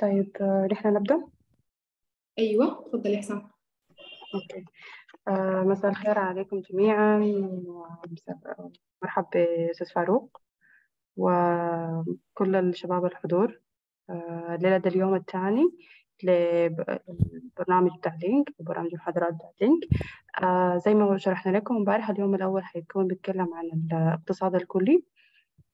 طيب آه، رحنا نبدأ؟ أيوة تفضلي حسام أوكي آه مساء الخير عليكم جميعا مرحب بأستاذ فاروق وكل الشباب الحضور آه ليلة اليوم الثاني لبرنامج بتاع لينك برنامج المحاضرات بتاع لينك آه زي ما شرحنا لكم امبارح اليوم الأول هيكون بيتكلم عن الاقتصاد الكلي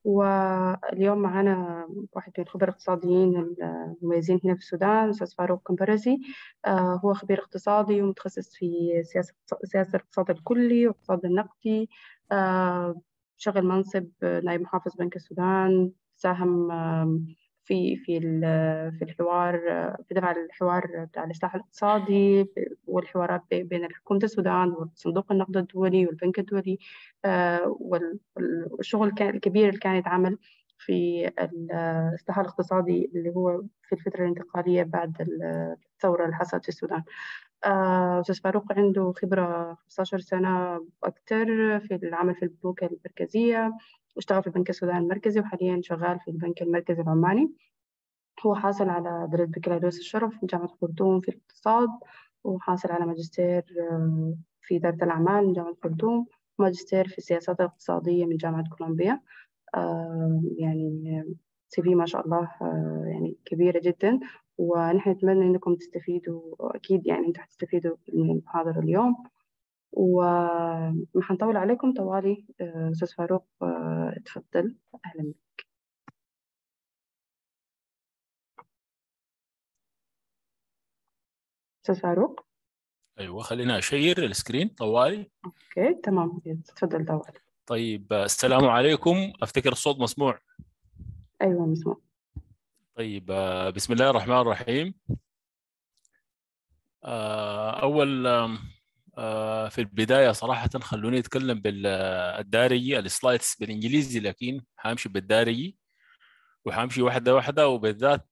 واليوم معنا واحد من الخبراء الاقتصاديين المميزين هنا في السودان أستاذ فاروق كمبرزي آه، هو خبير اقتصادي ومتخصص في سياسة سياسة الاقتصاد الكلي والاقتصاد النقدي آه، شغل منصب نائب محافظ بنك السودان ساهم في في في الحوار في دفع الحوار بتاع الإصلاح الاقتصادي والحوارات بين حكومة السودان والصندوق النقد الدولي والبنك الدولي آه، والشغل الكبير اللي كان يتعمل في الإصلاح الاقتصادي اللي هو في الفترة الانتقالية بعد الثورة اللي حصلت في السودان آه، أستاذ فاروق عنده خبرة 15 سنة أكتر في العمل في البنوك المركزية واشتغل في البنك السوداني المركزي وحاليا شغال في البنك المركزي العماني هو حاصل على درجة بكالوريوس الشرف من جامعة خرطوم في الاقتصاد وحاصل على ماجستير آه، في إدارة الأعمال من جامعة خرطوم ماجستير في السياسات الاقتصادية من جامعة كولومبيا آه، يعني سي في ما شاء الله يعني كبيرة جدا ونحن نتمنى انكم تستفيدوا واكيد يعني انتم حتستفيدوا من المحاضره اليوم وما حنطول عليكم طوالي آه، استاذ فاروق آه، تفضل اهلا بك استاذ فاروق ايوه خلينا اشير السكرين طوالي اوكي تمام تفضل طوالي طيب السلام عليكم افتكر الصوت مسموع ايوه مسموع طيب آه، بسم الله الرحمن الرحيم آه، اول آه، في البدايه صراحه خلوني اتكلم بالدارجي السلايدز بالانجليزي لكن حامشي بالدارجي وحامشي واحده واحده وبالذات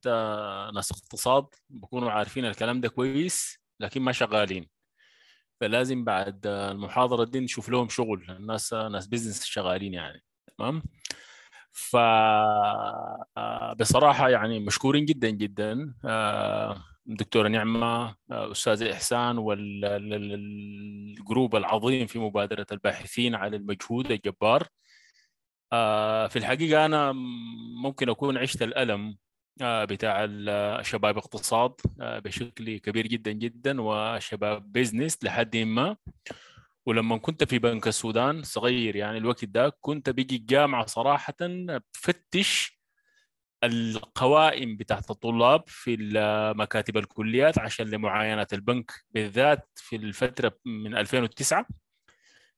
ناس اقتصاد بكونوا عارفين الكلام ده كويس لكن ما شغالين فلازم بعد المحاضره دي نشوف لهم شغل الناس ناس بزنس شغالين يعني تمام ف آه، بصراحه يعني مشكورين جدا جدا آه، دكتوره نعمه آه، استاذ احسان والجروب العظيم في مبادره الباحثين على المجهود الجبار في الحقيقه انا ممكن اكون عشت الالم بتاع الشباب اقتصاد بشكل كبير جدا جدا وشباب بيزنس لحد ما ولما كنت في بنك السودان صغير يعني الوقت ده كنت بيجي الجامعه صراحه بفتش القوائم بتاعت الطلاب في مكاتب الكليات عشان لمعاينه البنك بالذات في الفتره من 2009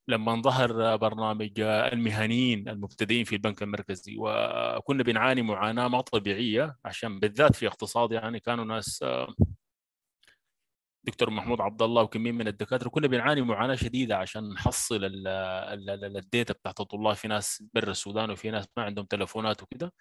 لما ظهر برنامج المهنيين المبتدئين في البنك المركزي وكنا بنعاني معاناه ما طبيعيه عشان بالذات في اقتصاد يعني كانوا ناس دكتور محمود عبد الله وكمين من الدكاتره كنا بنعاني معاناه شديده عشان نحصل الداتا بتاعت الطلاب في ناس برا السودان وفي ناس ما عندهم تلفونات وكده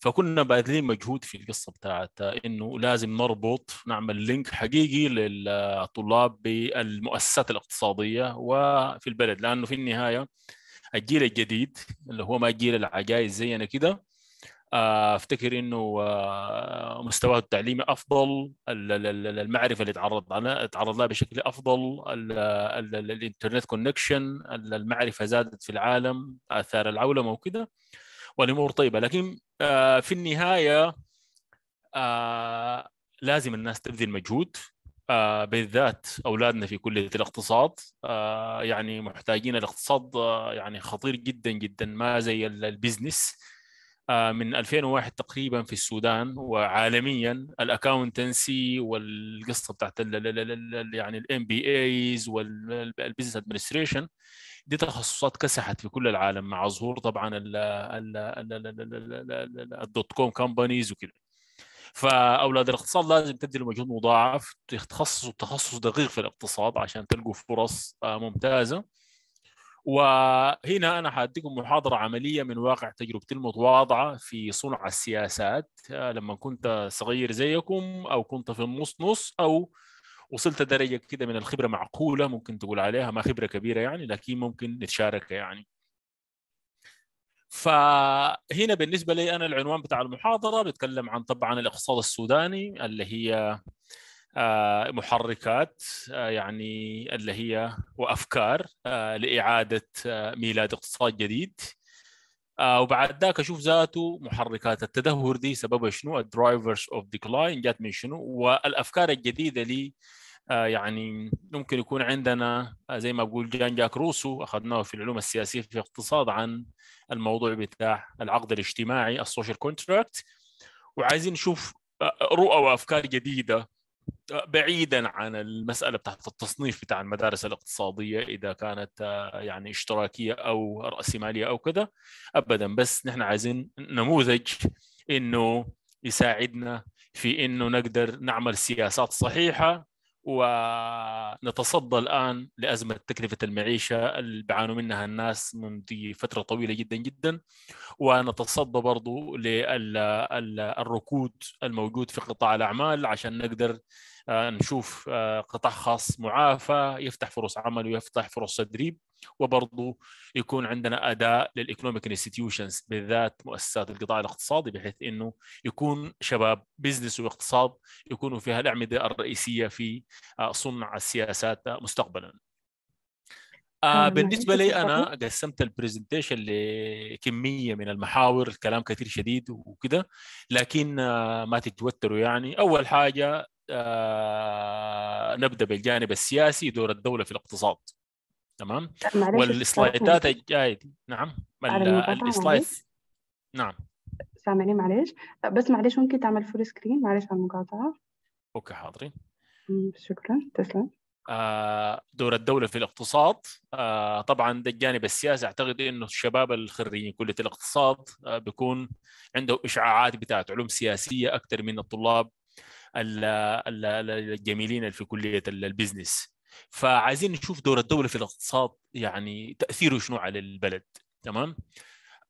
فكنا باذلين مجهود في القصه بتاعت انه لازم نربط نعمل لينك حقيقي للطلاب بالمؤسسات الاقتصاديه وفي البلد لانه في النهايه الجيل الجديد اللي هو ما جيل العجائز زينا كده آه، افتكر انه آه، مستواه التعليمي افضل المعرفه اللي تعرض لها تعرض لها بشكل افضل الانترنت كونكشن المعرفه زادت في العالم اثار العولمه وكذا والامور طيبه لكن آه، في النهايه لازم الناس تبذل مجهود بالذات اولادنا في كليه الاقتصاد يعني محتاجين الاقتصاد يعني خطير جدا جدا ما زي البزنس من 2001 تقريبا في السودان وعالميا الاكاونتنسي والقصه بتاعت يعني الام بي ايز والبزنس ادمنستريشن دي تخصصات كسحت في كل العالم مع ظهور طبعا الدوت كوم كومبانيز وكده فاولاد الاقتصاد لازم تبذلوا مجهود مضاعف تخصصوا تخصص دقيق في الاقتصاد عشان تلقوا فرص ممتازه وهنا انا حاديكم محاضره عمليه من واقع تجربتي المتواضعه في صنع السياسات آه، لما كنت صغير زيكم او كنت في النص نص او وصلت درجه كده من الخبره معقوله ممكن تقول عليها ما خبره كبيره يعني لكن ممكن نتشارك يعني فهنا بالنسبه لي انا العنوان بتاع المحاضره بيتكلم عن طبعا الاقتصاد السوداني اللي هي آه، محركات آه، يعني اللي هي وافكار آه، لاعاده ميلاد اقتصاد جديد وبعد ذاك اشوف ذاته محركات التدهور دي سببها شنو الدرايفرز اوف ديكلاين جات من شنو والافكار الجديده لي يعني ممكن يكون عندنا زي ما بقول جان جاك روسو اخذناه في العلوم السياسيه في الاقتصاد عن الموضوع بتاع العقد الاجتماعي السوشيال كونتراكت وعايزين نشوف رؤى وافكار جديده بعيدا عن المساله بتاعت التصنيف بتاع المدارس الاقتصاديه اذا كانت آه، يعني اشتراكيه او راسماليه او كذا ابدا بس نحن عايزين نموذج انه يساعدنا في انه نقدر نعمل سياسات صحيحه ونتصدى الآن لأزمة تكلفة المعيشة اللي بيعانوا منها الناس منذ فترة طويلة جدا جدا ونتصدى برضو للركود الموجود في قطاع الأعمال عشان نقدر آه، نشوف آه، قطاع خاص معافى يفتح فرص عمل ويفتح فرص تدريب وبرضه يكون عندنا اداء للايكونوميك انستتيوشنز بالذات مؤسسات القطاع الاقتصادي بحيث انه يكون شباب بزنس واقتصاد يكونوا فيها الاعمده الرئيسيه في آه، صنع السياسات آه، مستقبلا. آه، يعني بالنسبه لي انا قسمت البرزنتيشن لكميه من المحاور الكلام كثير شديد وكده لكن ما تتوتروا يعني اول حاجه نبدا بالجانب السياسي دور الدوله في الاقتصاد تمام والسلايدات الجايه دي نعم السلايدز نعم سامعني معلش بس معلش ممكن تعمل فول سكرين معلش على المقاطعه اوكي حاضرين شكرا تسلم آه، دور الدوله في الاقتصاد آه، طبعا ده الجانب السياسي اعتقد انه الشباب الخريجين كليه الاقتصاد آه، بيكون عندهم اشعاعات بتاعت علوم سياسيه اكثر من الطلاب الجميلين في كليه البزنس فعايزين نشوف دور الدوله في الاقتصاد يعني تاثيره شنو على البلد تمام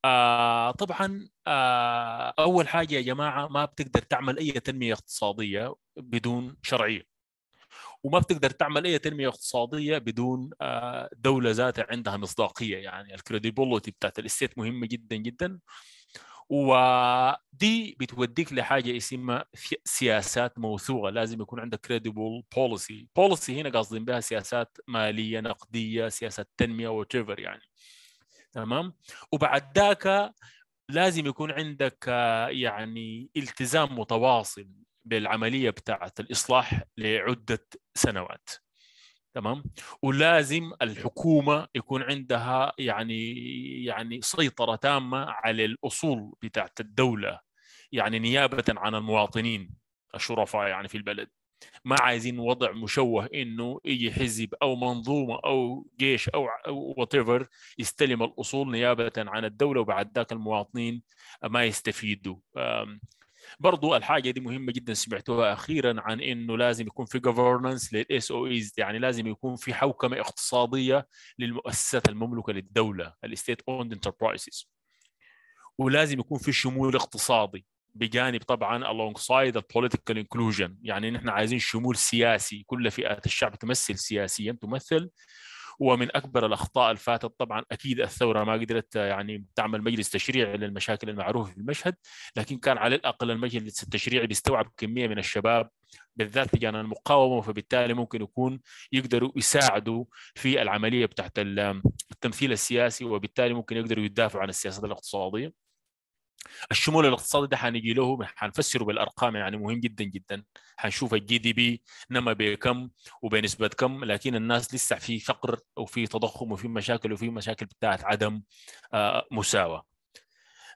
آه طبعا آه اول حاجه يا جماعه ما بتقدر تعمل اي تنميه اقتصاديه بدون شرعيه وما بتقدر تعمل اي تنميه اقتصاديه بدون آه دوله ذاتها عندها مصداقيه يعني الكريديبلتي بتاعت الاستيت مهمه جدا جدا ودي بتوديك لحاجه اسمها سياسات موثوقه لازم يكون عندك كريديبل بوليسي بوليسي هنا قاصدين بها سياسات ماليه نقديه سياسات تنميه وات يعني تمام وبعد ذاك لازم يكون عندك آه، يعني التزام متواصل بالعمليه بتاعه الاصلاح لعده سنوات تمام ولازم الحكومه يكون عندها يعني يعني سيطره تامه على الاصول بتاعت الدوله يعني نيابه عن المواطنين الشرفاء يعني في البلد ما عايزين وضع مشوه انه يجي حزب او منظومه او جيش او وات يستلم الاصول نيابه عن الدوله وبعد ذاك المواطنين ما يستفيدوا برضو الحاجه دي مهمه جدا سمعتوها اخيرا عن انه لازم يكون في governance للاس او ايز يعني لازم يكون في حوكمه اقتصاديه للمؤسسات المملوكه للدوله الستيت اوند انتربرايزز ولازم يكون في شمول اقتصادي بجانب طبعا alongside the البوليتيكال inclusion يعني نحن عايزين شمول سياسي كل فئات الشعب تمثل سياسيا تمثل ومن اكبر الاخطاء الفاتت طبعا اكيد الثوره ما قدرت يعني تعمل مجلس تشريعي للمشاكل المعروفه في المشهد لكن كان على الاقل المجلس التشريعي بيستوعب كميه من الشباب بالذات لجان المقاومه فبالتالي ممكن يكون يقدروا يساعدوا في العمليه بتاعت التمثيل السياسي وبالتالي ممكن يقدروا يدافعوا عن السياسات الاقتصاديه الشمول الاقتصادي ده حنجي له حنفسره بالارقام يعني مهم جدا جدا حنشوف الجي دي بي نما بكم وبنسبه كم لكن الناس لسه في فقر وفي تضخم وفي مشاكل وفي مشاكل بتاعت عدم آه، مساواه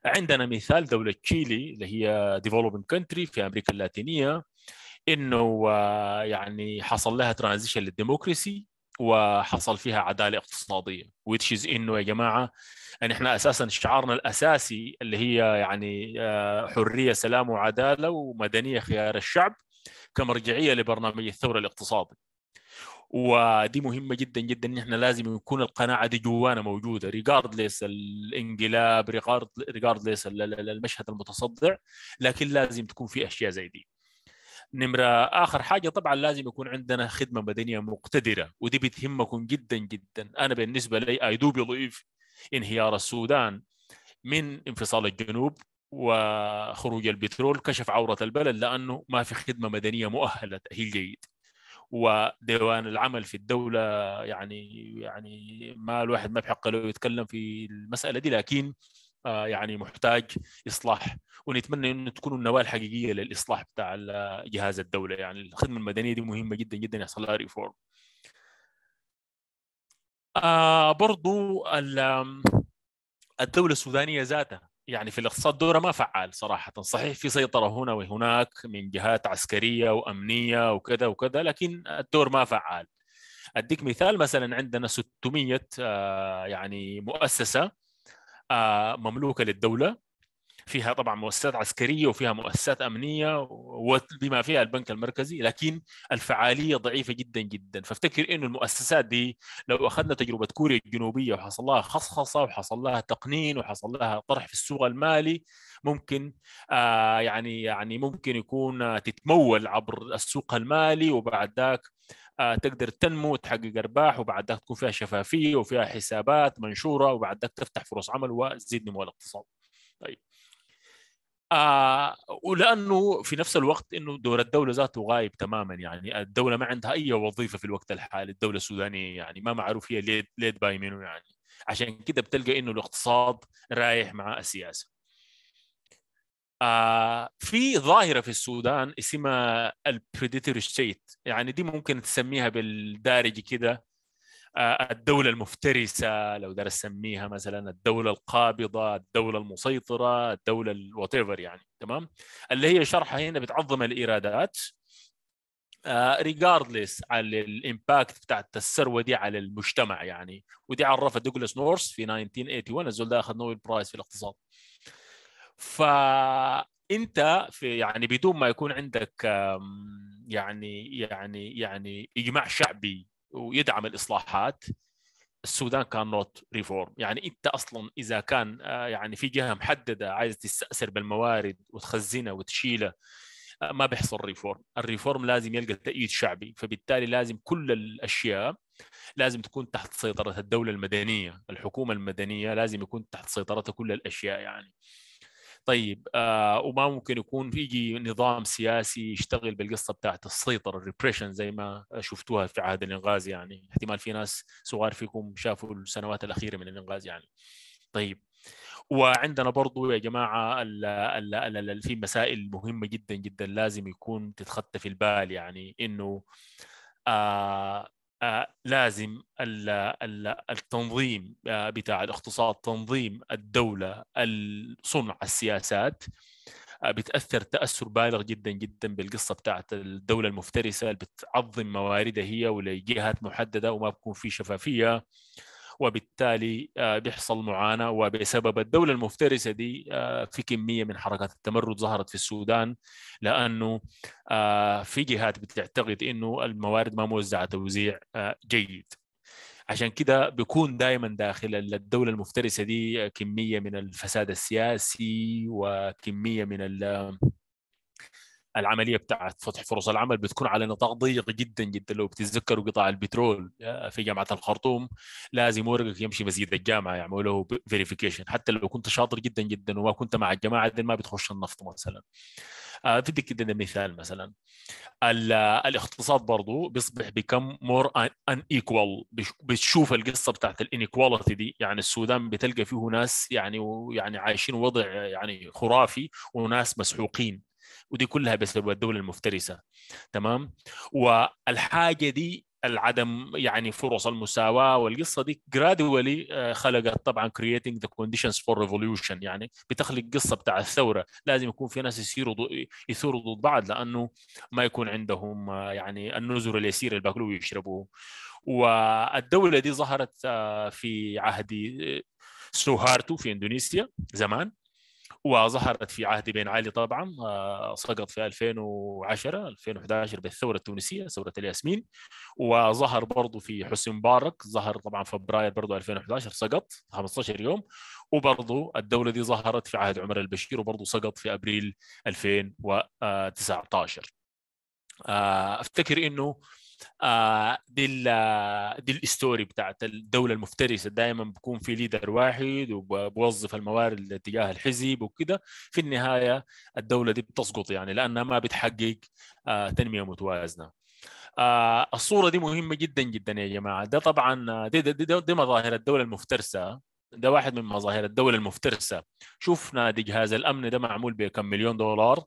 عندنا مثال دوله تشيلي اللي هي ديفلوبمنت كونتري في امريكا اللاتينيه انه آه، يعني حصل لها ترانزيشن للديموكراسي وحصل فيها عداله اقتصاديه which is انه يا جماعه ان يعني احنا اساسا شعارنا الاساسي اللي هي يعني آه، حريه سلام وعداله ومدنيه خيار الشعب كمرجعيه لبرنامج الثوره الاقتصادي ودي مهمة جدا جدا ان احنا لازم يكون القناعة دي جوانا موجودة ريجاردلس الانقلاب ريجاردلس المشهد المتصدع لكن لازم تكون في اشياء زي دي نمرة آخر حاجة طبعا لازم يكون عندنا خدمة مدنية مقتدرة ودي بتهمكم جدا جدا أنا بالنسبة لي أي دو يضيف انهيار السودان من انفصال الجنوب وخروج البترول كشف عورة البلد لأنه ما في خدمة مدنية مؤهلة تأهيل جيد وديوان العمل في الدولة يعني يعني ما الواحد ما بحق له يتكلم في المسألة دي لكن آه، يعني محتاج اصلاح ونتمنى انه تكون النواه الحقيقيه للاصلاح بتاع جهاز الدوله يعني الخدمه المدنيه دي مهمه جدا جدا يحصل لها ريفورم آه برضو الدولة السودانية ذاتها يعني في الاقتصاد دورها ما فعال صراحة صحيح في سيطرة هنا وهناك من جهات عسكرية وأمنية وكذا وكذا لكن الدور ما فعال أديك مثال مثلا عندنا 600 آه يعني مؤسسة مملوكه للدوله فيها طبعا مؤسسات عسكريه وفيها مؤسسات امنيه وبما فيها البنك المركزي لكن الفعاليه ضعيفه جدا جدا فافتكر انه المؤسسات دي لو اخذنا تجربه كوريا الجنوبيه وحصل لها خصخصه وحصل لها تقنين وحصل لها طرح في السوق المالي ممكن آه، يعني يعني ممكن يكون تتمول عبر السوق المالي وبعد ذاك آه، تقدر تنمو وتحقق ارباح وبعدها تكون فيها شفافيه وفيها حسابات منشوره وبعدها تفتح فرص عمل وتزيد نمو الاقتصاد. طيب آه ولانه في نفس الوقت انه دور الدوله ذاته غايب تماما يعني الدوله ما عندها اي وظيفه في الوقت الحالي الدوله السودانيه يعني ما معروف هي ليد, ليد باي منو يعني عشان كده بتلقى انه الاقتصاد رايح مع السياسه آه في ظاهره في السودان اسمها البريديتوري ستيت يعني دي ممكن تسميها بالدارجه كده آه الدوله المفترسه لو دار اسميها مثلا الدوله القابضه الدوله المسيطره الدوله الواتيفر يعني تمام اللي هي شرحها هنا بتعظم الايرادات ريجاردلس آه، على الامباكت بتاعت الثروه دي على المجتمع يعني ودي عرفها دوغلاس نورس في 1981 الزول ده اخذ نوبل برايز في الاقتصاد فانت في يعني بدون ما يكون عندك يعني يعني يعني اجماع شعبي ويدعم الاصلاحات السودان كان نوت ريفورم يعني انت اصلا اذا كان آه، يعني في جهه محدده عايز تستاثر بالموارد وتخزنها وتشيلها آه، ما بيحصل ريفورم الريفورم لازم يلقى تأييد شعبي فبالتالي لازم كل الأشياء لازم تكون تحت سيطرة الدولة المدنية الحكومة المدنية لازم يكون تحت سيطرتها كل الأشياء يعني طيب آه وما ممكن يكون يجي نظام سياسي يشتغل بالقصه بتاعت السيطره الريبريشن زي ما شفتوها في عهد الانغاز يعني احتمال في ناس صغار فيكم شافوا السنوات الاخيره من الانغاز يعني طيب وعندنا برضو يا جماعة في مسائل مهمة جدا جدا لازم يكون تتخطى في البال يعني إنه آه لازم التنظيم آه، بتاع الاقتصاد تنظيم الدولة صنع السياسات آه، بتأثر تأثر بالغ جدا جدا بالقصة بتاعت الدولة المفترسة اللي بتعظم مواردها هي ولجهات محددة وما بكون في شفافية وبالتالي آه، بيحصل معاناة وبسبب الدولة المفترسة دي آه، في كمية من حركات التمرد ظهرت في السودان لأنه آه، في جهات بتعتقد أنه الموارد ما موزعة توزيع جيد عشان كده بيكون دائما داخل الدولة المفترسة دي كمية من الفساد السياسي وكمية من العمليه بتاعت فتح فرص العمل بتكون على نطاق ضيق جدا جدا لو بتتذكروا قطاع البترول آه، في جامعه الخرطوم لازم ورقك يمشي مزيد الجامعه يعملوا له فيريفيكيشن حتى لو كنت شاطر جدا جدا وما كنت مع الجماعه دي ما بتخش النفط مثلا بدي آه، كده مثال مثلا آه، الاقتصاد برضه بيصبح بكم مور ان ايكوال بتشوف القصه بتاعت الانيكواليتي دي يعني السودان بتلقى فيه ناس يعني يعني عايشين وضع يعني خرافي وناس مسحوقين ودي كلها بسبب الدوله المفترسه تمام والحاجه دي العدم يعني فرص المساواه والقصه دي جرادولي آه، خلقت طبعا creating the conditions for revolution يعني بتخلق قصه بتاع الثوره لازم يكون في ناس يصيروا يثوروا ضد بعض لانه ما يكون عندهم آه، يعني النزر اليسير اللي باكلوه ويشربوه والدوله دي ظهرت آه، في عهد سوهارتو في اندونيسيا زمان وظهرت في عهد بن علي طبعا آه، سقط في 2010 2011 بالثوره التونسيه ثوره الياسمين وظهر برضه في حسين مبارك ظهر طبعا فبراير برضه 2011 سقط 15 يوم وبرضه الدوله دي ظهرت في عهد عمر البشير وبرضه سقط في ابريل 2019 آه، افتكر انه آه، دي دي الستوري بتاعت الدوله المفترسه دائما بكون في ليدر واحد وبوظف الموارد تجاه الحزب وكده في النهايه الدوله دي بتسقط يعني لانها ما بتحقق آه، تنميه متوازنه آه، الصوره دي مهمه جدا جدا يا جماعه ده طبعا دي, دي, دي, دي مظاهر الدوله المفترسه ده واحد من مظاهر الدوله المفترسه شفنا دي جهاز الامن ده معمول بكم مليون دولار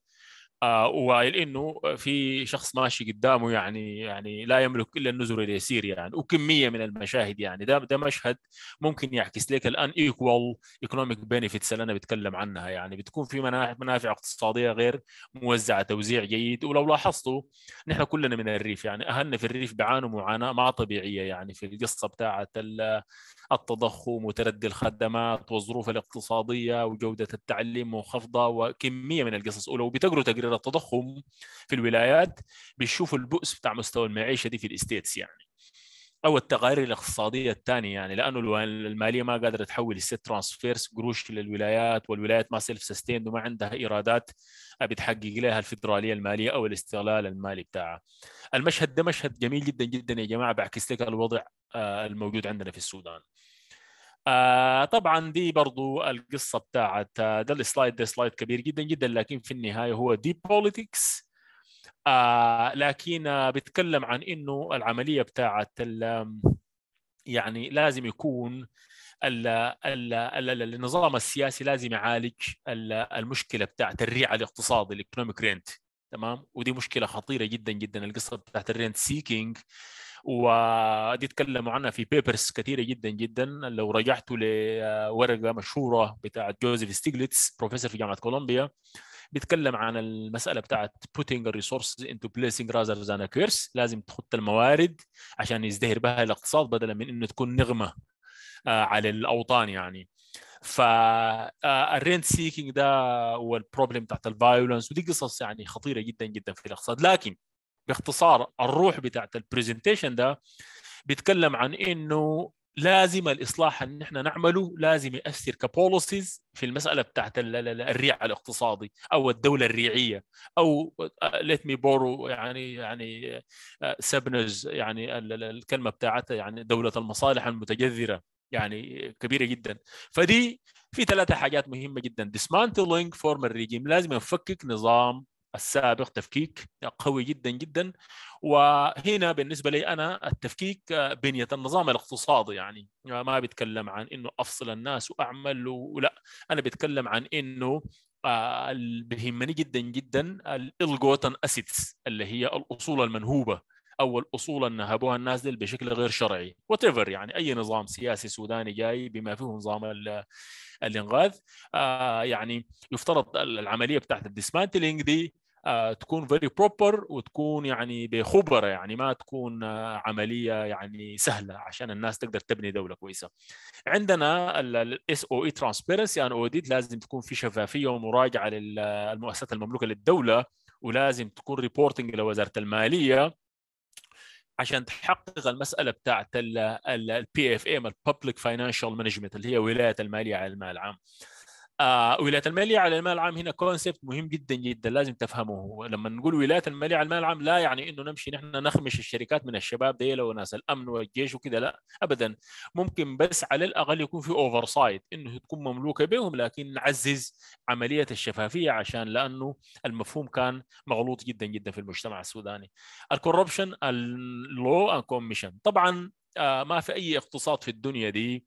آه وقايل انه في شخص ماشي قدامه يعني يعني لا يملك الا النزر اليسير يعني وكميه من المشاهد يعني ده ده مشهد ممكن يعكس لك الان ايكوال ايكونوميك بينفيتس اللي انا بتكلم عنها يعني بتكون في منافع اقتصاديه غير موزعه توزيع جيد ولو لاحظتوا نحن كلنا من الريف يعني اهلنا في الريف بيعانوا معاناه ما طبيعيه يعني في القصه بتاعه التضخم وتردي الخدمات والظروف الاقتصاديه وجوده التعليم منخفضه وكميه من القصص ولو بتقروا تقرير الى التضخم في الولايات بيشوفوا البؤس بتاع مستوى المعيشه دي في الاستيتس يعني او التغير الاقتصاديه الثانيه يعني لانه الماليه ما قادره تحول الست ترانسفيرس قروش للولايات والولايات ما سيلف سستيند وما عندها ايرادات بتحقق لها الفدراليه الماليه او الاستغلال المالي بتاعها. المشهد ده مشهد جميل جدا جدا يا جماعه بعكس لك الوضع آه، الموجود عندنا في السودان. آه طبعا دي برضو القصة بتاعت آه، ده السلايد ده سلايد كبير جدا جدا لكن في النهاية هو ديب بوليتكس آه لكن آه بيتكلم عن انه العملية بتاعت يعني لازم يكون النظام السياسي لازم يعالج المشكله بتاعت الريع الاقتصادي الايكونوميك رينت تمام ودي مشكله خطيره جدا جدا القصه بتاعت الرينت سيكينج ودي تكلموا عنها في بيبرز كثيره جدا جدا لو رجعتوا لورقه مشهوره بتاعت جوزيف ستيجلتس بروفيسور في جامعه كولومبيا بيتكلم عن المساله بتاعت putting الريسورسز into placing rather than a curse لازم تحط الموارد عشان يزدهر بها الاقتصاد بدلا من انه تكون نغمه آه، على الاوطان يعني فالرينت آه، سيكينج ده والبروبلم بتاعت الفايولنس ودي قصص يعني خطيره جدا جدا في الاقتصاد لكن باختصار الروح بتاعت البرزنتيشن ده بيتكلم عن انه لازم الاصلاح اللي نحن نعمله لازم ياثر كبوليسيز في المساله بتاعت الريع الاقتصادي او الدوله الريعيه او ليت مي بورو يعني يعني سبنز آه، يعني الكلمه بتاعتها يعني دوله المصالح المتجذره يعني كبيره جدا فدي في ثلاثه حاجات مهمه جدا ديسمانتلينج فورم الريجيم لازم نفكك نظام السابق تفكيك قوي جدا جدا وهنا بالنسبه لي انا التفكيك آه، بنيه النظام الاقتصادي يعني آه، ما بيتكلم عن انه افصل الناس واعمل ولا انا بيتكلم عن انه آه، بيهمني جدا جدا الالغوتن اسيتس اللي هي الاصول المنهوبه او الاصول اللي نهبوها الناس دل بشكل غير شرعي وات يعني اي نظام سياسي سوداني جاي بما فيه نظام الانغاث آه يعني يفترض العمليه بتاعت الديسمانتلينج دي آه، تكون فيري بروبر وتكون يعني بخبره يعني ما تكون آه، عمليه يعني سهله عشان الناس تقدر تبني دوله كويسه. عندنا الاس او اي ترانسبيرنسي ان اوديت لازم تكون في شفافيه ومراجعه للمؤسسات المملوكه للدوله ولازم تكون ريبورتنج لوزاره الماليه عشان تحقق المساله بتاعت البي اف ام الببليك فاينانشال مانجمنت اللي هي ولايه الماليه على المال العام آه ولايه الماليه على المال العام هنا كونسبت مهم جدا جدا لازم تفهموه لما نقول ولايه الماليه على المال العام لا يعني انه نمشي نحن نخمش الشركات من الشباب ديل وناس الامن والجيش وكذا لا ابدا ممكن بس على الاقل يكون في اوفر سايد انه تكون مملوكه بهم لكن نعزز عمليه الشفافيه عشان لانه المفهوم كان مغلوط جدا جدا في المجتمع السوداني الكوربشن اللو اند كوميشن طبعا آه ما في اي اقتصاد في الدنيا دي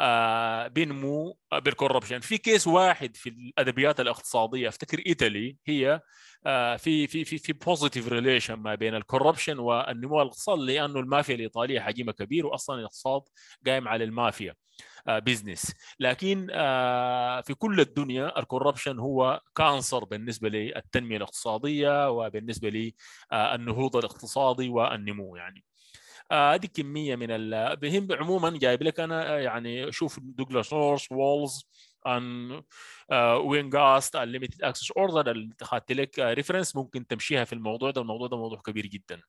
آه، بينمو آه، بالكوربشن في كيس واحد في الادبيات الاقتصاديه افتكر ايطالي هي آه، في في في في بوزيتيف ريليشن ما بين الكوربشن والنمو الاقتصادي لانه المافيا الايطاليه حجمها كبير واصلا الاقتصاد قايم على المافيا بزنس لكن في كل الدنيا الكوربشن هو كانسر بالنسبه للتنميه الاقتصاديه وبالنسبه للنهوض الاقتصادي والنمو يعني آه، هذه آه كميه من ال... بهم عموما جايب لك انا آه، يعني شوف دوغلاس نورس وولز ان جاست الليمتد اكسس اوردر اللي اخذت لك ريفرنس آه، ممكن تمشيها في الموضوع ده الموضوع ده موضوع كبير جدا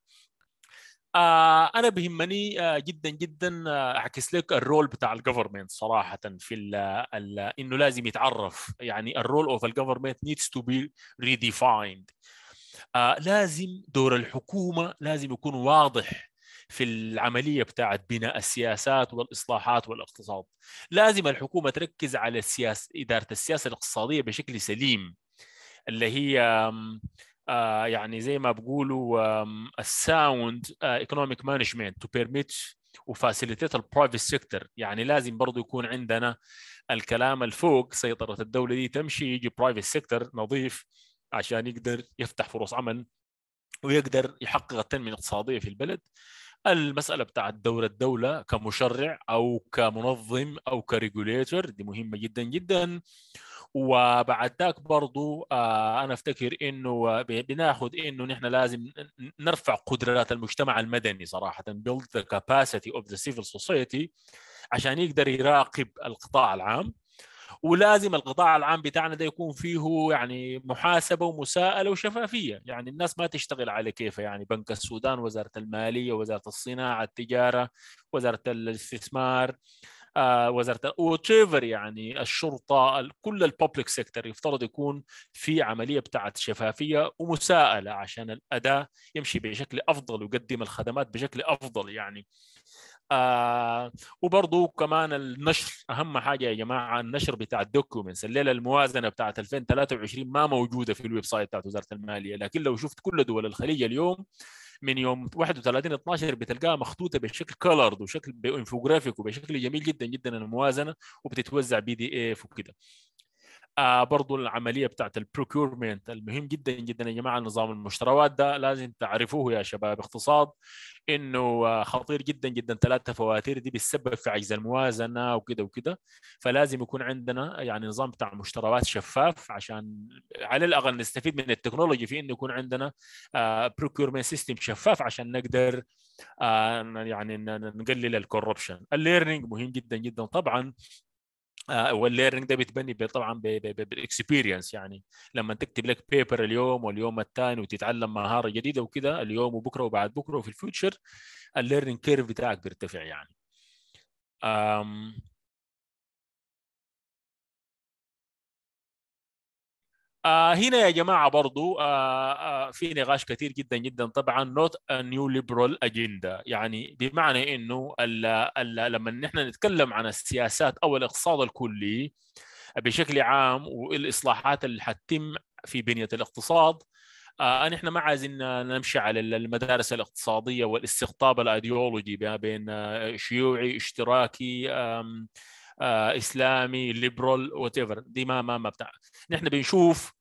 آه انا بهمني آه جدا جدا اعكس لك الرول بتاع الجفرمنت صراحه في الـ الـ انه لازم يتعرف يعني الرول اوف الجفرمنت نيدز تو بي ريديفايند لازم دور الحكومه لازم يكون واضح في العمليه بتاعه بناء السياسات والاصلاحات والاقتصاد لازم الحكومه تركز على السياسه اداره السياسه الاقتصاديه بشكل سليم اللي هي آه، يعني زي ما بقولوا الساوند ايكونوميك مانجمنت تو بيرميت وفاسيليتيت البرايفت سيكتور يعني لازم برضه يكون عندنا الكلام الفوق سيطره الدوله دي تمشي يجي برايفت سيكتور نظيف عشان يقدر يفتح فرص عمل ويقدر يحقق التنميه الاقتصاديه في البلد المساله بتاعت دوله الدوله كمشرع او كمنظم او كريجوليتر دي مهمه جدا جدا وبعد ذاك برضو آه، انا افتكر انه بناخذ انه نحن لازم نرفع قدرات المجتمع المدني صراحه build the capacity of the civil society عشان يقدر يراقب القطاع العام ولازم القطاع العام بتاعنا ده يكون فيه يعني محاسبه ومساءله وشفافيه يعني الناس ما تشتغل على كيفها يعني بنك السودان وزاره الماليه وزاره الصناعه التجاره وزاره الاستثمار آه، وزاره وتشيفر يعني الشرطه كل الببليك سيكتور يفترض يكون في عمليه بتاعت شفافيه ومساءله عشان الاداء يمشي بشكل افضل ويقدم الخدمات بشكل افضل يعني آه وبرضه كمان النشر اهم حاجه يا جماعه النشر بتاع الدوكيومنتس الليله الموازنه بتاعت 2023 ما موجوده في الويب سايت بتاعت وزاره الماليه لكن لو شفت كل دول الخليج اليوم من يوم 31 12 بتلقاها مخطوطه بشكل كلرد وشكل بانفوجرافيك وبشكل جميل جدا جدا الموازنه وبتتوزع بي دي اف وكده آه برضو العملية بتاعت البروكورمنت المهم جدا جدا يا جماعة نظام المشتريات ده لازم تعرفوه يا شباب اقتصاد انه آه، خطير جدا جدا ثلاثة فواتير دي بتسبب في عجز الموازنة وكده وكده فلازم يكون عندنا يعني نظام بتاع مشتريات شفاف عشان على الأقل نستفيد من التكنولوجي في انه يكون عندنا بروكورمنت آه، سيستم شفاف عشان نقدر آه، يعني نقلل الكوربشن الليرنينج مهم جدا جدا طبعا آه، والليرنينج ده بيتبني طبعا بالاكسبيرينس يعني لما تكتب لك بيبر اليوم واليوم الثاني وتتعلم مهاره جديده وكده اليوم وبكره وبعد بكره وفي الفيوتشر الليرنينج كيرف بتاعك بيرتفع يعني آه هنا يا جماعه برضو آه آه في نقاش كثير جدا جدا طبعا نوت new liberal اجندا يعني بمعنى انه الـ الـ لما نحن نتكلم عن السياسات او الاقتصاد الكلي بشكل عام والاصلاحات اللي حتتم في بنيه الاقتصاد آه نحن ما عايزين نمشي على المدارس الاقتصاديه والاستقطاب الايديولوجي بين آه، شيوعي اشتراكي آه، اسلامي ليبرال وات ايفر دي ما ما ما بتاع نحن بنشوف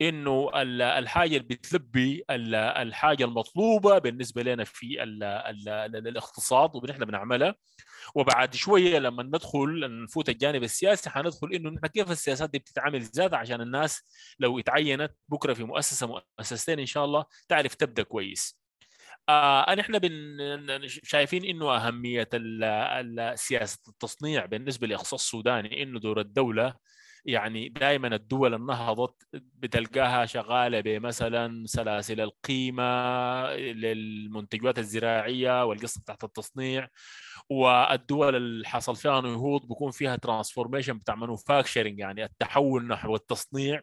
انه الحاجه اللي بتلبي الحاجه المطلوبه بالنسبه لنا في الـ الـ الـ الاقتصاد ونحن بنعملها وبعد شويه لما ندخل نفوت الجانب السياسي حندخل انه نحن كيف السياسات دي بتتعامل ذاتها عشان الناس لو اتعينت بكره في مؤسسه مؤسستين ان شاء الله تعرف تبدا كويس آه نحن بن... شايفين انه اهميه الـ سياسه التصنيع بالنسبه لاخصاص السوداني انه دور الدوله يعني دائما الدول النهضت بتلقاها شغاله بمثلا سلاسل القيمه للمنتجات الزراعيه والقصه تحت التصنيع والدول اللي حصل فيها نهوض بيكون فيها ترانسفورميشن بتاع مانوفاكشرنج يعني التحول نحو التصنيع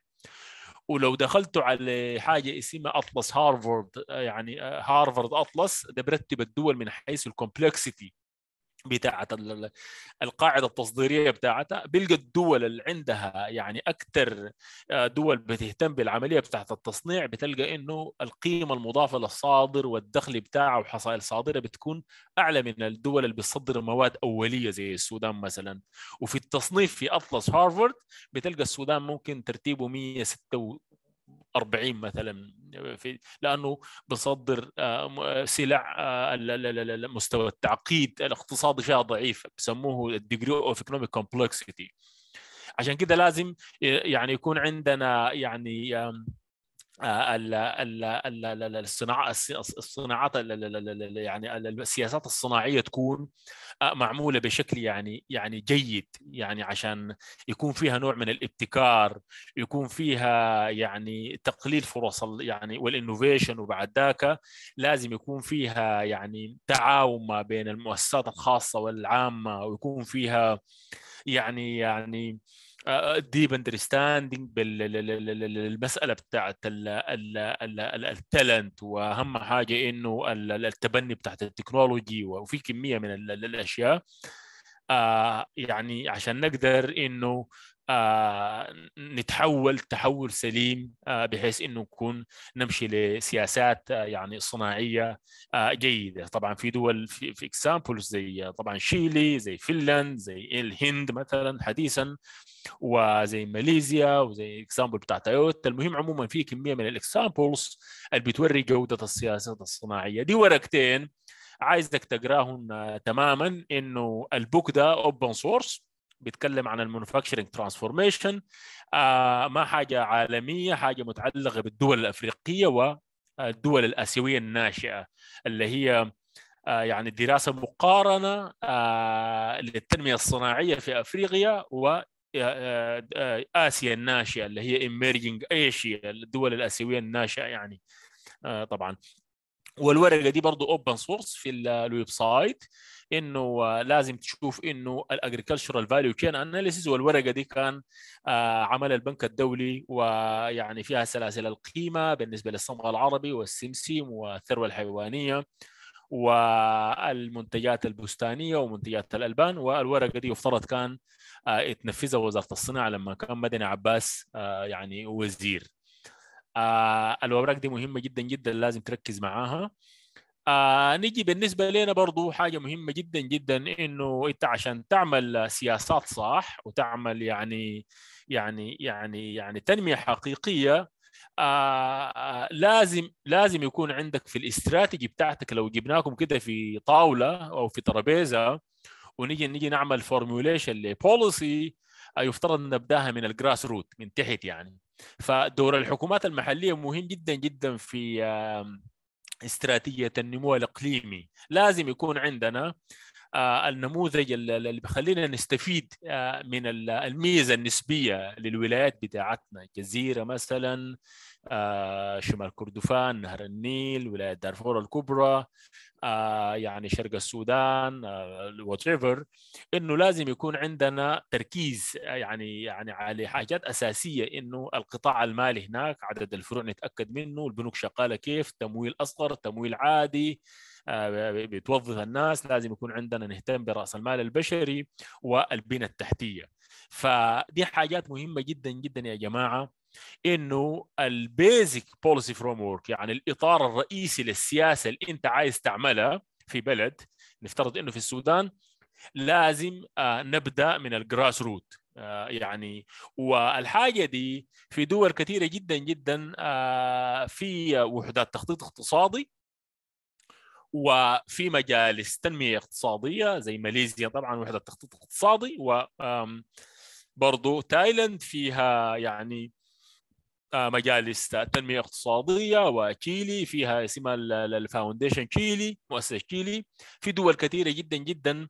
ولو دخلتوا على حاجه اسمها اطلس هارفارد يعني آه، هارفارد اطلس ده برتب الدول من حيث الكومبلكسيتي بتاعت القاعده التصديريه بتاعتها بيلقى الدول اللي عندها يعني اكثر آه، دول بتهتم بالعمليه بتاعت التصنيع بتلقى انه القيمه المضافه للصادر والدخل بتاعه وحصائل صادره بتكون اعلى من الدول اللي بتصدر مواد اوليه زي السودان مثلا وفي التصنيف في اطلس هارفارد بتلقى السودان ممكن ترتيبه 106 40 مثلا في لانه بصدر آه، آه، سلع آه، مستوى التعقيد الاقتصادي فيها ضعيف بسموه الديجري اوف ايكونوميك كومبلكسيتي عشان كده لازم يعني يكون عندنا يعني الصناعه الصناعات يعني السياسات الصناعيه تكون آه، معموله بشكل يعني يعني جيد يعني عشان يكون فيها نوع من الابتكار يكون فيها يعني تقليل فرص يعني والانوفيشن وبعد ذاك لازم يكون فيها يعني تعاون ما بين المؤسسات الخاصه والعامه ويكون فيها يعني يعني ديب اندرستاندينج بالمساله بتاعت التالنت واهم حاجه انه التبني بتاعت التكنولوجي وفي كميه من الاشياء آه، يعني عشان نقدر انه آه، نتحول تحول سليم آه، بحيث انه نكون نمشي لسياسات آه، يعني صناعيه جيده طبعا في دول في اكزامبلز زي طبعا شيلي زي فنلند زي الهند مثلا حديثا وزي ماليزيا وزي اكزامبل بتاع تويوتا المهم عموما في كميه من الاكزامبلز اللي بتوري جوده السياسات الصناعيه دي ورقتين عايزك تقراهم تماما انه البوك ده اوبن سورس بيتكلم عن المانوفاكتشرنج ترانسفورميشن آه، ما حاجه عالميه حاجه متعلقه بالدول الافريقيه والدول الاسيويه الناشئه اللي هي آه، يعني دراسه مقارنه آه، للتنميه الصناعيه في افريقيا و اسيا الناشئه اللي هي ايميرجينج ايشيا الدول الاسيويه الناشئه يعني طبعا والورقه دي برضه اوبن سورس في الويب سايت انه آه، لازم تشوف انه الاجريكلتشرال فاليو تشين اناليسيز والورقه دي كان آه، عمل البنك الدولي ويعني فيها سلاسل القيمه بالنسبه للصمغ العربي والسمسم والثروه الحيوانيه والمنتجات البستانيه ومنتجات الالبان والورقه دي يفترض كان آه، تنفذها وزاره الصناعه لما كان مدني عباس يعني وزير الأوراق دي مهمة جدا جدا لازم تركز معاها آه نيجي بالنسبة لنا برضو حاجة مهمة جدا جدا إنه أنت عشان تعمل سياسات صح وتعمل يعني يعني يعني يعني تنمية حقيقية آه لازم لازم يكون عندك في الاستراتيجي بتاعتك لو جبناكم كده في طاولة أو في ترابيزة ونيجي نيجي نعمل فورميوليشن لبوليسي آه، يفترض نبداها من الجراس روت من تحت يعني فدور الحكومات المحلية مهم جدا جدا في آه استراتيجيه النمو الاقليمي لازم يكون عندنا آه، النموذج اللي بيخلينا نستفيد آه، من الميزه النسبيه للولايات بتاعتنا جزيره مثلا آه، شمال كردفان نهر النيل ولاية دارفور الكبرى آه، يعني شرق السودان وات آه، انه لازم يكون عندنا تركيز يعني يعني على حاجات اساسيه انه القطاع المالي هناك عدد الفروع نتاكد منه البنوك شغاله كيف تمويل اصغر تمويل عادي بتوظف الناس لازم يكون عندنا نهتم براس المال البشري والبنى التحتيه فدي حاجات مهمه جدا جدا يا جماعه انه البيزك بوليسي فريم ورك يعني الاطار الرئيسي للسياسه اللي انت عايز تعملها في بلد نفترض انه في السودان لازم آه، نبدا من الجراس آه، روت يعني والحاجه دي في دول كثيره جدا جدا آه، في وحدات تخطيط اقتصادي وفي مجالس تنميه اقتصاديه زي ماليزيا طبعا وحده تخطيط اقتصادي و برضه تايلاند فيها يعني آه، مجالس تنميه اقتصاديه وكيلي فيها اسمها الفاونديشن تشيلي مؤسسه تشيلي في دول كثيره جدا جدا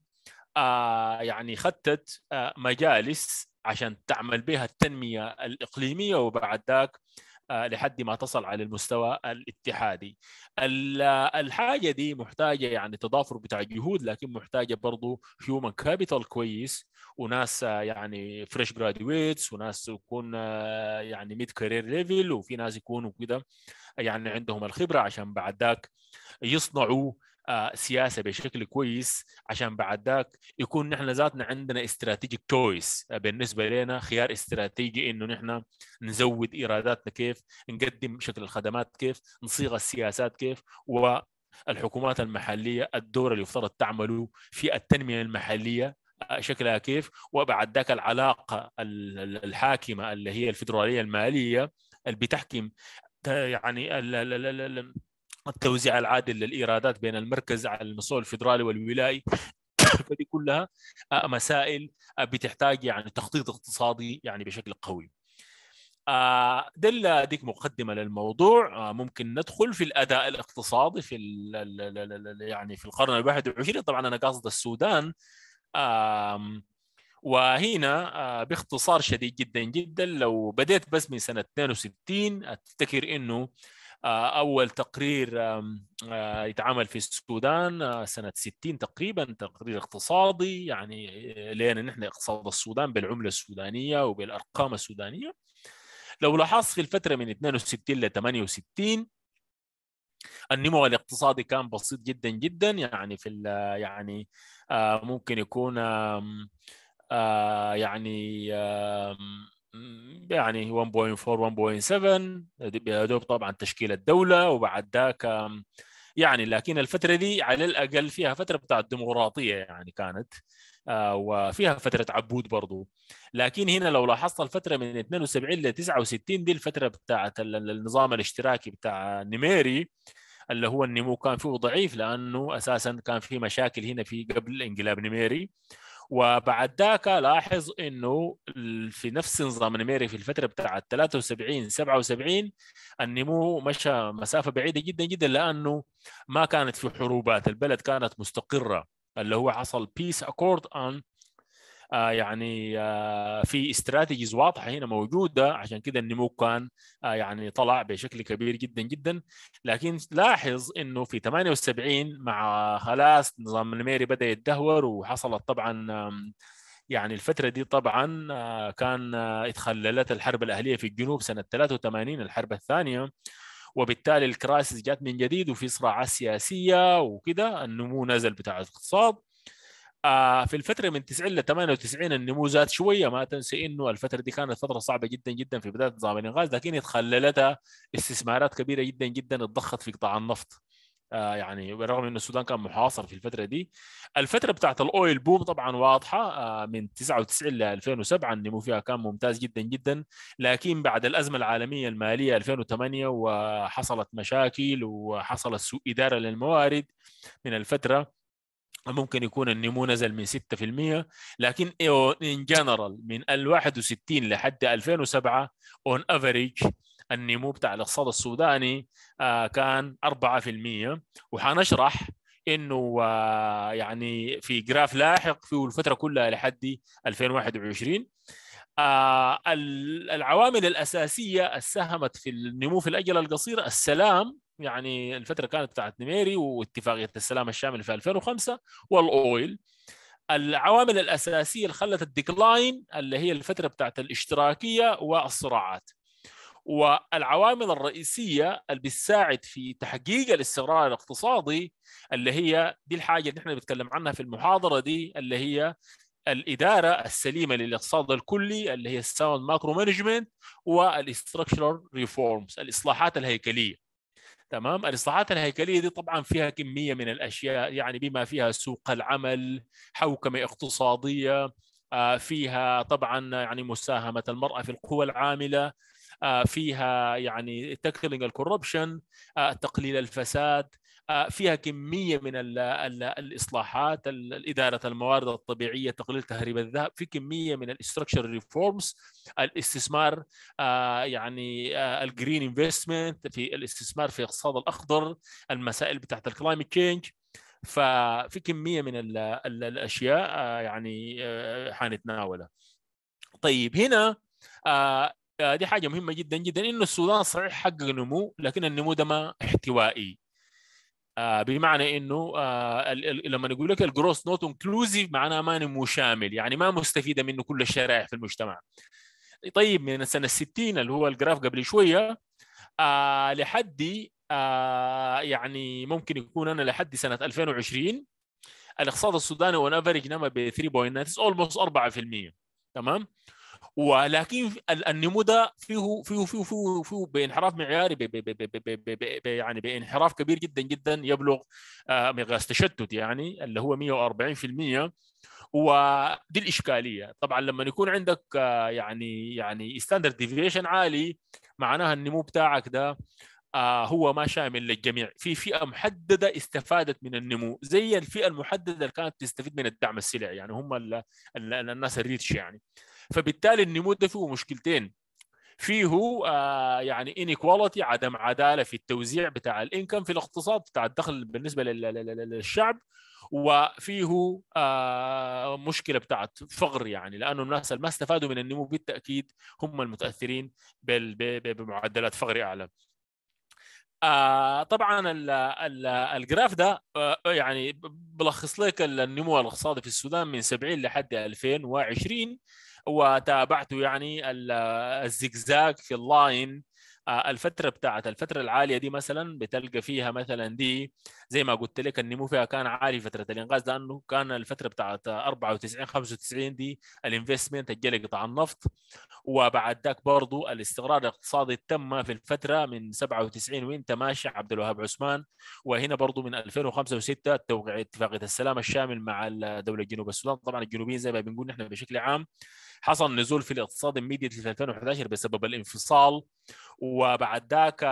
آه، يعني خطت آه، مجالس عشان تعمل بها التنميه الاقليميه وبعد ذاك آه، لحد ما تصل على المستوى الاتحادي الحاجة دي محتاجة يعني تضافر بتاع جهود لكن محتاجة برضو هيومن كابيتال كويس وناس آه، يعني فريش جرادويتس وناس يكون آه، يعني ميد كارير ليفل وفي ناس يكونوا كده يعني عندهم الخبرة عشان بعد ذاك يصنعوا آه، سياسه بشكل كويس عشان بعد ذاك يكون نحن ذاتنا عندنا استراتيجيك آه، تشويس بالنسبه لنا خيار استراتيجي انه نحن نزود ايراداتنا كيف نقدم شكل الخدمات كيف نصيغ السياسات كيف والحكومات المحليه الدور اللي يفترض تعمله في التنميه المحليه آه، شكلها كيف وبعد ذاك العلاقه الحاكمه اللي هي الفدراليه الماليه اللي بتحكم يعني التوزيع العادل للايرادات بين المركز على المستوى الفدرالي والولاي فدي كلها آه، مسائل آه، بتحتاج يعني تخطيط اقتصادي يعني بشكل قوي ده آه، ديك مقدمه للموضوع ممكن ندخل في الاداء الاقتصادي في يعني في القرن ال21 طبعا انا قاصد السودان وهنا باختصار شديد جدا جدا لو بديت بس من سنه 62 افتكر انه آه، اول تقرير آه، يتعمل في السودان آه، سنه 60 تقريبا تقرير اقتصادي يعني لان نحن اقتصاد السودان بالعمله السودانيه وبالارقام السودانيه لو لاحظت في الفتره من 62 ل 68 النمو الاقتصادي كان بسيط جدا جدا يعني في يعني ممكن يكون يعني يعني 1.4 1.7 يا دوب طبعا تشكيل الدولة وبعد ذاك يعني لكن الفترة دي على الأقل فيها فترة بتاع الديمقراطية يعني كانت آه، وفيها فترة عبود برضو لكن هنا لو لاحظت الفترة من 72 ل 69 دي الفترة بتاعت النظام الاشتراكي بتاع نميري اللي هو النمو كان فيه ضعيف لانه اساسا كان في مشاكل هنا في قبل انقلاب نميري وبعد ذاك لاحظ انه في نفس نظام النميري في الفتره بتاعت 73 77 النمو مشى مسافه بعيده جدا جدا لانه ما كانت في حروبات البلد كانت مستقره اللي هو حصل بيس اكورد اون آه، يعني آه، في استراتيجيز واضحه هنا موجوده عشان كده النمو كان آه، يعني طلع بشكل كبير جدا جدا لكن لاحظ انه في 78 مع خلاص نظام النميري بدا يتدهور وحصلت طبعا يعني الفتره دي طبعا كان اتخللت الحرب الاهليه في الجنوب سنه 83 الحرب الثانيه وبالتالي الكرايسيس جات من جديد وفي صراعات سياسيه وكده النمو نزل بتاع الاقتصاد آه في الفتره من 90 ل 98 النمو زاد شويه ما تنسي انه الفتره دي كانت فتره صعبه جدا جدا في بدايه نظام الانغاز لكن تخللتها استثمارات كبيره جدا جدا اتضخت في قطاع النفط آه يعني بالرغم انه السودان كان محاصر في الفتره دي الفتره بتاعت الاويل بوم طبعا واضحه آه من 99 ل 2007 النمو فيها كان ممتاز جدا جدا لكن بعد الازمه العالميه الماليه 2008 وحصلت مشاكل وحصلت سوء اداره للموارد من الفتره ممكن يكون النمو نزل من 6% لكن ان جنرال من ال 61 لحد 2007 اون افريج النمو بتاع الاقتصاد السوداني آه، كان 4% وحنشرح انه آه، يعني في جراف لاحق في الفتره كلها لحد 2021 آه، العوامل الاساسيه اللي ساهمت في النمو في الاجل القصير السلام يعني الفتره كانت بتاعت نميري واتفاقيه السلام الشامل في 2005 والاويل العوامل الاساسيه اللي خلت الديكلاين اللي هي الفتره بتاعت الاشتراكيه والصراعات والعوامل الرئيسيه اللي بتساعد في تحقيق الاستقرار الاقتصادي اللي هي دي الحاجه اللي احنا بنتكلم عنها في المحاضره دي اللي هي الاداره السليمه للاقتصاد الكلي اللي هي الساوند ماكرو مانجمنت والاستراكشرال ريفورمز الاصلاحات الهيكليه تمام الاصلاحات الهيكليه دي طبعا فيها كميه من الاشياء يعني بما فيها سوق العمل حوكمه اقتصاديه آه، فيها طبعا يعني مساهمه المراه في القوى العامله آه، فيها يعني تاكلينج الكوربشن آه، تقليل الفساد آه، فيها كميه من الـ الـ الاصلاحات اداره الموارد الطبيعيه تقليل تهريب الذهب في كميه من الاستراكشر ريفورمز الاستثمار آه، يعني آه، الجرين انفستمنت في الاستثمار في الاقتصاد الاخضر المسائل بتاعت الكلايمت تشينج ففي كميه من الـ الـ الاشياء يعني حنتناولها طيب هنا دي حاجه مهمه جدا جدا انه السودان صحيح حقق نمو لكن النمو ده ما احتوائي آه، بمعنى انه آه، لما يقول لك الجروس نوت انكلوزيف معناها ما مو شامل يعني ما مستفيده منه كل الشرائح في المجتمع طيب من سنه 60 اللي هو الجراف قبل شويه آه، لحد يعني ممكن يكون انا لحد سنه 2020 الاقتصاد السوداني اون افريج نما ب 3.9 اولموست 4% تمام ولكن النمو ده فيه فيه فيه فيه, فيه بانحراف معياري بي بي بي بي بي بي بي بي يعني بانحراف كبير جدا جدا يبلغ آه، مقياس تشتت يعني اللي هو 140% ودي الاشكاليه طبعا لما يكون عندك آه، يعني يعني ستاندرد ديفيشن عالي معناها النمو بتاعك ده آه، هو ما شامل للجميع في فئه محدده استفادت من النمو زي الفئه المحدده اللي كانت تستفيد من الدعم السلعي يعني هم الناس الريتش يعني فبالتالي النمو ده فيه مشكلتين فيه آه، يعني انيكواليتي عدم عداله في التوزيع بتاع الانكم في الاقتصاد بتاع الدخل بالنسبه للشعب وفيه آه، مشكله بتاعت فقر يعني لانه الناس اللي ما استفادوا من النمو بالتاكيد هم المتاثرين بمعدلات فقر اعلى. آه، طبعا الجراف ده يعني بلخص لك النمو الاقتصادي في السودان من 70 لحد 2020 وتابعت يعني الزقزاق في اللاين آه، الفتره بتاعت الفتره العاليه دي مثلا بتلقى فيها مثلا دي زي ما قلت لك النمو فيها كان عالي فتره الانغاز لانه كان الفتره بتاعت 94 95 دي الانفستمنت الجا لقطاع النفط وبعد ذاك برضه الاستقرار الاقتصادي تم في الفتره من 97 وانت ماشي عبد الوهاب عثمان وهنا برضه من 2005 و6 توقيع اتفاقيه السلام الشامل مع دوله جنوب السودان طبعا الجنوبيين زي ما بنقول نحن بشكل عام حصل نزول في الاقتصاد immediately في 2011 بسبب الانفصال وبعد ذاك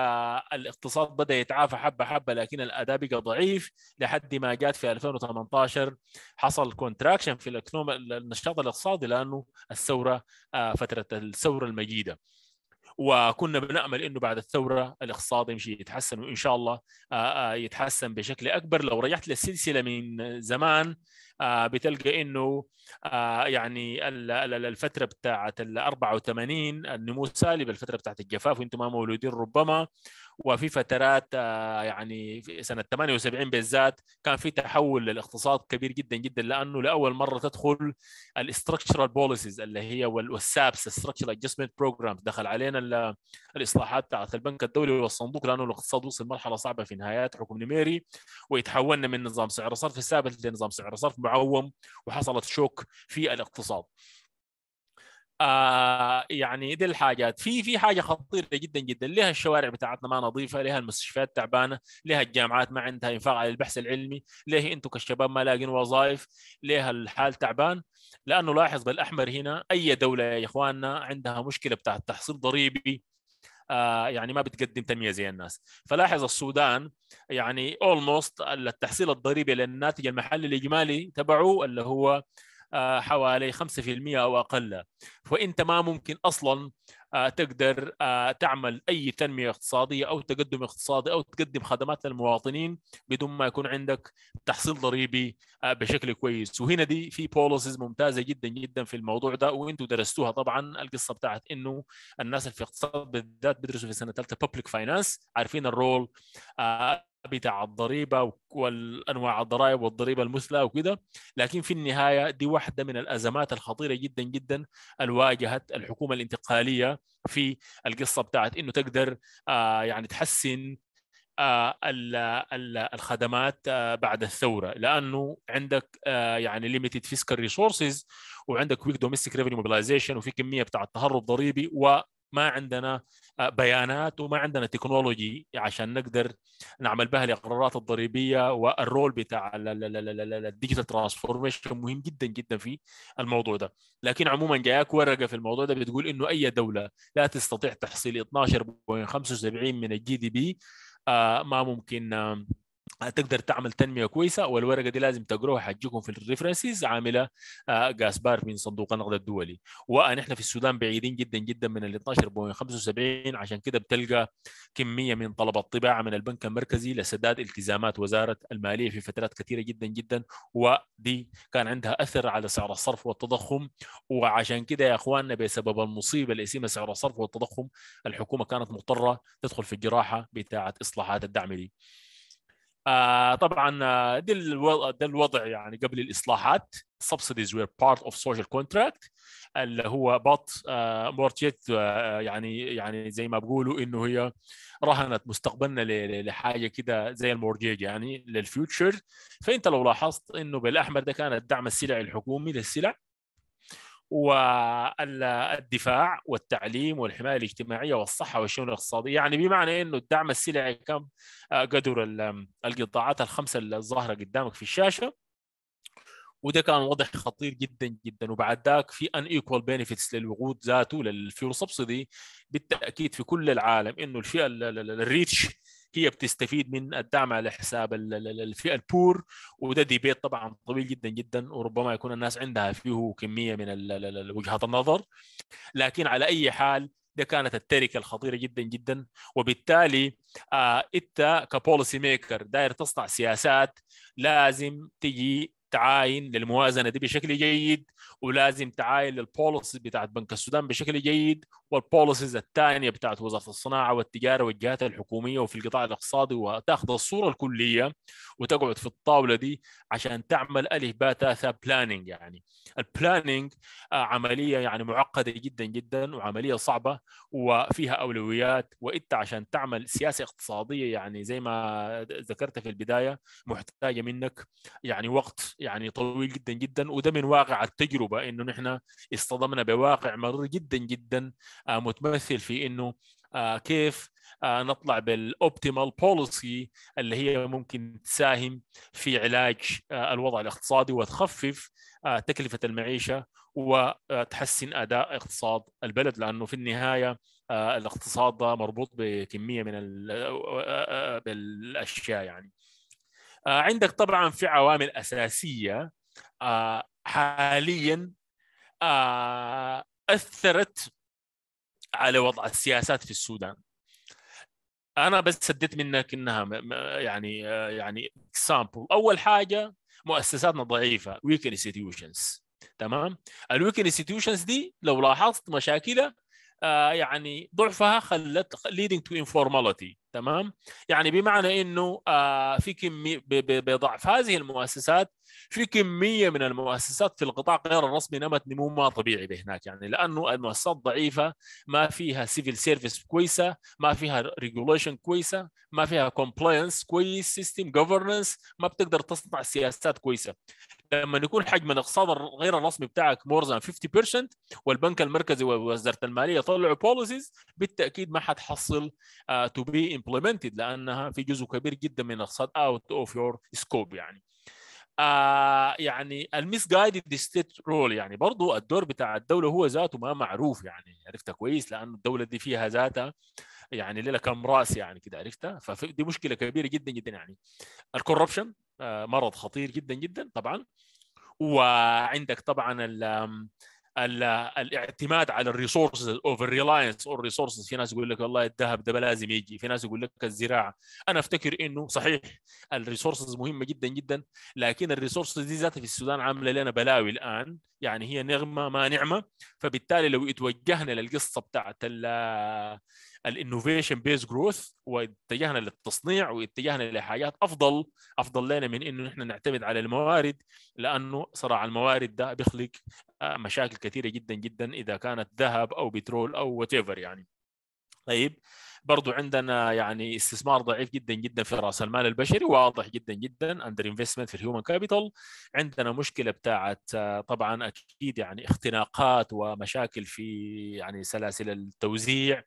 الاقتصاد بدا يتعافى حبه حبه لكن الاداء بقى ضعيف لحد ما جات في 2018 حصل كونتراكشن في النشاط الاقتصادي لانه الثوره آه، فتره الثوره المجيده وكنا بنامل انه بعد الثوره الاقتصاد يمشي يتحسن وان شاء الله آه، آه، يتحسن بشكل اكبر لو رجعت للسلسله من زمان آه، بتلقى انه آه، يعني الفتره بتاعت ال 84 النمو سالب الفتره بتاعت الجفاف وانتم ما مولودين ربما وفي فترات آه، يعني في سنه 78 بالذات كان في تحول للاقتصاد كبير جدا جدا لانه لاول مره تدخل الاستراكشرال بوليسيز اللي هي والسابس الاستراكشرال ادجستمنت بروجرام دخل علينا الاصلاحات بتاعت البنك الدولي والصندوق لانه الاقتصاد وصل مرحله صعبه في نهايات حكم نميري وتحولنا من نظام سعر صرف ثابت لنظام سعر صرف تعوم وحصلت شوك في الاقتصاد آه يعني دي الحاجات في في حاجه خطيره جدا جدا لها الشوارع بتاعتنا ما نظيفه لها المستشفيات تعبانه لها الجامعات ما عندها انفاق على البحث العلمي ليه انتم كشباب ما لاقين وظائف ليه الحال تعبان لانه لاحظ بالاحمر هنا اي دوله يا اخواننا عندها مشكله بتاعت تحصيل ضريبي آه، يعني ما بتقدم تنميه زي الناس فلاحظ السودان يعني اولموست التحصيل الضريبي للناتج المحلي الاجمالي تبعه اللي هو آه، حوالي 5% او اقل فانت ما ممكن اصلا آه، تقدر آه، تعمل اي تنميه اقتصاديه او تقدم اقتصادي او تقدم خدمات للمواطنين بدون ما يكون عندك تحصيل ضريبي آه، بشكل كويس وهنا دي في بوليسز ممتازه جدا جدا في الموضوع ده وانتم درستوها طبعا القصه بتاعت انه الناس اللي في اقتصاد بالذات بيدرسوا في سنه ثالثه بابليك فاينانس عارفين الرول بتاع الضريبه والانواع الضرائب والضريبه المثلى وكده لكن في النهايه دي واحده من الازمات الخطيره جدا جدا الواجهت الحكومه الانتقاليه في القصه بتاعت انه تقدر آه، يعني تحسن آه، الخدمات آه، بعد الثوره لانه عندك يعني ليميتد فيسكال ريسورسز وعندك ويك دوميستيك ريفينيو موبيلايزيشن وفي كميه بتاع التهرب ضريبي و ما عندنا آه, بيانات وما عندنا تكنولوجي عشان نقدر نعمل بها القرارات الضريبيه والرول بتاع الديجيتال ترانسفورميشن مهم جدا جدا في الموضوع ده لكن عموما جاياك ورقه في الموضوع ده بتقول انه اي دوله لا تستطيع تحصيل 12.75 من الجي دي بي آه, ما ممكن آه, تقدر تعمل تنميه كويسه والورقه دي لازم تقروها حتجيكم في الريفرنسز عامله جاسبار آه، من صندوق النقد الدولي ونحن في السودان بعيدين جدا جدا من ال 12.75 عشان كده بتلقى كميه من طلب الطباعه من البنك المركزي لسداد التزامات وزاره الماليه في فترات كثيره جدا جدا ودي كان عندها اثر على سعر الصرف والتضخم وعشان كده يا اخواننا بسبب المصيبه اللي اسمها سعر الصرف والتضخم الحكومه كانت مضطره تدخل في الجراحه بتاعه اصلاحات الدعم دي آه، طبعا آه، ده الوضع يعني قبل الاصلاحات subsidies were part of social contract اللي هو بط آه، مورتيت يعني يعني زي ما بقولوا انه هي رهنت مستقبلنا لحاجه كده زي المورجيج يعني للفيوتشر فانت لو لاحظت انه بالاحمر ده كان الدعم السلعي الحكومي للسلع والدفاع والتعليم والحمايه الاجتماعيه والصحه والشؤون الاقتصاديه يعني بمعنى انه الدعم السلعي كم آه، قدر القطاعات الخمسه الظاهره قدامك في الشاشه وده كان وضع خطير جدا جدا وبعد ذاك في ان ايكوال بينفيتس للوقود ذاته للفيول سبسيدي بالتاكيد في كل العالم انه الفئه الريتش هي بتستفيد من الدعم على حساب الفئه البور وده ديبيت طبعا طويل جدا جدا وربما يكون الناس عندها فيه كميه من وجهات النظر لكن على اي حال ده كانت التركه الخطيره جدا جدا وبالتالي آه، انت كبوليسي ميكر داير تصنع سياسات لازم تجي تعاين للموازنه دي بشكل جيد ولازم تعاين للبوليسي بتاعت بنك السودان بشكل جيد والبوليسيز الثانيه بتاعت وزاره الصناعه والتجاره والجهات الحكوميه وفي القطاع الاقتصادي وتاخذ الصوره الكليه وتقعد في الطاوله دي عشان تعمل الف باتا بلاننج يعني البلاننج آه، عمليه يعني معقده جدا جدا وعمليه صعبه وفيها اولويات وانت عشان تعمل سياسه اقتصاديه يعني زي ما ذكرت في البدايه محتاجه منك يعني وقت يعني طويل جدا جدا وده من واقع التجربه انه نحن اصطدمنا بواقع مرير جدا جدا آه، متمثل في انه آه، كيف آه، نطلع بالاوبتيمال بوليسي اللي هي ممكن تساهم في علاج الوضع الاقتصادي وتخفف تكلفه المعيشه وتحسن اداء اقتصاد البلد لانه في النهايه الاقتصاد ده مربوط بكميه من بالاشياء يعني آه، عندك طبعا في عوامل اساسيه آه، حاليا آه، اثرت على وضع السياسات في السودان انا بس سددت منك انها يعني يعني اكزامبل اول حاجه مؤسساتنا ضعيفه ويك انستتيوشنز تمام الويك انستتيوشنز دي لو لاحظت مشاكلها آه، يعني ضعفها خلت leading to informality تمام يعني بمعنى انه آه، في كميه بضعف هذه المؤسسات في كميه من المؤسسات في القطاع غير الرسمي نمت نمو ما طبيعي بهناك يعني لانه المؤسسات ضعيفه ما فيها سيفل سيرفيس كويسه ما فيها ريجوليشن كويسه ما فيها كومبلاينس كويس سيستم governance ما بتقدر تصنع سياسات كويسه لما يكون حجم الاقتصاد غير الرسمي بتاعك مور ذان 50% والبنك المركزي ووزاره الماليه طلعوا بوليسيز بالتاكيد ما حتحصل تو بي امبلمنتد لانها في جزء كبير جدا من الاقتصاد اوت اوف يور سكوب يعني آه يعني المس جايدد ستيت رول يعني برضه الدور بتاع الدوله هو ذاته ما معروف يعني عرفتها كويس لان الدوله دي فيها ذاتها يعني لها كم راس يعني كده عرفتها فدي مشكله كبيره جدا جدا يعني الكوربشن آه، مرض خطير جدا جدا طبعا وعندك طبعا الـ الـ الاعتماد على الريسورسز اوفر ريلاينس اور ريسورسز في ناس يقول لك والله الذهب ده لازم يجي في ناس يقول لك الزراعه انا افتكر انه صحيح الريسورسز مهمه جدا جدا لكن الريسورسز دي ذاتها في السودان عامله لنا بلاوي الان يعني هي نغمه ما نعمه فبالتالي لو اتوجهنا للقصه بتاعت الانوفيشن بيز جروث واتجهنا للتصنيع واتجهنا لحاجات افضل افضل لنا من انه نحن نعتمد على الموارد لانه صراع الموارد ده بيخلق آه، مشاكل كثيره جدا جدا اذا كانت ذهب او بترول او وات يعني طيب برضو عندنا يعني استثمار ضعيف جدا جدا في راس المال البشري واضح جدا جدا اندر انفستمنت في الهيومن كابيتال عندنا مشكله بتاعت آه، طبعا اكيد يعني اختناقات ومشاكل في يعني سلاسل التوزيع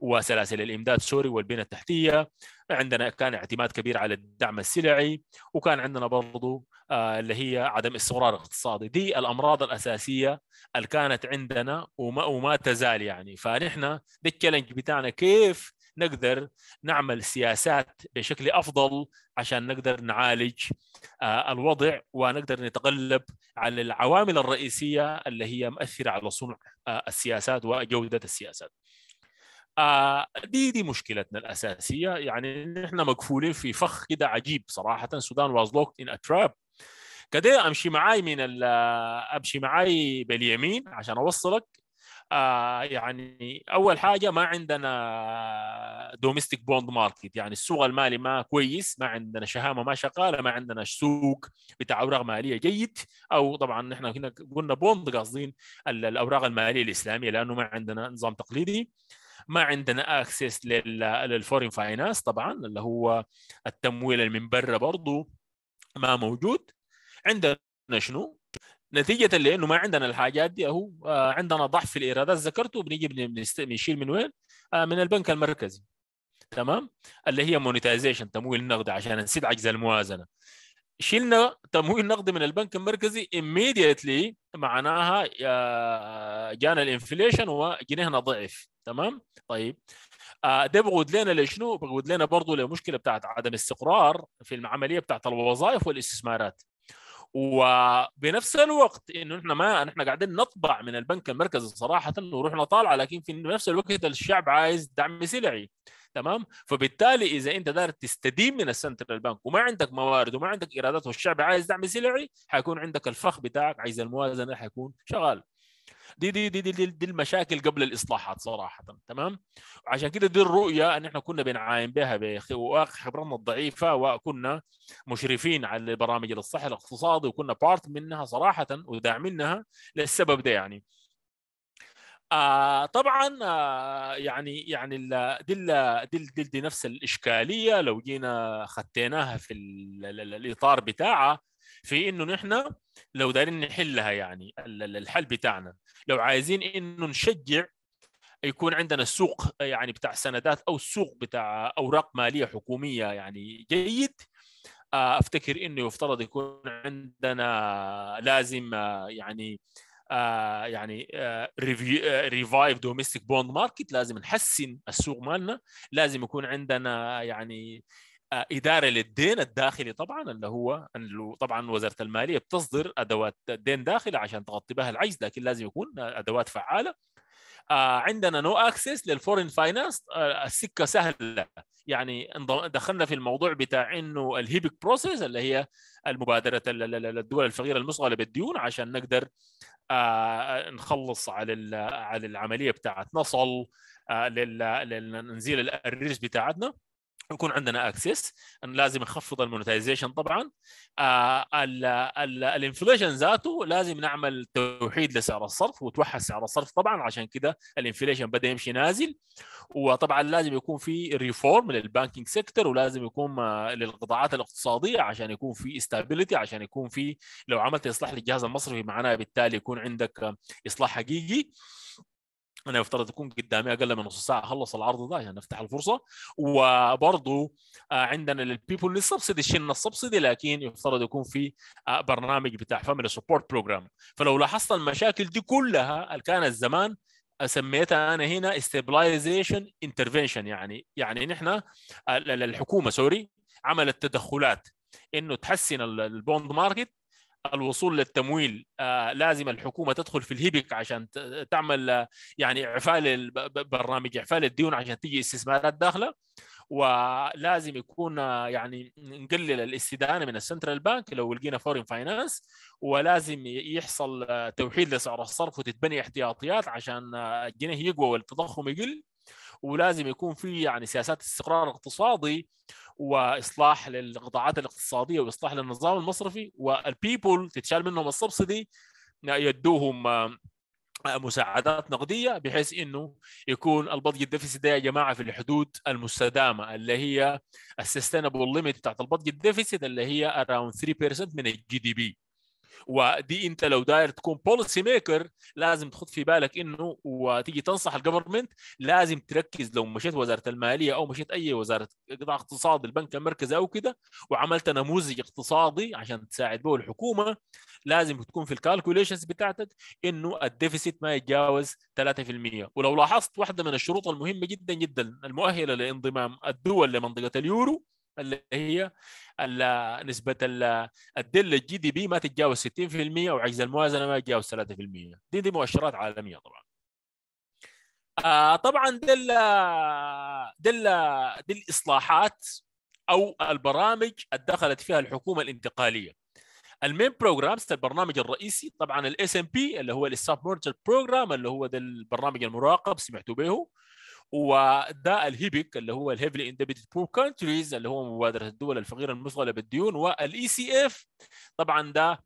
وسلاسل الامداد سوري والبنى التحتيه عندنا كان اعتماد كبير على الدعم السلعي وكان عندنا برضو آه، اللي هي عدم استقرار اقتصادي دي الامراض الاساسيه اللي كانت عندنا وما, وما تزال يعني فنحن التشالنج بتاعنا كيف نقدر نعمل سياسات بشكل افضل عشان نقدر نعالج آه، الوضع ونقدر نتغلب على العوامل الرئيسيه اللي هي مؤثره على صنع آه، السياسات وجوده السياسات. آه، دي دي مشكلتنا الاساسيه يعني نحن مقفولين في فخ كده عجيب صراحه السودان واز لوكت ان تراب كده امشي معاي من امشي معاي باليمين عشان اوصلك آه، يعني اول حاجه ما عندنا دوميستيك بوند ماركت يعني السوق المالي ما كويس ما عندنا شهامه ما شغاله ما عندنا سوق بتاع اوراق ماليه جيد او طبعا نحن هنا قلنا بوند قاصدين الاوراق الماليه الاسلاميه لانه ما عندنا نظام تقليدي ما عندنا اكسس للفورين فاينانس طبعا اللي هو التمويل اللي من برا برضه ما موجود عندنا شنو؟ نتيجة لأنه ما عندنا الحاجات دي أهو آه، عندنا ضعف في الإيرادات ذكرته بنيجي بنشيل من وين؟ آه، من البنك المركزي تمام؟ اللي هي مونيتايزيشن تمويل نقدي عشان نسد عجز الموازنة شلنا تمويل نقدي من البنك المركزي immediately معناها آه، جانا الانفليشن وجنيهنا ضعف تمام طيب آه، ده بغود لنا لشنو؟ بغود لنا برضه لمشكله بتاعت عدم استقرار في العمليه بتاعت الوظائف والاستثمارات وبنفس الوقت انه احنا ما احنا قاعدين نطبع من البنك المركزي صراحه ورحنا طالعه لكن في نفس الوقت الشعب عايز دعم سلعي تمام فبالتالي اذا انت داير تستديم من السنترال بانك وما عندك موارد وما عندك ايرادات والشعب عايز دعم سلعي حيكون عندك الفخ بتاعك عايز الموازنه حيكون شغال دي دي دي, دي دي دي المشاكل قبل الاصلاحات صراحه تمام عشان كده دي الرؤيه ان احنا كنا بنعاين بها بخبرنا الضعيفه وكنا مشرفين على برامج الاصلاح الاقتصادي وكنا بارت منها صراحه وداعمينها للسبب ده يعني آه طبعا آه يعني يعني دي دل دل دي نفس الاشكاليه لو جينا خطيناها في الاطار بتاعها في انه نحن لو دارين نحلها يعني الحل بتاعنا لو عايزين انه نشجع يكون عندنا السوق يعني بتاع سندات او السوق بتاع اوراق ماليه حكوميه يعني جيد آه، افتكر انه يفترض يكون عندنا لازم آه، يعني آه، يعني ريفايف دوميستيك بوند ماركت لازم نحسن السوق مالنا لازم يكون عندنا يعني آه، اداره للدين الداخلي طبعا اللي هو طبعا وزاره الماليه بتصدر ادوات دين داخلي عشان تغطي بها العجز لكن لازم يكون ادوات فعاله آه، عندنا نو اكسس للفورين فاينانس السكه سهله يعني دخلنا في الموضوع بتاع انه الهيبك بروسيس اللي هي المبادره الدول الفقيره المشغله بالديون عشان نقدر آه، نخلص على على العمليه بتاعت نصل لنزيل الريس بتاعتنا يكون عندنا اكسس لازم نخفض المونتايزيشن طبعا آه، الانفليشن ذاته لازم نعمل توحيد لسعر الصرف وتوحد سعر الصرف طبعا عشان كده الانفليشن بدا يمشي نازل وطبعا لازم يكون في ريفورم للبانكينج سيكتور ولازم يكون آه، للقطاعات الاقتصاديه عشان يكون في استابيليتي عشان يكون في لو عملت اصلاح للجهاز المصرفي معناها بالتالي يكون عندك آه، اصلاح حقيقي انا يفترض يكون قدامي اقل من نص ساعه اخلص العرض ده يعني افتح الفرصه وبرضو آه، عندنا للبيبول للسبسيدي شلنا السبسيدي لكن يفترض يكون في آه، برنامج بتاع فاميلي سبورت بروجرام فلو لاحظت المشاكل دي كلها اللي كانت زمان سميتها انا هنا استابلايزيشن انترفنشن يعني يعني نحن الحكومه آه، سوري عملت تدخلات انه تحسن البوند ماركت الوصول للتمويل آه، لازم الحكومه تدخل في الهبك عشان تعمل آه، يعني اعفاء للبرنامج اعفاء الديون عشان تجي استثمارات داخله ولازم يكون آه، يعني نقلل الاستدانه من السنترال بانك لو لقينا فورين فاينانس ولازم يحصل توحيد لسعر الصرف وتتبني احتياطيات عشان الجنيه يقوى والتضخم يقل ولازم يكون في يعني سياسات استقرار اقتصادي واصلاح للقطاعات الاقتصاديه واصلاح للنظام المصرفي والبيبول تتشال منهم السبسيدي يدوهم آه، آه، مساعدات نقديه بحيث انه يكون البادجت ديفيسيت ده يا جماعه في الحدود المستدامه اللي هي السستينبل ليميت بتاعت البادجت ديفيسيت اللي هي اراوند 3% من الجي دي بي ودي انت لو داير تكون بوليسي ميكر لازم تحط في بالك انه وتيجي تنصح الجفرمنت لازم تركز لو مشيت وزاره الماليه او مشيت اي وزاره قطاع اقتصادي البنك المركزي او كده وعملت نموذج اقتصادي عشان تساعد به الحكومه لازم تكون في الكالكوليشنز بتاعتك انه الديفيسيت ما يتجاوز 3% ولو لاحظت واحده من الشروط المهمه جدا جدا المؤهله لانضمام الدول لمنطقه اليورو اللي هي نسبه الدل الجي دي بي ما تتجاوز 60% وعجز الموازنه ما يتجاوز 3% دي دي مؤشرات عالميه طبعا آه طبعا دل دل دي الاصلاحات او البرامج اللي دخلت فيها الحكومه الانتقاليه المين بروجرامز البرنامج الرئيسي طبعا الاس ام بي اللي هو الستاف مونتر بروجرام اللي هو ده البرنامج المراقب سمعتوا به وده الهيبك اللي هو الهيفلي اندبتد بور كونتريز اللي هو مبادره الدول الفقيره المشغله بالديون والاي سي e اف طبعا ده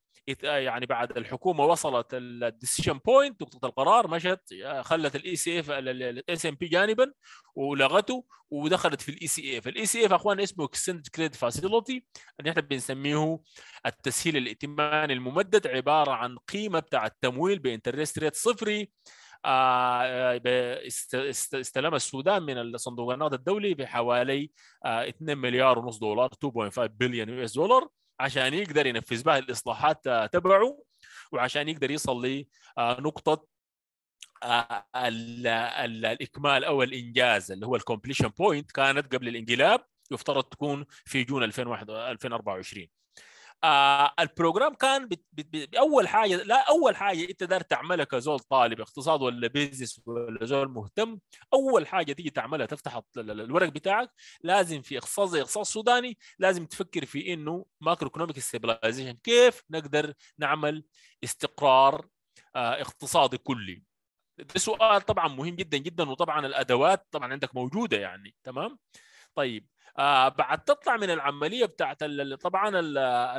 يعني بعد الحكومه وصلت الديسيشن بوينت نقطه القرار مشت خلت الاي سي اف الاس ام بي جانبا ولغته ودخلت في الاي سي e اف، الاي e سي اف اخوان اسمه اكستند كريدت فاسيلتي اللي احنا بنسميه التسهيل الائتماني الممدد عباره عن قيمه بتاع التمويل بانترست ريت صفري آه، آه، استلم السودان من صندوق النقد الدولي بحوالي 2 آه، مليار ونص دولار 2.5 بليون يو اس دولار عشان يقدر ينفذ بها الاصلاحات تبعه وعشان يقدر يصل لنقطه الاكمال او الانجاز اللي هو الكومبليشن بوينت كانت قبل الانقلاب يفترض تكون في جون 2021 2024 آه البروجرام كان بت بت باول حاجه لا اول حاجه انت دار تعملها كزول طالب اقتصاد ولا بيزنس ولا زول مهتم اول حاجه تيجي تعملها تفتح الورق بتاعك لازم في اقتصاد زي اقتصاد سوداني لازم تفكر في انه ماكرو ايكونوميك ستابلايزيشن كيف نقدر نعمل استقرار آه اقتصادي كلي ده سؤال طبعا مهم جدا جدا وطبعا الادوات طبعا عندك موجوده يعني تمام طيب آه بعد تطلع من العمليه بتاعت طبعا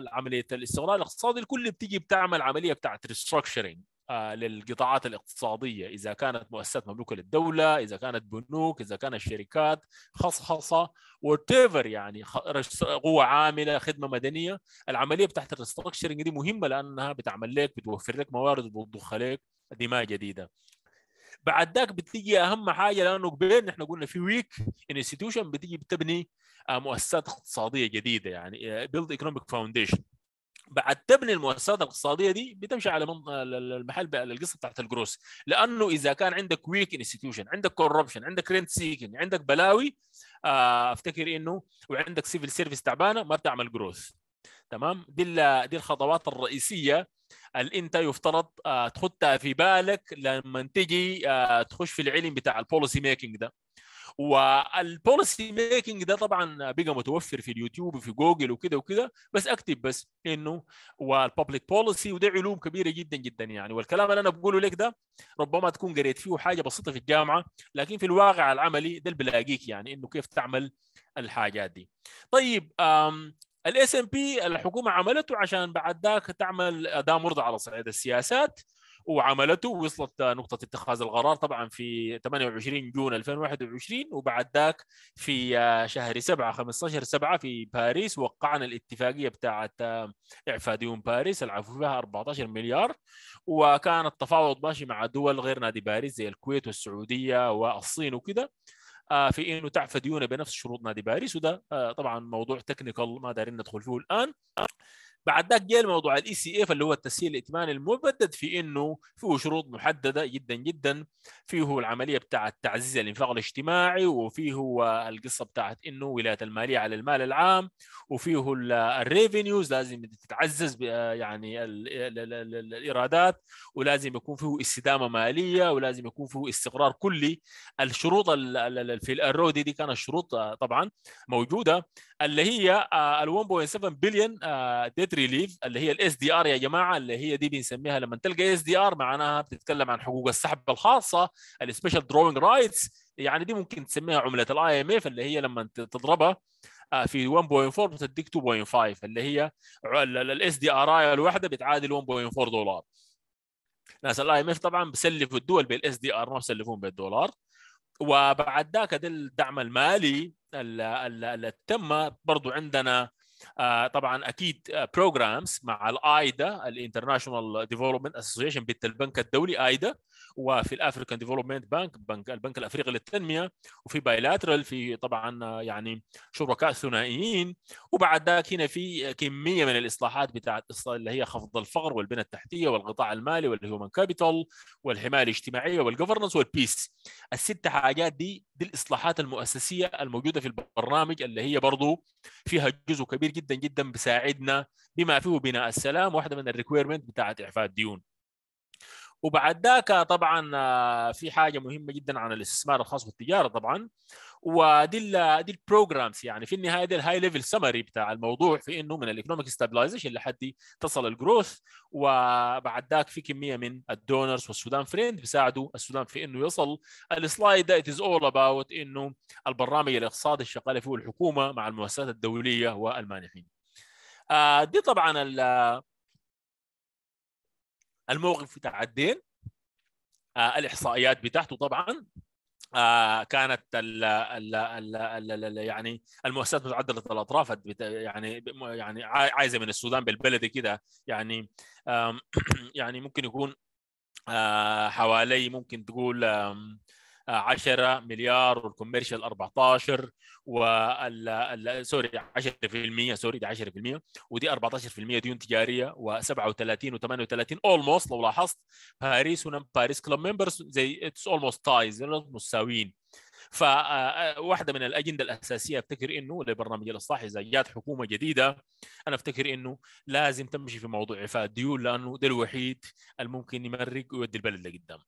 عمليه الاستغلال الاقتصادي الكل بتيجي بتعمل عمليه بتاعت ريستراكشرنج آه للقطاعات الاقتصادية إذا كانت مؤسسات مملوكة للدولة إذا كانت بنوك إذا كانت شركات خصخصة whatever يعني قوة عاملة خدمة مدنية العملية بتاعت الريستراكشرنج دي مهمة لأنها بتعمل لك بتوفر لك موارد وبتضخ لك دماء جديدة بعد ذاك بتيجي اهم حاجه لانه قبل نحن قلنا في ويك انستتيوشن بتيجي بتبني آه، مؤسسات اقتصاديه جديده يعني بيلد ايكونوميك فاونديشن بعد تبني المؤسسات الاقتصاديه دي بتمشي على المحل القصه بتاعت الجروس لانه اذا كان عندك ويك انستتيوشن عندك كوربشن عندك رينت سيكن عندك بلاوي آه، افتكر انه وعندك سيفل سيرفيس تعبانه ما بتعمل جروث تمام دي دي الخطوات الرئيسيه اللي انت يفترض آه، تحطها في بالك لما تجي آه، تخش في العلم بتاع البوليسي ميكنج ده والبوليسي ميكنج ده طبعا بقى متوفر في اليوتيوب وفي جوجل وكده وكده بس اكتب بس انه والببليك بوليسي وده علوم كبيره جدا جدا يعني والكلام اللي انا بقوله لك ده ربما تكون قريت فيه حاجه بسيطه في الجامعه لكن في الواقع العملي ده اللي بلاقيك يعني انه كيف تعمل الحاجات دي. طيب الاس ام بي الحكومه عملته عشان بعد ذاك تعمل اداء مرضى على صعيد السياسات وعملته وصلت نقطة اتخاذ القرار طبعا في 28 جون 2021 وبعد ذاك في آه، شهر 7 15 7 في باريس وقعنا الاتفاقية بتاعة آه، إعفاء ديون باريس العفو فيها 14 مليار وكان التفاوض ماشي مع دول غير نادي باريس زي الكويت والسعودية والصين وكذا آه، في انه تعفى ديونه بنفس شروط نادي باريس وده آه، طبعا موضوع تكنيكال ما دارين ندخل فيه الان بعد ذاك جاء الموضوع الاي سي e اف اللي هو التسهيل الائتماني المبدد في انه فيه شروط محدده جدا جدا فيه العمليه بتاعه تعزيز الانفاق الاجتماعي وفيه القصه بتاعت انه ولايه الماليه على المال العام وفيه الريفينيوز لازم تتعزز يعني الايرادات ولازم يكون فيه استدامه ماليه ولازم يكون فيه استقرار كلي الشروط في الرودي دي كانت شروط طبعا موجوده آه، آه، اللي هي ال 1.7 بليون ديت ريليف اللي هي الاس دي ار يا جماعه اللي هي دي بنسميها لما تلقى اس دي ار معناها بتتكلم عن حقوق السحب الخاصه السبيشال دروينج رايتس يعني دي ممكن تسميها عمله الاي ام اف اللي هي لما تضربها آه، في 1.4 بتديك 2.5 اللي هي الاس دي ار اي الواحده بتعادل 1.4 دولار ناس الاي ام اف طبعا بسلفوا الدول بالاس دي ار ما بسلفوهم بالدولار وبعد ذاك الدعم المالي اللي تم برضو عندنا آه، طبعا اكيد بروجرامز آه، مع الايدا الانترناشونال ديفلوبمنت اسوسيشن بيت البنك الدولي ايدا وفي الافريكان ديفلوبمنت بنك بنك البنك الافريقي للتنميه وفي بايلاترال في طبعا آه، يعني شركاء ثنائيين وبعد ذاك هنا في كميه من الاصلاحات بتاعت اللي هي خفض الفقر والبنى التحتيه والقطاع المالي والهيومن كابيتال والحمايه الاجتماعيه والجفرنس والبيس الست حاجات دي دي الاصلاحات المؤسسيه الموجوده في البرنامج اللي هي برضه فيها جزء كبير كبير جدا جدا بيساعدنا بما فيه بناء السلام واحده من الريكويرمنت بتاعت اعفاء الديون وبعد ذاك طبعا آه، في حاجه مهمه جدا عن الاستثمار الخاص بالتجاره طبعا ودي دي البروجرامز يعني في النهايه دي الهاي ليفل سمري بتاع الموضوع في انه من الايكونوميك ستابلايزيشن لحد تصل الجروث وبعد ذاك في كميه من الدونرز والسودان فريند بيساعدوا السودان في انه يصل السلايد ده اتز اول اباوت انه البرنامج الاقتصادي الشغاله فيه الحكومه مع المؤسسات الدوليه والمانحين. آه، دي طبعا الموقف بتاع الدين آه، الاحصائيات بتاعته طبعا آه، كانت ال ال ال ال الـ يعني المؤسسات متعدده الاطراف يعني يعني عايزه من السودان بالبلدي كده يعني يعني ممكن يكون آه، حوالي ممكن تقول 10 مليار والكوميرشال 14 وال سوري 10% سوري دي 10% ودي 14% ديون تجاريه و37 و38 اولموست لو لاحظت باريس باريس كلوب ممبرز زي اتس اولموست تايز متساويين فواحده من الاجنده الاساسيه افتكر انه لبرنامج الاصلاح اذا جات حكومه جديده انا افتكر انه لازم تمشي في موضوع اعفاء الديون لانه ده الوحيد الممكن يمرق ويودي البلد لقدام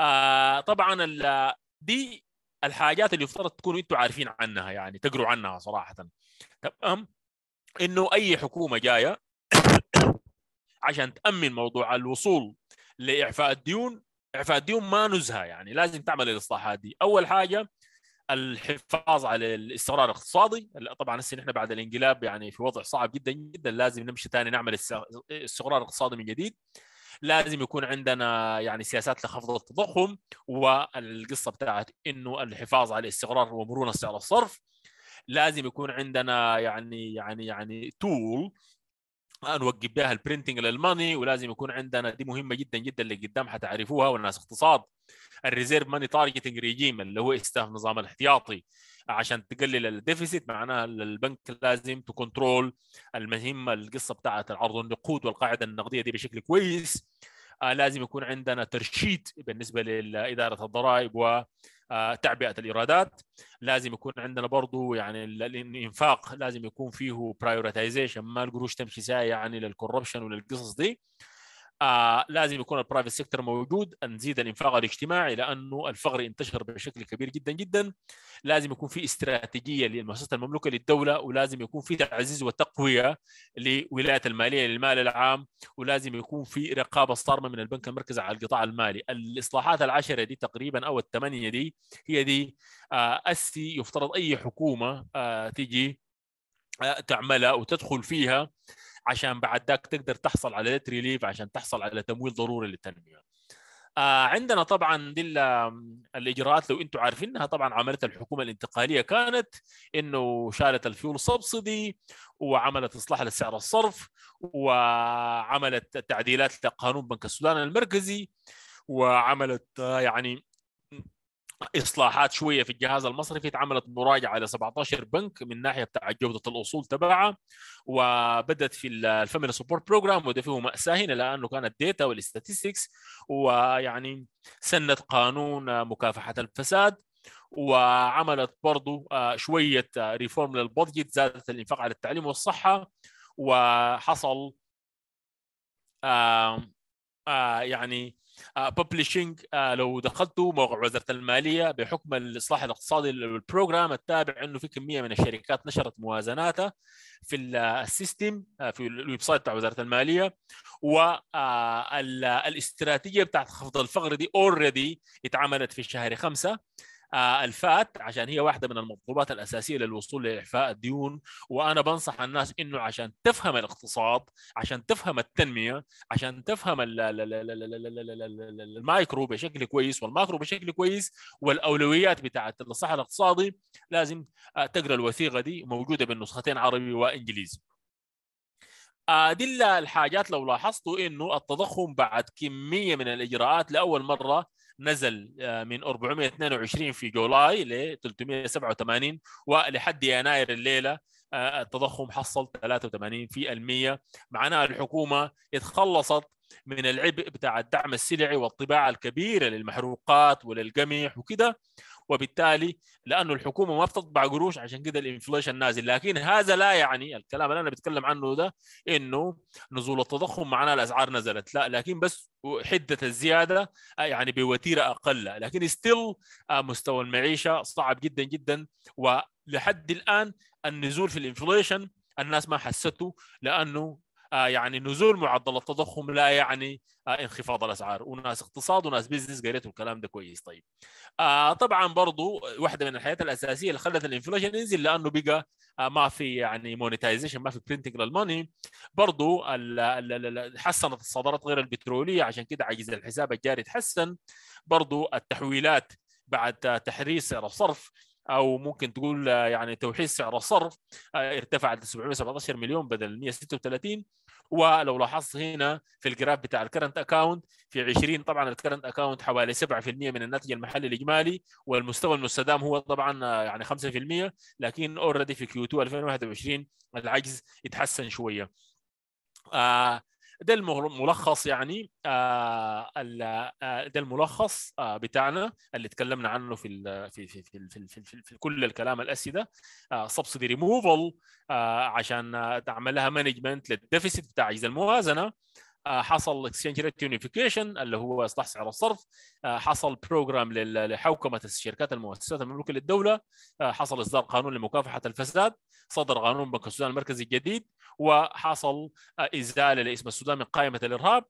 آه طبعا دي الحاجات اللي يفترض تكونوا انتم عارفين عنها يعني تقروا عنها صراحه تمام انه اي حكومه جايه عشان تامن موضوع الوصول لاعفاء الديون اعفاء الديون ما نزهه يعني لازم تعمل الاصلاحات دي اول حاجه الحفاظ على الاستقرار الاقتصادي طبعا هسه نحن بعد الانقلاب يعني في وضع صعب جدا جدا لازم نمشي ثاني نعمل استقرار اقتصادي من جديد لازم يكون عندنا يعني سياسات لخفض التضخم والقصه بتاعت انه الحفاظ على الاستقرار ومرونه سعر الصرف لازم يكون عندنا يعني يعني يعني تول نوقف بها البرنتنج للماني ولازم يكون عندنا دي مهمه جدا جدا اللي قدام حتعرفوها والناس اقتصاد الريزيرف ماني تارجتنج ريجيم اللي هو استهداف نظام الاحتياطي عشان تقلل الديفيسيت معناها البنك لازم تكنترول المهمه القصه بتاعه عرض النقود والقاعده النقديه دي بشكل كويس آه، لازم يكون عندنا ترشيد بالنسبه لاداره الضرائب و آه، تعبئه الايرادات لازم يكون عندنا برضه يعني الانفاق لازم يكون فيه برايورتايزيشن ما القروش تمشي سايع يعني للكوربشن وللقصص دي آه لازم يكون البرايفت سيكتور موجود نزيد الانفاق الاجتماعي لانه الفقر انتشر بشكل كبير جدا جدا لازم يكون في استراتيجيه للمؤسسات المملوكه للدوله ولازم يكون في تعزيز وتقويه لولايه الماليه للمال العام ولازم يكون في رقابه صارمه من البنك المركزي على القطاع المالي الاصلاحات العشره دي تقريبا او الثمانيه دي هي دي آه اسي يفترض اي حكومه آه آه تعملها وتدخل فيها عشان بعد ذاك تقدر تحصل على ليت ريليف عشان تحصل على تمويل ضروري للتنميه آه عندنا طبعا دي الاجراءات لو انتم عارفينها طبعا عملت الحكومه الانتقاليه كانت انه شالت الفيول سبسيدي وعملت اصلاح لسعر الصرف وعملت تعديلات لقانون بنك السودان المركزي وعملت آه، يعني اصلاحات شويه في الجهاز المصرفي اتعملت مراجعه على 17 بنك من ناحيه بتاع جوده الاصول تبعها وبدت في الفاميلي سبورت بروجرام وده فيه ماساه هنا لانه كانت ديتا والاستاتستكس ويعني سنت قانون مكافحه الفساد وعملت برضو آه، شويه ريفورم آه، للبادجت زادت الانفاق على التعليم والصحه وحصل آه، يعني ببلشنج آه، آه، لو دخلتوا موقع وزاره الماليه بحكم الاصلاح الاقتصادي للبروجرام التابع انه في كميه من الشركات نشرت موازناتها في السيستم آه، في الويب سايت بتاع وزاره الماليه والاستراتيجيه بتاعت خفض الفقر دي اوريدي اتعملت في شهر خمسة الفات عشان هي واحده من المطلوبات الاساسيه للوصول لاعفاء الديون وانا بنصح الناس انه عشان تفهم الاقتصاد عشان تفهم التنميه عشان تفهم المايكرو بشكل كويس والماكرو بشكل كويس والاولويات بتاعت الصحه الاقتصادي لازم تقرا الوثيقه دي موجوده بالنسختين عربي وانجليزي دي الحاجات لو لاحظتوا انه التضخم بعد كميه من الاجراءات لاول مره نزل آه، من 422 في جولاي ل 387 ولحد يناير الليله آه، التضخم حصل 83% معناها الحكومه اتخلصت من العبء بتاع الدعم السلعي والطباعه الكبيره للمحروقات وللقمح وكده وبالتالي لانه الحكومه ما بتطبع قروش عشان كده الانفليشن نازل لكن هذا لا يعني الكلام اللي انا بتكلم عنه ده انه نزول التضخم معناه الاسعار نزلت لا لكن بس حده الزياده آه، يعني بوتيره اقل لكن ستيل آه، مستوى المعيشه صعب جدا جدا ولحد الان النزول في الانفليشن الناس ما حسته لانه آه، يعني نزول معدل التضخم لا يعني آه، انخفاض الاسعار وناس اقتصاد وناس بيزنس قريتوا الكلام ده كويس طيب آه، طبعا برضو واحده من الحياة الاساسيه اللي خلت الانفليشن ينزل لانه بقى ما في يعني مونيتايزيشن ما في برنتنج للموني برضو حسنت الصادرات غير البتروليه عشان كده عجز الحساب الجاري تحسن برضو التحويلات بعد تحرير سعر الصرف او ممكن تقول يعني توحيد سعر الصرف ارتفع ل 717 مليون بدل 136 ولو لاحظت هنا في الجراف بتاع الكرنت اكاونت في 20 طبعا الكرنت اكاونت حوالي 7% من الناتج المحلي الاجمالي والمستوى المستدام هو طبعا يعني 5% لكن اوريدي في كيو 2 2021 العجز يتحسن شويه آه يعني، آه، آه، ده الملخص يعني ده آه، الملخص بتاعنا اللي تكلمنا عنه في ال في في في, في, في, في, في كل الكلام الاسئله ده سبسيدي ريموفل عشان تعمل لها مانجمنت للديفيسيت بتاع عجز الموازنه حصل اكسشينج ريت يونيفيكيشن اللي هو اصلاح سعر الصرف حصل بروجرام لحوكمه الشركات المؤسسات المملوكه للدوله حصل اصدار قانون لمكافحه الفساد صدر قانون بنك السودان المركزي الجديد وحصل ازاله لاسم السودان من قائمه الارهاب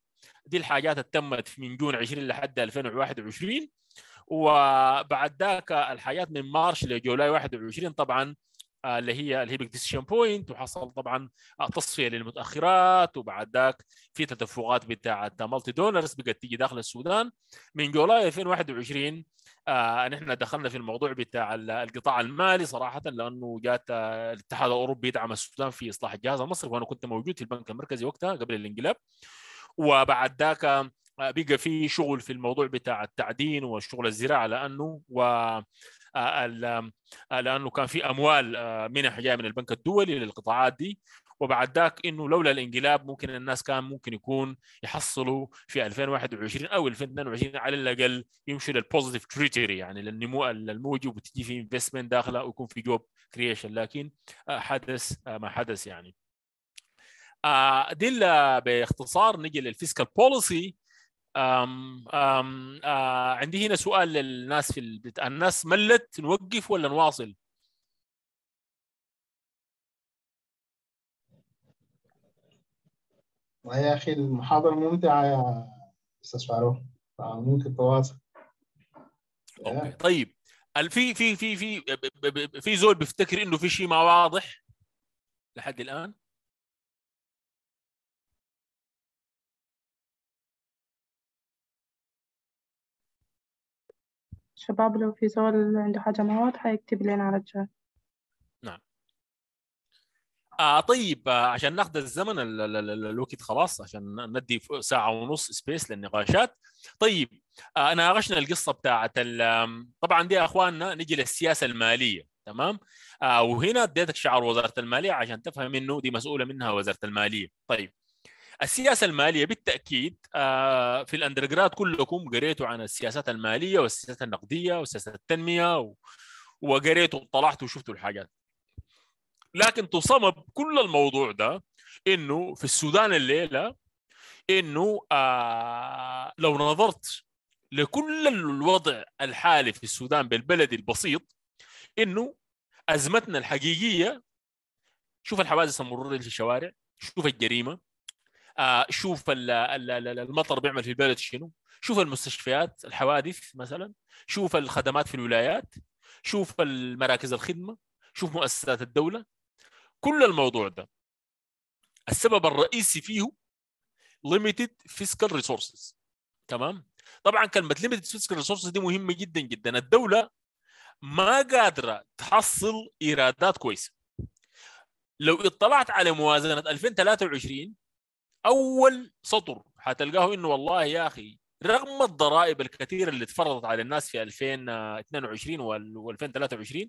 دي الحاجات اللي تمت من جون 20 لحد 2021 وبعد ذاك الحاجات من مارش لجولاي 21 طبعا آه، اللي هي اللي هي ديسيشن بوينت وحصل طبعا آه، تصفيه للمتاخرات وبعد ذاك في تدفقات بتاعت مالتي دونرز بقت تيجي داخل السودان من جولاي 2021 آه نحن دخلنا في الموضوع بتاع القطاع المالي صراحه لانه جات آه، الاتحاد الاوروبي يدعم السودان في اصلاح الجهاز المصرفي وانا كنت موجود في البنك المركزي وقتها قبل الانقلاب وبعد ذاك آه، بقى في شغل في الموضوع بتاع التعدين وشغل الزراعه لانه و آه، لانه كان في اموال منح جايه من البنك الدولي للقطاعات دي وبعد ذاك انه لولا الانقلاب ممكن الناس كان ممكن يكون يحصلوا في 2021 او 2022 على الاقل يمشوا للبوزيتيف تريتوري يعني للنمو الموجب وتجي في انفستمنت داخله ويكون في جوب كرييشن لكن آه، حدث آه، ما حدث يعني آه، دي باختصار نجي للفيسكال بوليسي أم أم آه عندي هنا سؤال للناس في الناس ملت نوقف ولا نواصل؟ وهي يا أخي المحاضرة ممتعة يا أستاذ فاروق ممكن تواصل اوكي طيب في في في في في زول بيفتكر انه في شيء ما واضح لحد الان شباب لو في زول عنده حاجة ما واضحة يكتب لنا على الجهاز آه طيب آه عشان ناخذ الزمن الوقت خلاص عشان ندي ساعه ونص سبيس للنقاشات طيب آه ناقشنا القصه بتاعت طبعا دي يا اخواننا نجي للسياسه الماليه تمام آه وهنا اديتك شعار وزاره الماليه عشان تفهم انه دي مسؤوله منها وزاره الماليه طيب السياسه الماليه بالتاكيد آه في الاندرجراد كلكم قريتوا عن السياسات الماليه والسياسات النقديه وسياسه التنميه و... وقريتوا وطلعتوا وشفتوا الحاجات لكن تصمم كل الموضوع ده انه في السودان الليله انه آه لو نظرت لكل الوضع الحالي في السودان بالبلد البسيط انه ازمتنا الحقيقيه شوف الحوادث المرور في الشوارع شوف الجريمه آه شوف المطر بيعمل في البلد شنو شوف المستشفيات الحوادث مثلا شوف الخدمات في الولايات شوف المراكز الخدمه شوف مؤسسات الدوله كل الموضوع ده السبب الرئيسي فيه limited fiscal resources تمام طبعا كلمه limited fiscal resources دي مهمه جدا جدا الدوله ما قادره تحصل ايرادات كويسه لو اطلعت على موازنه 2023 اول سطر حتلقاه انه والله يا اخي رغم الضرائب الكثيره اللي اتفرضت على الناس في 2022 و2023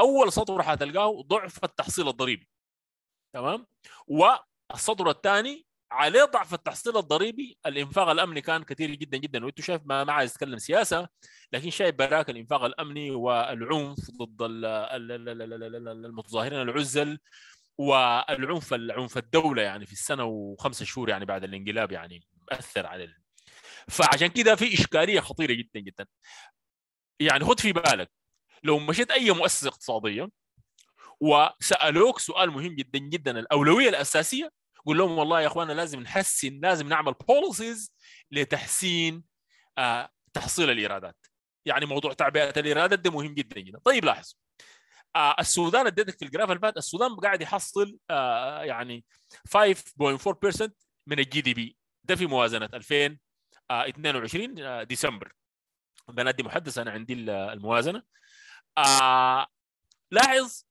اول سطر حتلقاه ضعف التحصيل الضريبي تمام والسطر الثاني عليه ضعف التحصيل الضريبي الانفاق الامني كان كثير جدا جدا وانت شايف ما, ما عايز اتكلم سياسه لكن شايف براك الانفاق الامني والعنف ضد المتظاهرين العزل والعنف العنف الدوله يعني في السنه وخمسة شهور يعني بعد الانقلاب يعني اثر على فعشان كده في اشكاليه خطيره جدا جدا يعني خد في بالك لو مشيت اي مؤسسه اقتصاديه وسالوك سؤال مهم جدا جدا الاولويه الاساسيه قول لهم والله يا اخوانا لازم نحسن لازم نعمل بوليسيز لتحسين آه، تحصيل الايرادات يعني موضوع تعبئه الايرادات ده مهم جدا جدا طيب لاحظ آه، السودان اديتك في الجراف اللي فات السودان قاعد يحصل آه، يعني 5.4% من الجي دي بي ده في موازنه 2000 22 آه، آه، ديسمبر دي محدث انا عندي الموازنه آه، لاحظ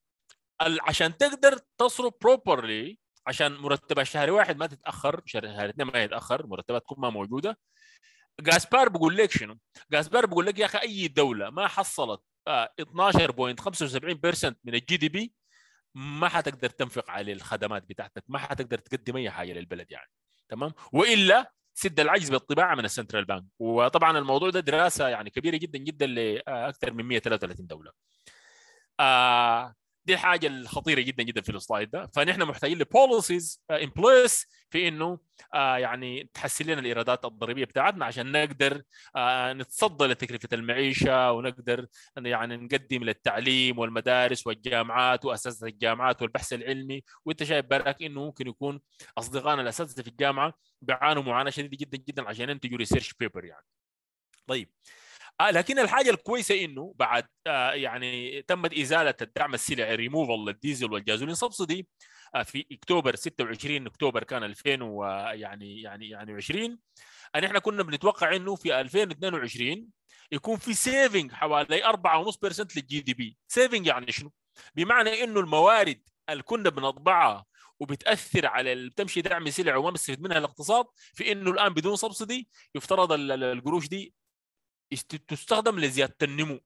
عشان تقدر تصرف بروبرلي عشان مرتبات الشهر واحد ما تتاخر شهر اثنين ما يتاخر مرتبات تكون ما موجوده جاسبار بيقول لك شنو؟ جاسبار بيقول لك يا اخي اي دوله ما حصلت 12.75% من الجي دي بي ما حتقدر تنفق عليه الخدمات بتاعتك ما حتقدر تقدم اي حاجه للبلد يعني تمام والا سد العجز بالطباعه من السنترال بانك وطبعا الموضوع ده دراسه يعني كبيره جدا جدا لاكثر من 133 دوله آه دي الحاجه الخطيره جدا جدا في السلايد ده فنحن محتاجين لبوليسيز ان بليس في انه uh, يعني تحسن لنا الايرادات الضريبيه بتاعتنا عشان نقدر uh, نتصدى لتكلفه المعيشه ونقدر يعني نقدم للتعليم والمدارس والجامعات واساتذه الجامعات والبحث العلمي وانت شايف براك انه ممكن يكون اصدقائنا الاساتذه في الجامعه بيعانوا معاناه شديده جدا جدا عشان ينتجوا ريسيرش بيبر يعني طيب آه، لكن الحاجه الكويسه انه بعد آه، يعني تمت ازاله الدعم السلعي ريموفال للديزل والجازولين سبسيدي آه، في اكتوبر 26 اكتوبر كان 2000 ويعني يعني يعني 20 ان احنا كنا بنتوقع انه في 2022 يكون في سيفنج حوالي 4.5% للجي دي بي سيفنج يعني شنو بمعنى انه الموارد اللي كنا بنطبعها وبتاثر على تمشي بتمشي دعم سلع وما بيستفيد منها الاقتصاد في انه الان بدون سبسيدي يفترض القروش دي تستخدم لزياده النمو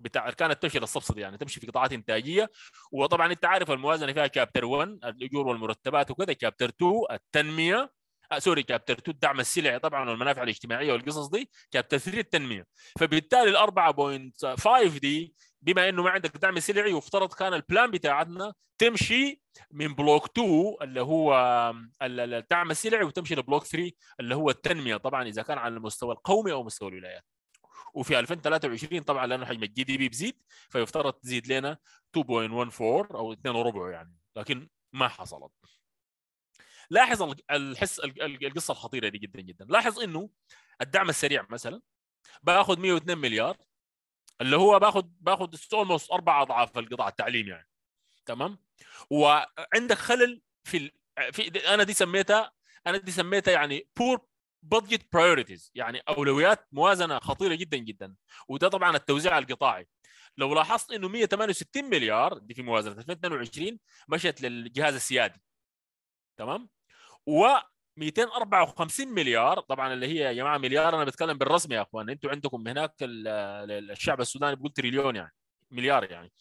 بتاع اركان التمشي للصبصد يعني تمشي في قطاعات انتاجيه وطبعا انت عارف الموازنه فيها كابتر 1 الاجور والمرتبات وكذا كابتر 2 التنميه آه سوري كابتر 2 الدعم السلعي طبعا والمنافع الاجتماعيه والقصص دي كابتر 3 التنميه فبالتالي ال 4.5 دي بما انه ما عندك دعم سلعي يفترض كان البلان بتاعتنا تمشي من بلوك 2 اللي هو الدعم السلعي وتمشي لبلوك 3 اللي هو التنميه طبعا اذا كان على المستوى القومي او مستوى الولايات وفي 2023 طبعا لانه حجم الجي دي بي بيزيد فيفترض تزيد لنا 2.14 او 2 وربع يعني لكن ما حصلت لاحظ الحس القصه الخطيره دي جدا جدا لاحظ انه الدعم السريع مثلا باخذ 102 مليار اللي هو باخذ باخذ اولموست اربع اضعاف القطاع التعليم يعني تمام وعندك خلل في, ال... في انا دي سميتها انا دي سميتها يعني بور بادجت برايورتيز يعني اولويات موازنه خطيره جدا جدا وده طبعا التوزيع القطاعي لو لاحظت انه 168 مليار دي في موازنه 2022 مشت للجهاز السيادي تمام و 254 مليار طبعا اللي هي يا جماعه مليار انا بتكلم بالرسمي يا اخوان انتم عندكم هناك الشعب السوداني بيقول تريليون يعني مليار يعني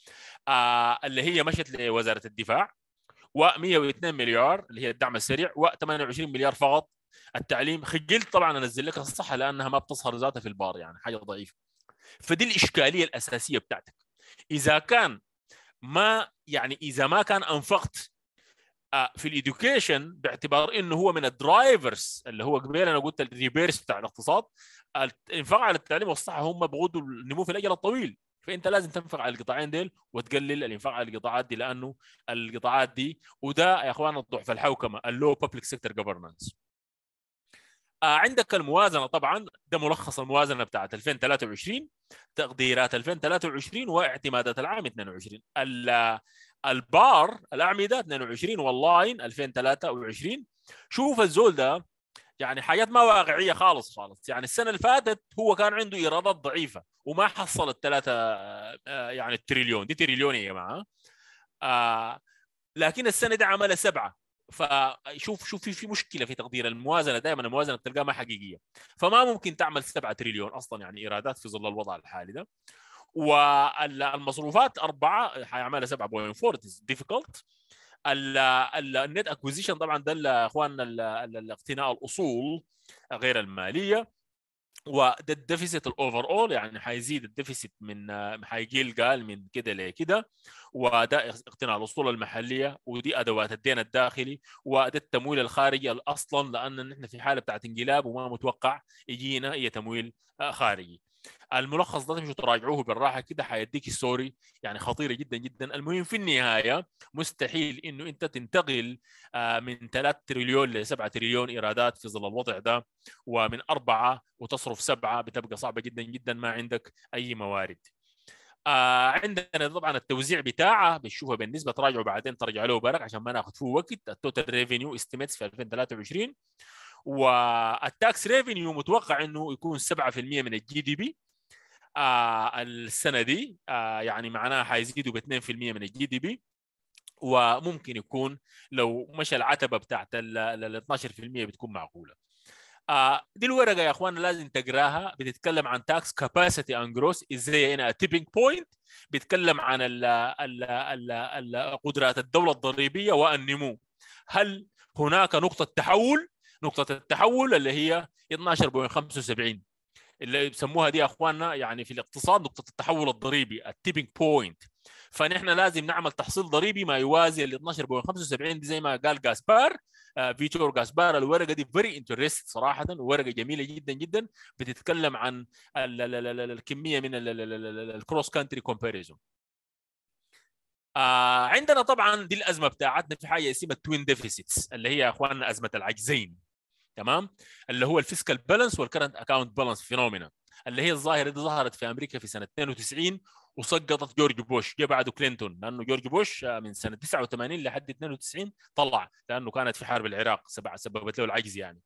آه اللي هي مشت لوزاره الدفاع و102 مليار اللي هي الدعم السريع و28 مليار فقط التعليم خجلت طبعا انزل لك الصحه لانها ما بتصهر ذاتها في البار يعني حاجه ضعيفه فدي الاشكاليه الاساسيه بتاعتك اذا كان ما يعني اذا ما كان انفقت آه، في الاديوكيشن باعتبار انه هو من الدرايفرز اللي هو قبل انا قلت الريبيرس بتاع الاقتصاد الانفاق على التعليم والصحه هم بغضوا النمو في الاجل الطويل فانت لازم تنفق على القطاعين ديل وتقلل الانفاق على القطاعات دي لانه القطاعات دي وده يا اخوانا الضعف الحوكمه اللو بابليك سيكتور جفرنانس آه، عندك الموازنه طبعا ده ملخص الموازنه بتاعت 2023 تقديرات 2023 واعتمادات العام 22 البار الاعمده 22 واللاين 2023 شوف الزول ده يعني حاجات ما واقعيه خالص خالص يعني السنه اللي فاتت هو كان عنده ايرادات ضعيفه وما حصل الثلاثه آه، يعني التريليون دي تريليون يا جماعه آه، لكن السنه دي عمل سبعه فشوف شوف في في مشكله في تقدير الموازنه دائما الموازنه بتلقاها ما حقيقيه فما ممكن تعمل 7 تريليون اصلا يعني ايرادات في ظل الوضع الحالي ده والمصروفات أربعة حيعملها 7.4 ديفيكولت النت اكوزيشن طبعا ده اخواننا اقتناء الاصول غير الماليه وده الديفيسيت الاوفر اول يعني حيزيد الديفيسيت من آه، حيقل قال من كده لكده وده اقتناء الاصول المحليه ودي ادوات الدين الداخلي وده التمويل الخارجي اصلا لان نحن في حاله بتاعت انقلاب وما متوقع يجينا اي تمويل آه، خارجي الملخص ده تمشوا تراجعوه بالراحه كده حيديك سوري يعني خطيره جدا جدا المهم في النهايه مستحيل انه انت تنتقل آه، من 3 تريليون ل 7 تريليون ايرادات في ظل الوضع ده ومن اربعه وتصرف سبعه بتبقى صعبه جدا جدا ما عندك اي موارد آه عندنا طبعا التوزيع بتاعه بنشوفه بالنسبه تراجعه بعدين ترجع له بالك عشان ما ناخذ فيه وقت التوتال ريفينيو استيميتس في 2023 والتاكس ريفينيو متوقع انه يكون 7% من الجي دي بي السنه دي آه، يعني معناها حيزيدوا ب 2% من الجي دي بي وممكن يكون لو مشى العتبه بتاعت ال 12% بتكون معقوله. آه، دي الورقه يا اخوانا لازم تقراها بتتكلم عن تاكس كاباسيتي اند جروس ازاي هنا تيبنج بوينت بيتكلم عن الـ الـ الـ الـ قدرات الدوله الضريبيه والنمو هل هناك نقطه تحول نقطه التحول اللي هي 12.75 اللي بيسموها دي اخواننا يعني في الاقتصاد نقطه التحول الضريبي التيبنج بوينت فنحن لازم نعمل تحصيل ضريبي ما يوازي ال 12.75 دي زي ما قال جاسبار آه، فيتور جاسبار الورقه دي فيري انترست صراحه ورقه جميله جدا جدا بتتكلم عن الكميه من الكروس كانتري كومباريزون عندنا طبعا دي الازمه بتاعتنا في حاجه اسمها التوين ديفيسيتس اللي هي يا اخواننا ازمه العجزين تمام اللي هو الفيسكال بالانس والكرنت اكاونت بالانس فينومينا اللي هي الظاهره دي ظهرت في امريكا في سنه 92 وسقطت جورج بوش جه بعده كلينتون لانه جورج بوش آه، من سنه 89 لحد 92 طلع لانه كانت في حرب العراق سببت له العجز يعني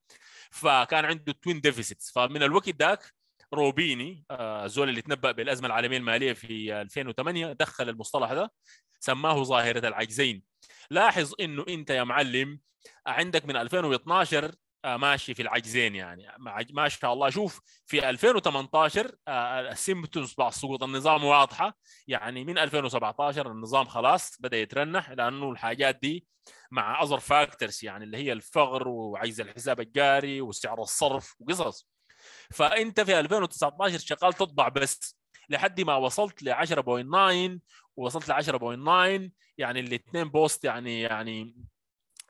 فكان عنده توين ديفيسيتس فمن الوقت ذاك روبيني آه، زول اللي تنبأ بالازمه العالميه الماليه في 2008 دخل المصطلح ده سماه ظاهره العجزين لاحظ انه انت يا معلم عندك من 2012 آه، ماشي في العجزين يعني ما شاء الله شوف في 2018 آه، آه، السيمبتونز بعد سقوط النظام واضحه يعني من 2017 النظام خلاص بدا يترنح لانه الحاجات دي مع اذر فاكتورز يعني اللي هي الفقر وعجز الحساب الجاري وسعر الصرف وقصص فانت في 2019 شغال تطبع بس لحد ما وصلت ل 10.9 ووصلت ل 10.9 يعني الاثنين بوست يعني يعني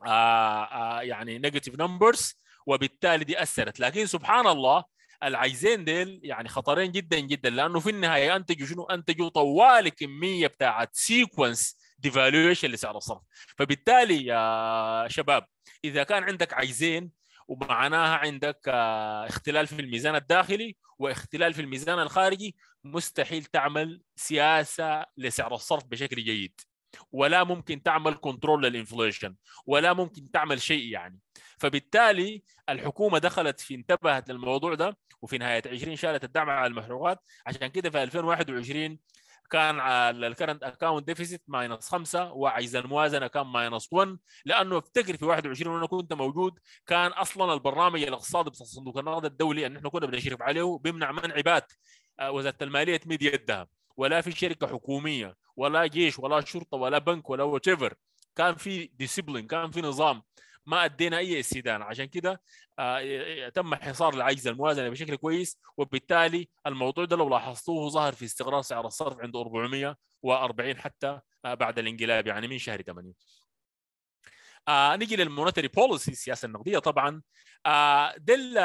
آآ آآ يعني نيجاتيف نمبرز وبالتالي دي اثرت لكن سبحان الله العايزين ديل يعني خطرين جدا جدا لانه في النهايه انتجوا شنو انتجوا طوال كميه بتاعت سيكونس ديفالويشن لسعر الصرف فبالتالي يا شباب اذا كان عندك عايزين ومعناها عندك آه، اختلال في الميزان الداخلي واختلال في الميزان الخارجي مستحيل تعمل سياسه لسعر الصرف بشكل جيد ولا ممكن تعمل كنترول للانفليشن ولا ممكن تعمل شيء يعني فبالتالي الحكومه دخلت في انتبهت للموضوع ده وفي نهايه 20 شالت الدعم على المحروقات عشان كده في 2021 كان الكرنت اكونت ديفيسيت ماينس 5 وعجز الموازنه كان ماينس 1 لانه افتكر في 21 وانا كنت موجود كان اصلا البرنامج الاقتصادي بتاع صندوق النقد الدولي ان احنا كنا بنشرف عليه بيمنع منع عباد آه، وزاره الماليه تمد يدها ولا في شركه حكوميه ولا جيش ولا شرطه ولا بنك ولا وات كان في ديسيبلين كان في نظام ما ادينا اي استدانة عشان كده آه، تم حصار العجز الموازنه بشكل كويس وبالتالي الموضوع ده لو لاحظتوه ظهر في استقرار سعر الصرف عند 440 حتى آه، بعد الانقلاب يعني من شهر 8 آه نيجي للمونتري بوليسي السياسه النقديه طبعا آه دل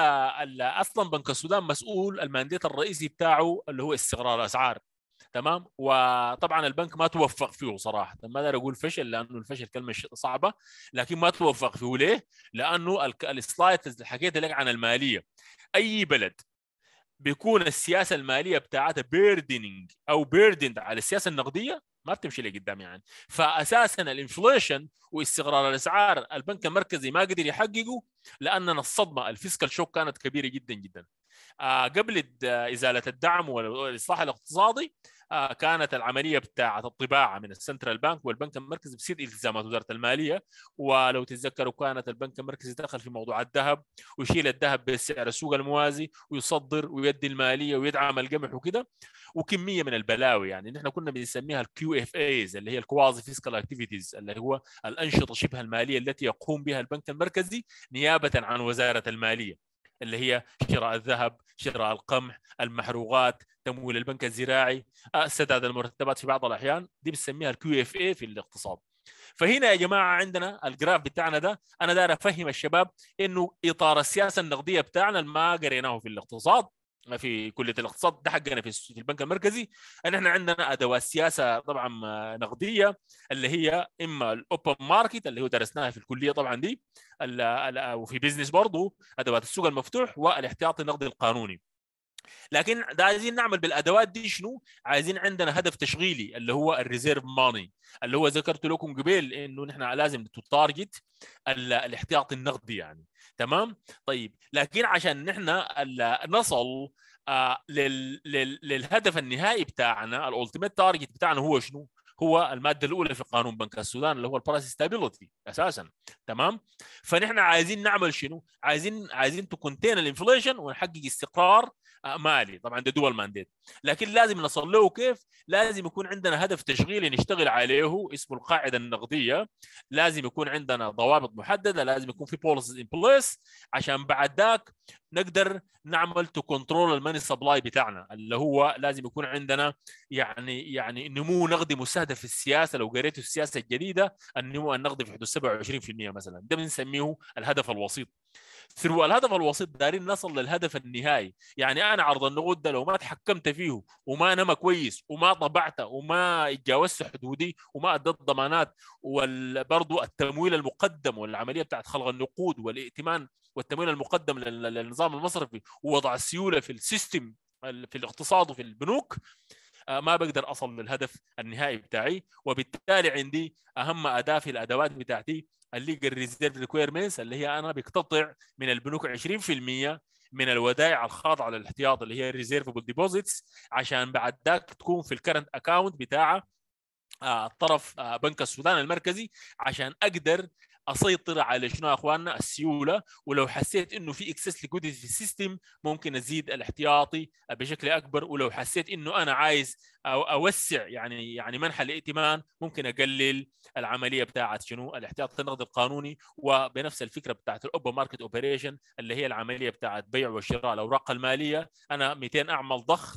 اصلا بنك السودان مسؤول المنديت الرئيسي بتاعه اللي هو استقرار الاسعار تمام وطبعا البنك ما توفق فيه صراحه ما اقدر اقول فشل لانه الفشل كلمه صعبه لكن ما توفق فيه ليه؟ لانه السلايد اللي حكيت لك عن الماليه اي بلد بيكون السياسه الماليه بتاعتها بيردنينج او بيردند على السياسه النقديه ما بتمشي لقدام يعني فاساسا الانفليشن واستقرار الاسعار البنك المركزي ما قدر يحققه لاننا الصدمه الفيسكال شوك كانت كبيره جدا جدا آه، قبل ازاله الدعم والاصلاح الاقتصادي آه، كانت العمليه بتاعه الطباعه من السنترال بانك والبنك المركزي بصير التزامات وزاره الماليه ولو تتذكروا كانت البنك المركزي دخل في موضوع الذهب ويشيل الذهب بسعر السوق الموازي ويصدر ويدي الماليه ويدعم القمح وكده وكميه من البلاوي يعني نحن كنا بنسميها الكيو اف ايز اللي هي الكوازي فيسكال اكتيفيتيز اللي هو الانشطه شبه الماليه التي يقوم بها البنك المركزي نيابه عن وزاره الماليه اللي هي شراء الذهب، شراء القمح، المحروقات، تمويل البنك الزراعي، آه، سداد المرتبات في بعض الاحيان، دي بنسميها الكيو اف اي في الاقتصاد. فهنا يا جماعه عندنا الجراف بتاعنا ده انا داير افهم الشباب انه اطار السياسه النقديه بتاعنا ما قريناه في الاقتصاد في كليه الاقتصاد ده حقنا في البنك المركزي ان احنا عندنا ادوات سياسه طبعا نقديه اللي هي اما الاوبن ماركت اللي هو درسناها في الكليه طبعا دي وفي بزنس برضو ادوات السوق المفتوح والاحتياطي النقدي القانوني لكن عايزين نعمل بالادوات دي شنو؟ عايزين عندنا هدف تشغيلي اللي هو الريزيرف ماني اللي هو ذكرت لكم قبل انه نحن لازم تارجت الاحتياطي النقدي يعني تمام؟ طيب لكن عشان نحن نصل آه، لل... لل... للهدف النهائي بتاعنا الالتيميت تارجت بتاعنا هو شنو؟ هو الماده الاولى في قانون بنك السودان اللي هو البرايس ستابيلتي اساسا تمام فنحن عايزين نعمل شنو عايزين عايزين تكونتين الانفليشن ونحقق استقرار آه، مالي طبعا ده دول مانديت لكن لازم نصل له كيف لازم يكون عندنا هدف تشغيلي نشتغل عليه اسمه القاعده النقديه لازم يكون عندنا ضوابط محدده لازم يكون في بوليسز ان بليس عشان بعد ذاك نقدر نعمل تو كنترول الماني سبلاي بتاعنا اللي هو لازم يكون عندنا يعني يعني نمو نقدي مستهدف في السياسه لو قريت السياسه الجديده النمو النقدي في حدود 27% مثلا ده بنسميه الهدف الوسيط ثرو الهدف الوسيط دارين نصل للهدف النهائي يعني انا عرض النقود ده لو ما تحكمت فيه وما نمى كويس وما طبعته وما اتجاوزت حدودي وما اديت ضمانات وبرضه التمويل المقدم والعمليه بتاعت خلق النقود والائتمان والتمويل المقدم للنظام المصرفي ووضع السيوله في السيستم في الاقتصاد وفي البنوك آه، ما بقدر اصل للهدف النهائي بتاعي وبالتالي عندي اهم اداه في الادوات بتاعتي الليجل ريزيرف ريكويرمنتس اللي هي انا بقتطع من البنوك 20% من الودائع الخاضعه للاحتياط اللي هي الريزيرفبل ديبوزيتس عشان بعد ذاك تكون في الكرنت اكاونت بتاع آه، طرف آه، بنك السودان المركزي عشان اقدر اسيطر على شنو يا اخواننا السيوله ولو حسيت انه في اكسس ليكويديتي في السيستم ممكن ازيد الاحتياطي بشكل اكبر ولو حسيت انه انا عايز أو اوسع يعني يعني منح الائتمان ممكن اقلل العمليه بتاعت شنو الاحتياط النقد القانوني وبنفس الفكره بتاعت الاوبن ماركت اوبريشن اللي هي العمليه بتاعت بيع وشراء الاوراق الماليه انا 200 اعمل ضخ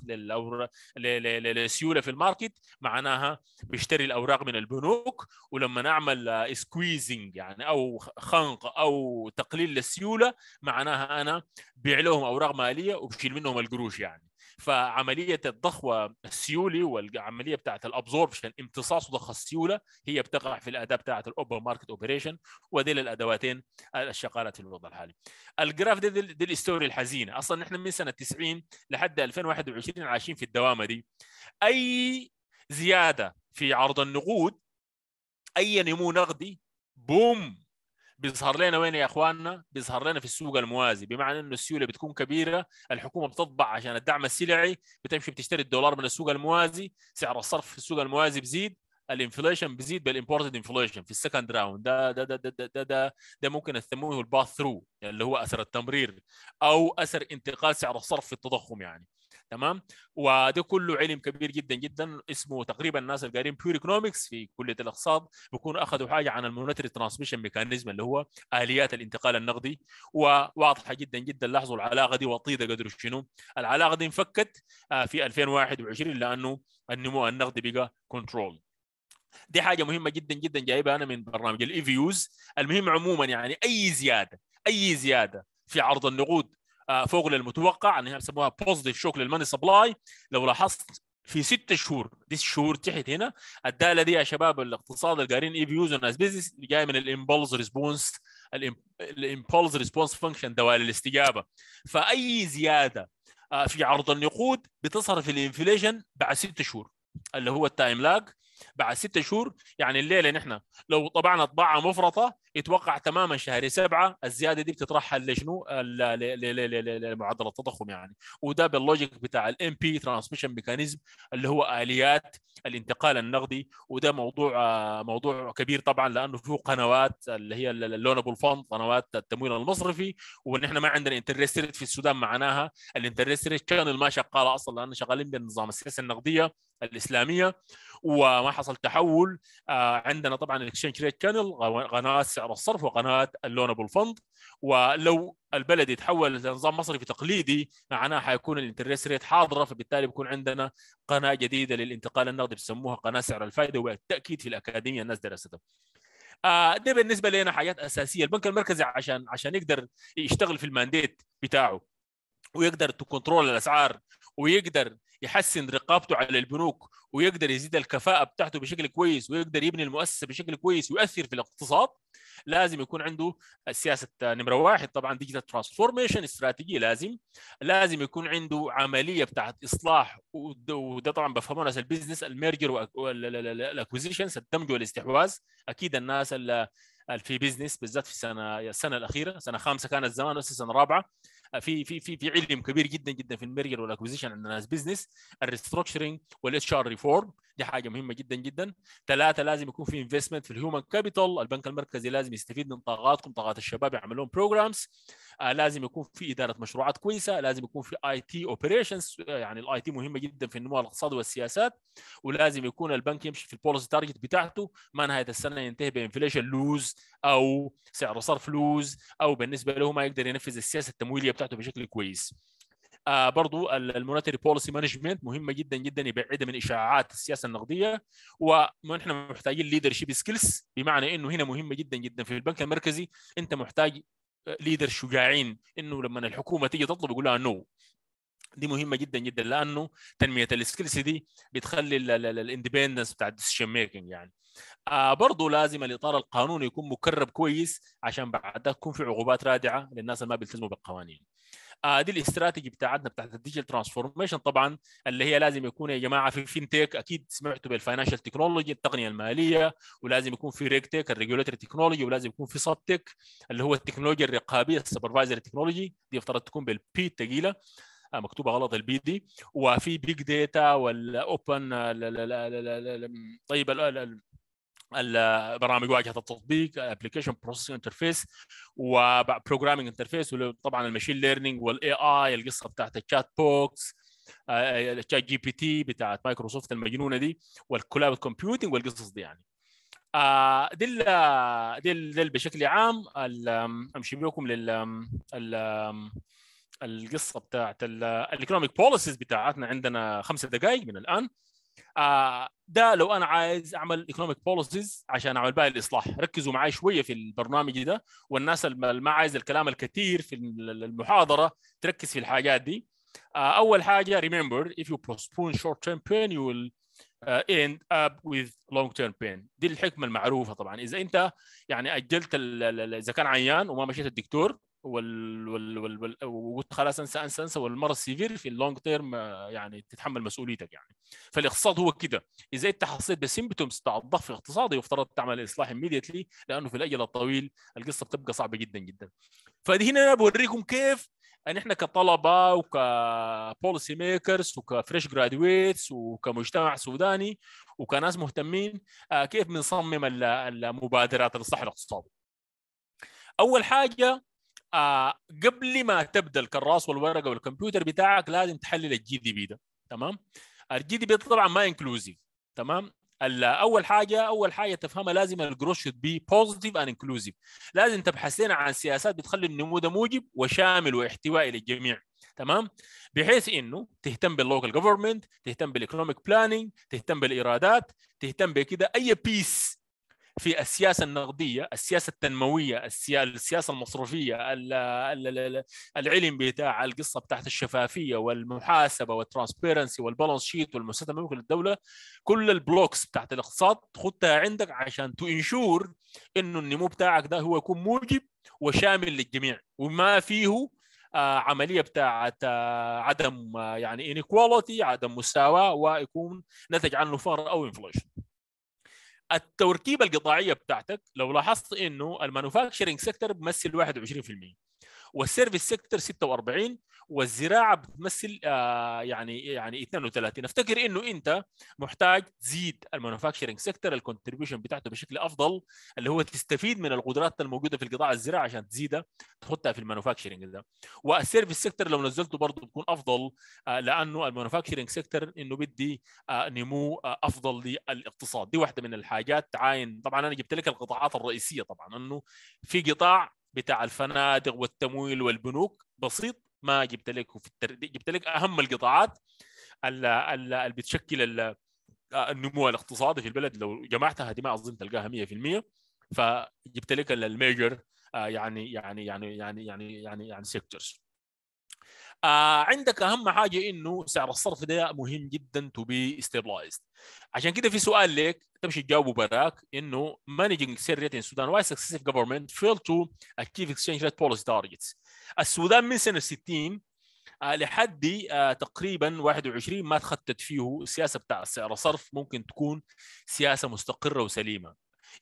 للسيوله في الماركت معناها بشتري الاوراق من البنوك ولما اعمل سكويزنج يعني او خنق او تقليل للسيوله معناها انا بيع لهم اوراق ماليه وبشيل منهم القروش يعني فعمليه الضخ السيولي والعمليه بتاعه الابزوربشن امتصاص ضخ السيوله هي بتقع في الاداه بتاعه الاوبن ماركت اوبريشن ودي الادواتين الشغالات في الوضع الحالي. الجراف دي, دي, دي الستوري الحزينه اصلا نحن من سنه 90 لحد 2021 عايشين في الدوامه دي. اي زياده في عرض النقود اي نمو نقدي بوم بيظهر لنا وين يا اخواننا؟ بيظهر لنا في السوق الموازي بمعنى انه السيوله بتكون كبيره، الحكومه بتطبع عشان الدعم السلعي، بتمشي بتشتري الدولار من السوق الموازي، سعر الصرف في السوق الموازي بزيد، الانفليشن بزيد بالامبورتد انفليشن في السكند راوند ده ده ده ده ده ده, ده, ممكن نسموه الباث ثرو اللي هو اثر التمرير او اثر انتقال سعر الصرف في التضخم يعني تمام وده كله علم كبير جدا جدا اسمه تقريبا الناس اللي قارين بيور ايكونومكس في كليه الاقتصاد بيكونوا اخذوا حاجه عن المونتري ترانسميشن ميكانيزم اللي هو اليات الانتقال النقدي وواضحه جدا جدا لاحظوا العلاقه دي وطيده قدر شنو العلاقه دي انفكت آه، في 2021 لانه النمو النقدي بقى كنترول دي حاجه مهمه جدا جدا جايبها انا من برنامج الايفيوز e المهم عموما يعني اي زياده اي زياده في عرض النقود آه، فوق للمتوقع انها بسموها بوزيتيف شوك للماني سبلاي لو لاحظت في ست شهور دي الشهور تحت هنا الداله دي يا شباب الاقتصاد اللي قارين اي فيوز والناس بيزنس جاي من الامبولز ريسبونس الامبولز ريسبونس فانكشن دوال الاستجابه فاي زياده آه، في عرض النقود بتظهر في الانفليشن بعد ست شهور اللي هو التايم لاج بعد ستة شهور يعني الليله نحن لو طبعنا طباعه مفرطه يتوقع تماما شهر سبعة الزياده دي بتترحل لشنو لمعدل التضخم يعني وده باللوجيك بتاع الام بي ترانسميشن ميكانيزم اللي هو اليات الانتقال النقدي وده موضوع آه، موضوع كبير طبعا لانه فيه قنوات اللي هي اللونبل فند قنوات التمويل المصرفي ونحن ما عندنا انترست في السودان معناها الانترست ريت كان ما شغاله اصلا لانه شغالين بالنظام السياسه النقديه الاسلاميه وما حصل تحول آه، عندنا طبعا الاكسشينج ريت كانل قناه سعر الصرف وقناه اللونبل فند ولو البلد يتحول لنظام مصرفي تقليدي معناها حيكون الانترست ريت حاضره فبالتالي بيكون عندنا قناه جديده للانتقال النقدي بيسموها قناه سعر الفائده وبالتاكيد في الاكاديميه الناس درستها. ده آه، بالنسبه لنا حاجات اساسيه البنك المركزي عشان عشان يقدر يشتغل في المانديت بتاعه ويقدر تكونترول الاسعار ويقدر يحسن رقابته على البنوك ويقدر يزيد الكفاءه بتاعته بشكل كويس ويقدر يبني المؤسسه بشكل كويس ويؤثر في الاقتصاد لازم يكون عنده سياسه نمره واحد طبعا ديجيتال ترانسفورميشن استراتيجية لازم لازم يكون عنده عمليه بتاعت اصلاح وده طبعا بفهمه ناس البيزنس الميرجر والاكوزيشنز الدمج والاستحواذ اكيد الناس اللي في بيزنس بالذات في السنه السنه الاخيره سنه خامسه كانت زمان بس رابعه في في في في علم كبير جدا جدا في الميرجر والاكوزيشن عند بزنس الريستراكشرنج والاتش ار ريفورم دي حاجه مهمه جدا جدا ثلاثه لازم يكون في انفستمنت في الهيومن كابيتال البنك المركزي لازم يستفيد من طاقاتكم طاقات الشباب يعملون بروجرامز آه لازم يكون في اداره مشروعات كويسه لازم يكون في اي تي اوبريشنز يعني الاي تي مهمه جدا في النمو الاقتصادي والسياسات ولازم يكون البنك يمشي في البوليسي تارجت بتاعته ما نهايه السنه ينتهي بانفليشن لوز او سعر صرف لوز او بالنسبه له ما يقدر ينفذ السياسه التمويليه بتاعته بشكل كويس آه برضو المونتري بوليسي مانجمنت مهمه جدا جدا يبعدها من اشاعات السياسه النقديه ونحن محتاجين ليدرشيب سكيلز بمعنى انه هنا مهمه جدا جدا في البنك المركزي انت محتاج ليدر آه، شجاعين انه لما الحكومه تيجي تطلب يقول لها نو دي مهمه جدا جدا لانه تنميه السكيلز دي بتخلي الاندبندنس بتاع الديسيشن ميكنج يعني آه برضو لازم الاطار القانوني يكون مكرب كويس عشان بعدها تكون في عقوبات رادعه للناس اللي ما بيلتزموا بالقوانين آه دي الاستراتيجي بتاعتنا بتاعت الديجيتال ترانسفورميشن طبعا اللي هي لازم يكون يا جماعه في فينتك اكيد سمعتوا بالفاينانشال تكنولوجي التقنيه الماليه ولازم يكون في ريج تك الريجوليتري تكنولوجي ولازم يكون في سب تك اللي هو التكنولوجيا الرقابيه السوبرفايزر تكنولوجي دي افترض تكون بالبي الثقيله آه، مكتوبه غلط البي دي وفي بيج داتا والاوبن طيب البرامج واجهه التطبيق ابلكيشن بروسيسنج انترفيس وبروجرامينج انترفيس وطبعا المشين ليرنينج والاي اي القصه بتاعت الشات بوكس الشات جي بي تي بتاعت مايكروسوفت المجنونه دي والكلاود كومبيوتنج والقصص دي يعني دي آه، دي, بشكل عام امشي بكم لل القصه بتاعت الايكونوميك بوليسيز بتاعتنا عندنا خمسة دقائق من الان آه، ده لو انا عايز اعمل ايكونوميك بوليسيز عشان اعمل باقي الاصلاح ركزوا معي شويه في البرنامج ده والناس اللي ما عايز الكلام الكثير في المحاضره تركز في الحاجات دي آه، اول حاجه ريمبر if you postpone short term pain you will آه، end up with long term pain دي الحكمه المعروفه طبعا اذا انت يعني اجلت اذا كان عيان وما مشيت الدكتور وال وال وال وال خلاص انسى انسى انسى والمره سيفير في اللونج آه، تيرم يعني تتحمل مسؤوليتك يعني فالاقتصاد هو كده اذا انت حسيت بسيمبتومز بتاع الضعف الاقتصادي يفترض تعمل اصلاح ايميديتلي لانه في الاجل الطويل القصه بتبقى صعبه جدا جدا فدي هنا انا بوريكم كيف ان احنا كطلبه وكبوليسي ميكرز وكفريش جرادويتس وكمجتمع سوداني وكناس مهتمين آه، كيف بنصمم المبادرات الاصلاح الاقتصادي اول حاجه آه قبل ما تبدا الكراس والورقه والكمبيوتر بتاعك لازم تحلل الجي دي بي ده تمام الجي دي بي طبعا ما انكلوزيف تمام اول حاجه اول حاجه تفهمها لازم الجروث بي بوزيتيف اند انكلوزيف لازم تبحث لنا عن سياسات بتخلي النمو ده موجب وشامل واحتوائي للجميع تمام بحيث انه تهتم باللوكال جفرمنت تهتم بالايكونوميك بلاننج تهتم بالايرادات تهتم بكده اي بيس في السياسه النقديه، السياسه التنمويه، السياسه المصرفيه، العلم بتاع القصه بتاعت الشفافيه والمحاسبه والترانسبيرنسي والبالانس شيت والمؤسسات المملكه للدوله، كل البلوكس بتاعت الاقتصاد خدتها عندك عشان تنشور انه النمو بتاعك ده هو يكون موجب وشامل للجميع وما فيه آه، عمليه بتاعت آه، عدم آه، يعني inequality عدم مساواه ويكون نتج عنه فار او inflation التركيبه القطاعيه بتاعتك لو لاحظت انه المانوفاكشرنج سيكتور بيمثل 21% والسيرفيس سيكتور 46 والزراعه بتمثل آه يعني يعني 32 افتكر انه انت محتاج تزيد المانوفاكشرنج سيكتور الكونتريبيوشن بتاعته بشكل افضل اللي هو تستفيد من القدرات الموجوده في القطاع الزراعي عشان تزيدها تحطها في المانوفاكشرنج ده والسيرفيس سيكتور لو نزلته برضه بتكون افضل آه لانه المانوفاكشرنج سيكتور انه بدي آه نمو آه، افضل للاقتصاد دي واحده من الحاجات تعاين طبعا انا جبت لك القطاعات الرئيسيه طبعا انه في قطاع بتاع الفنادق والتمويل والبنوك بسيط ما جبت لك في جبت لك اهم القطاعات اللي بتشكل النمو الاقتصادي في البلد لو جمعتها دي ما اظن تلقاها 100% فجبت لك الميجر آه، يعني يعني يعني يعني يعني يعني يعني سيكتورز آه عندك اهم حاجه انه سعر الصرف ده مهم جدا تو بي ستيبلايزد عشان كده في سؤال لك تمشي تجاوبه براك انه مانجنج سير ريت ان السودان واي سكسيسيف جفرمنت فيل تو اتشيف اكسشينج ريت بوليسي تارجتس السودان من سنه 60 آه لحد آه تقريبا 21 ما تخطت فيه السياسه بتاع سعر الصرف ممكن تكون سياسه مستقره وسليمه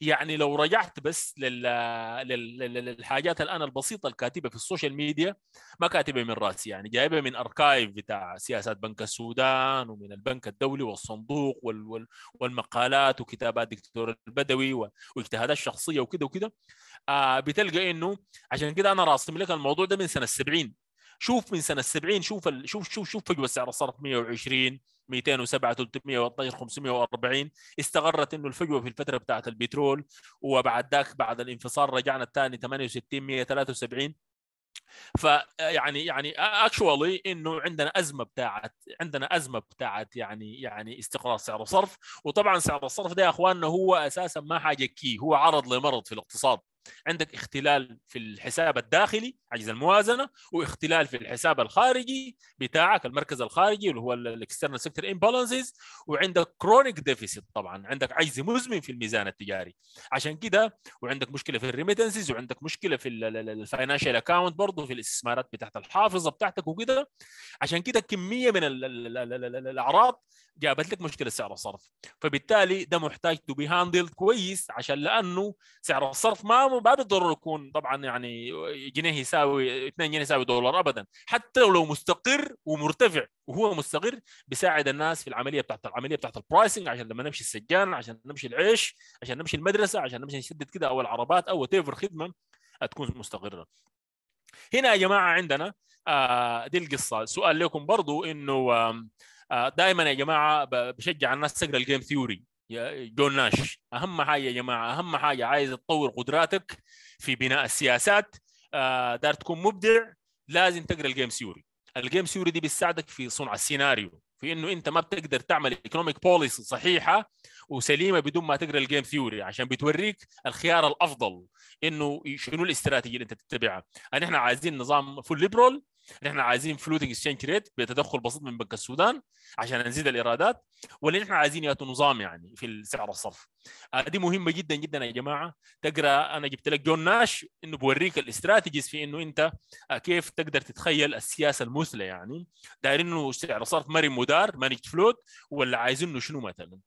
يعني لو رجعت بس للحاجات الان البسيطه الكاتبه في السوشيال ميديا ما كاتبه من راسي يعني جايبه من اركايف بتاع سياسات بنك السودان ومن البنك الدولي والصندوق والمقالات وكتابات دكتور البدوي واجتهادات شخصيه وكده وكده آه، بتلقى انه عشان كده انا راسم لك الموضوع ده من سنه 70 شوف من سنه 70 شوف شوف شوف شوف فجوه سعر الصرف 120 207 300 والطير 540 استغرت انه الفجوه في الفتره بتاعت البترول وبعد ذاك بعد الانفصال رجعنا الثاني 68 173 فيعني يعني اكشولي يعني انه عندنا ازمه بتاعت عندنا ازمه بتاعت يعني يعني استقرار سعر الصرف وطبعا سعر الصرف ده يا اخواننا هو اساسا ما حاجه كي هو عرض لمرض في الاقتصاد عندك اختلال في الحساب الداخلي عجز الموازنه واختلال في الحساب الخارجي بتاعك المركز الخارجي اللي هو الاكسترنال سيكتور امبالانسز وعندك كرونيك ديفيسيت طبعا عندك عجز مزمن في الميزان التجاري عشان كده وعندك مشكله في الريميتنسز وعندك مشكله في الفاينانشال اكاونت برضه في الاستثمارات بتاعت الحافظه بتاعتك وكده عشان كده كميه من الاعراض جابت لك مشكله سعر الصرف فبالتالي ده محتاج تو بي هاندلد كويس عشان لانه سعر الصرف ما ما بالضروره يكون طبعا يعني جنيه يساوي 2 جنيه يساوي دولار ابدا حتى لو مستقر ومرتفع وهو مستقر بيساعد الناس في العمليه بتاعت العمليه بتاعت البرايسنج عشان لما نمشي السجان عشان نمشي العيش عشان نمشي المدرسه عشان نمشي نشدد كده او العربات او تيفر خدمه تكون مستقره هنا يا جماعه عندنا آه، دي القصه سؤال لكم برضو انه آه، دائما يا جماعه بشجع الناس تقرا الجيم ثيوري جون ناش اهم حاجه يا جماعه اهم حاجه عايز تطور قدراتك في بناء السياسات آه، دار تكون مبدع لازم تقرا الجيم سيوري الجيم سيوري دي بتساعدك في صنع السيناريو في انه انت ما بتقدر تعمل ايكونوميك بوليسي صحيحه وسليمه بدون ما تقرا الجيم ثيوري عشان بتوريك الخيار الافضل انه شنو الاستراتيجيه اللي انت تتبعها نحن احنا عايزين نظام فول ليبرال نحن عايزين فلوتنج اكسشينج ريت بتدخل بسيط من بنك السودان عشان نزيد الايرادات ولا نحن عايزين ياتوا نظام يعني في سعر الصرف آه، دي مهمه جدا جدا يا جماعه تقرا انا جبت لك جون ناش انه بوريك الاستراتيجيز في انه انت آه، كيف تقدر تتخيل السياسه المثلى يعني دايرين انه سعر الصرف مرن مدار مانج فلوت ولا عايزينه شنو مثلا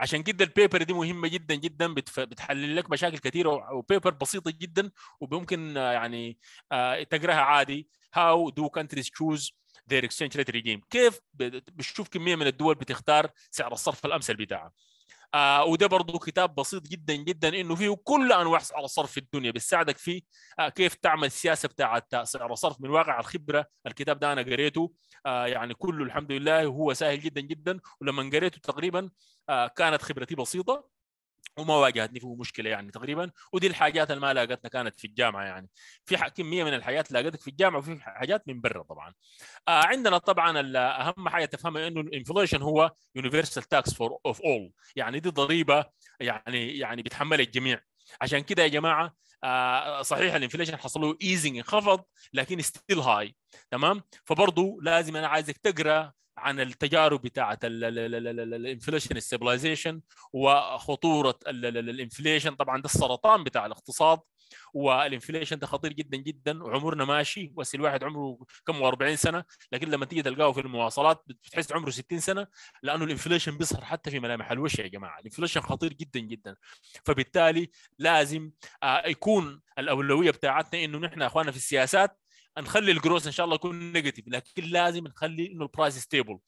عشان كده البيبر دي مهمه جدا جدا بتحلل لك مشاكل كثيره وبيبر بسيطه جدا وممكن آه، يعني تقراها عادي how do countries choose their exchange rate regime كيف بتشوف كميه من الدول بتختار سعر الصرف الامثل بتاعها آه وده برضه كتاب بسيط جدا جدا انه فيه كل انواع سعر الصرف في الدنيا بتساعدك في آه كيف تعمل السياسه بتاعت سعر الصرف من واقع الخبره الكتاب ده انا قريته آه يعني كله الحمد لله هو سهل جدا جدا ولما قريته تقريبا آه كانت خبرتي بسيطه وما واجهتني فيه مشكله يعني تقريبا ودي الحاجات اللي ما لاقتنا كانت في الجامعه يعني في كميه من الحاجات لاقتك في الجامعه وفي حاجات من برا طبعا آه عندنا طبعا اهم حاجه تفهمها انه الانفليشن هو يونيفرسال تاكس for اوف اول يعني دي ضريبه يعني يعني بتحمل الجميع عشان كده يا جماعه آه صحيح الانفليشن حصل له ايزنج انخفض لكن ستيل هاي تمام فبرضه لازم انا عايزك تقرا عن التجارب بتاعه الانفليشن ستابلايزيشن وخطوره الانفليشن طبعا ده السرطان بتاع الاقتصاد والانفليشن ده خطير جدا جدا وعمرنا ماشي بس الواحد عمره كم و40 سنه لكن لما تيجي تلقاه في المواصلات بتحس عمره 60 سنه لانه الانفليشن بيظهر حتى في ملامح الوش يا جماعه الانفليشن خطير جدا جدا فبالتالي لازم آه، يكون الاولويه بتاعتنا انه نحن اخواننا في السياسات نخلي الجروس ان شاء الله يكون نيجاتيف لكن لازم نخلي انه البرايس ستيبل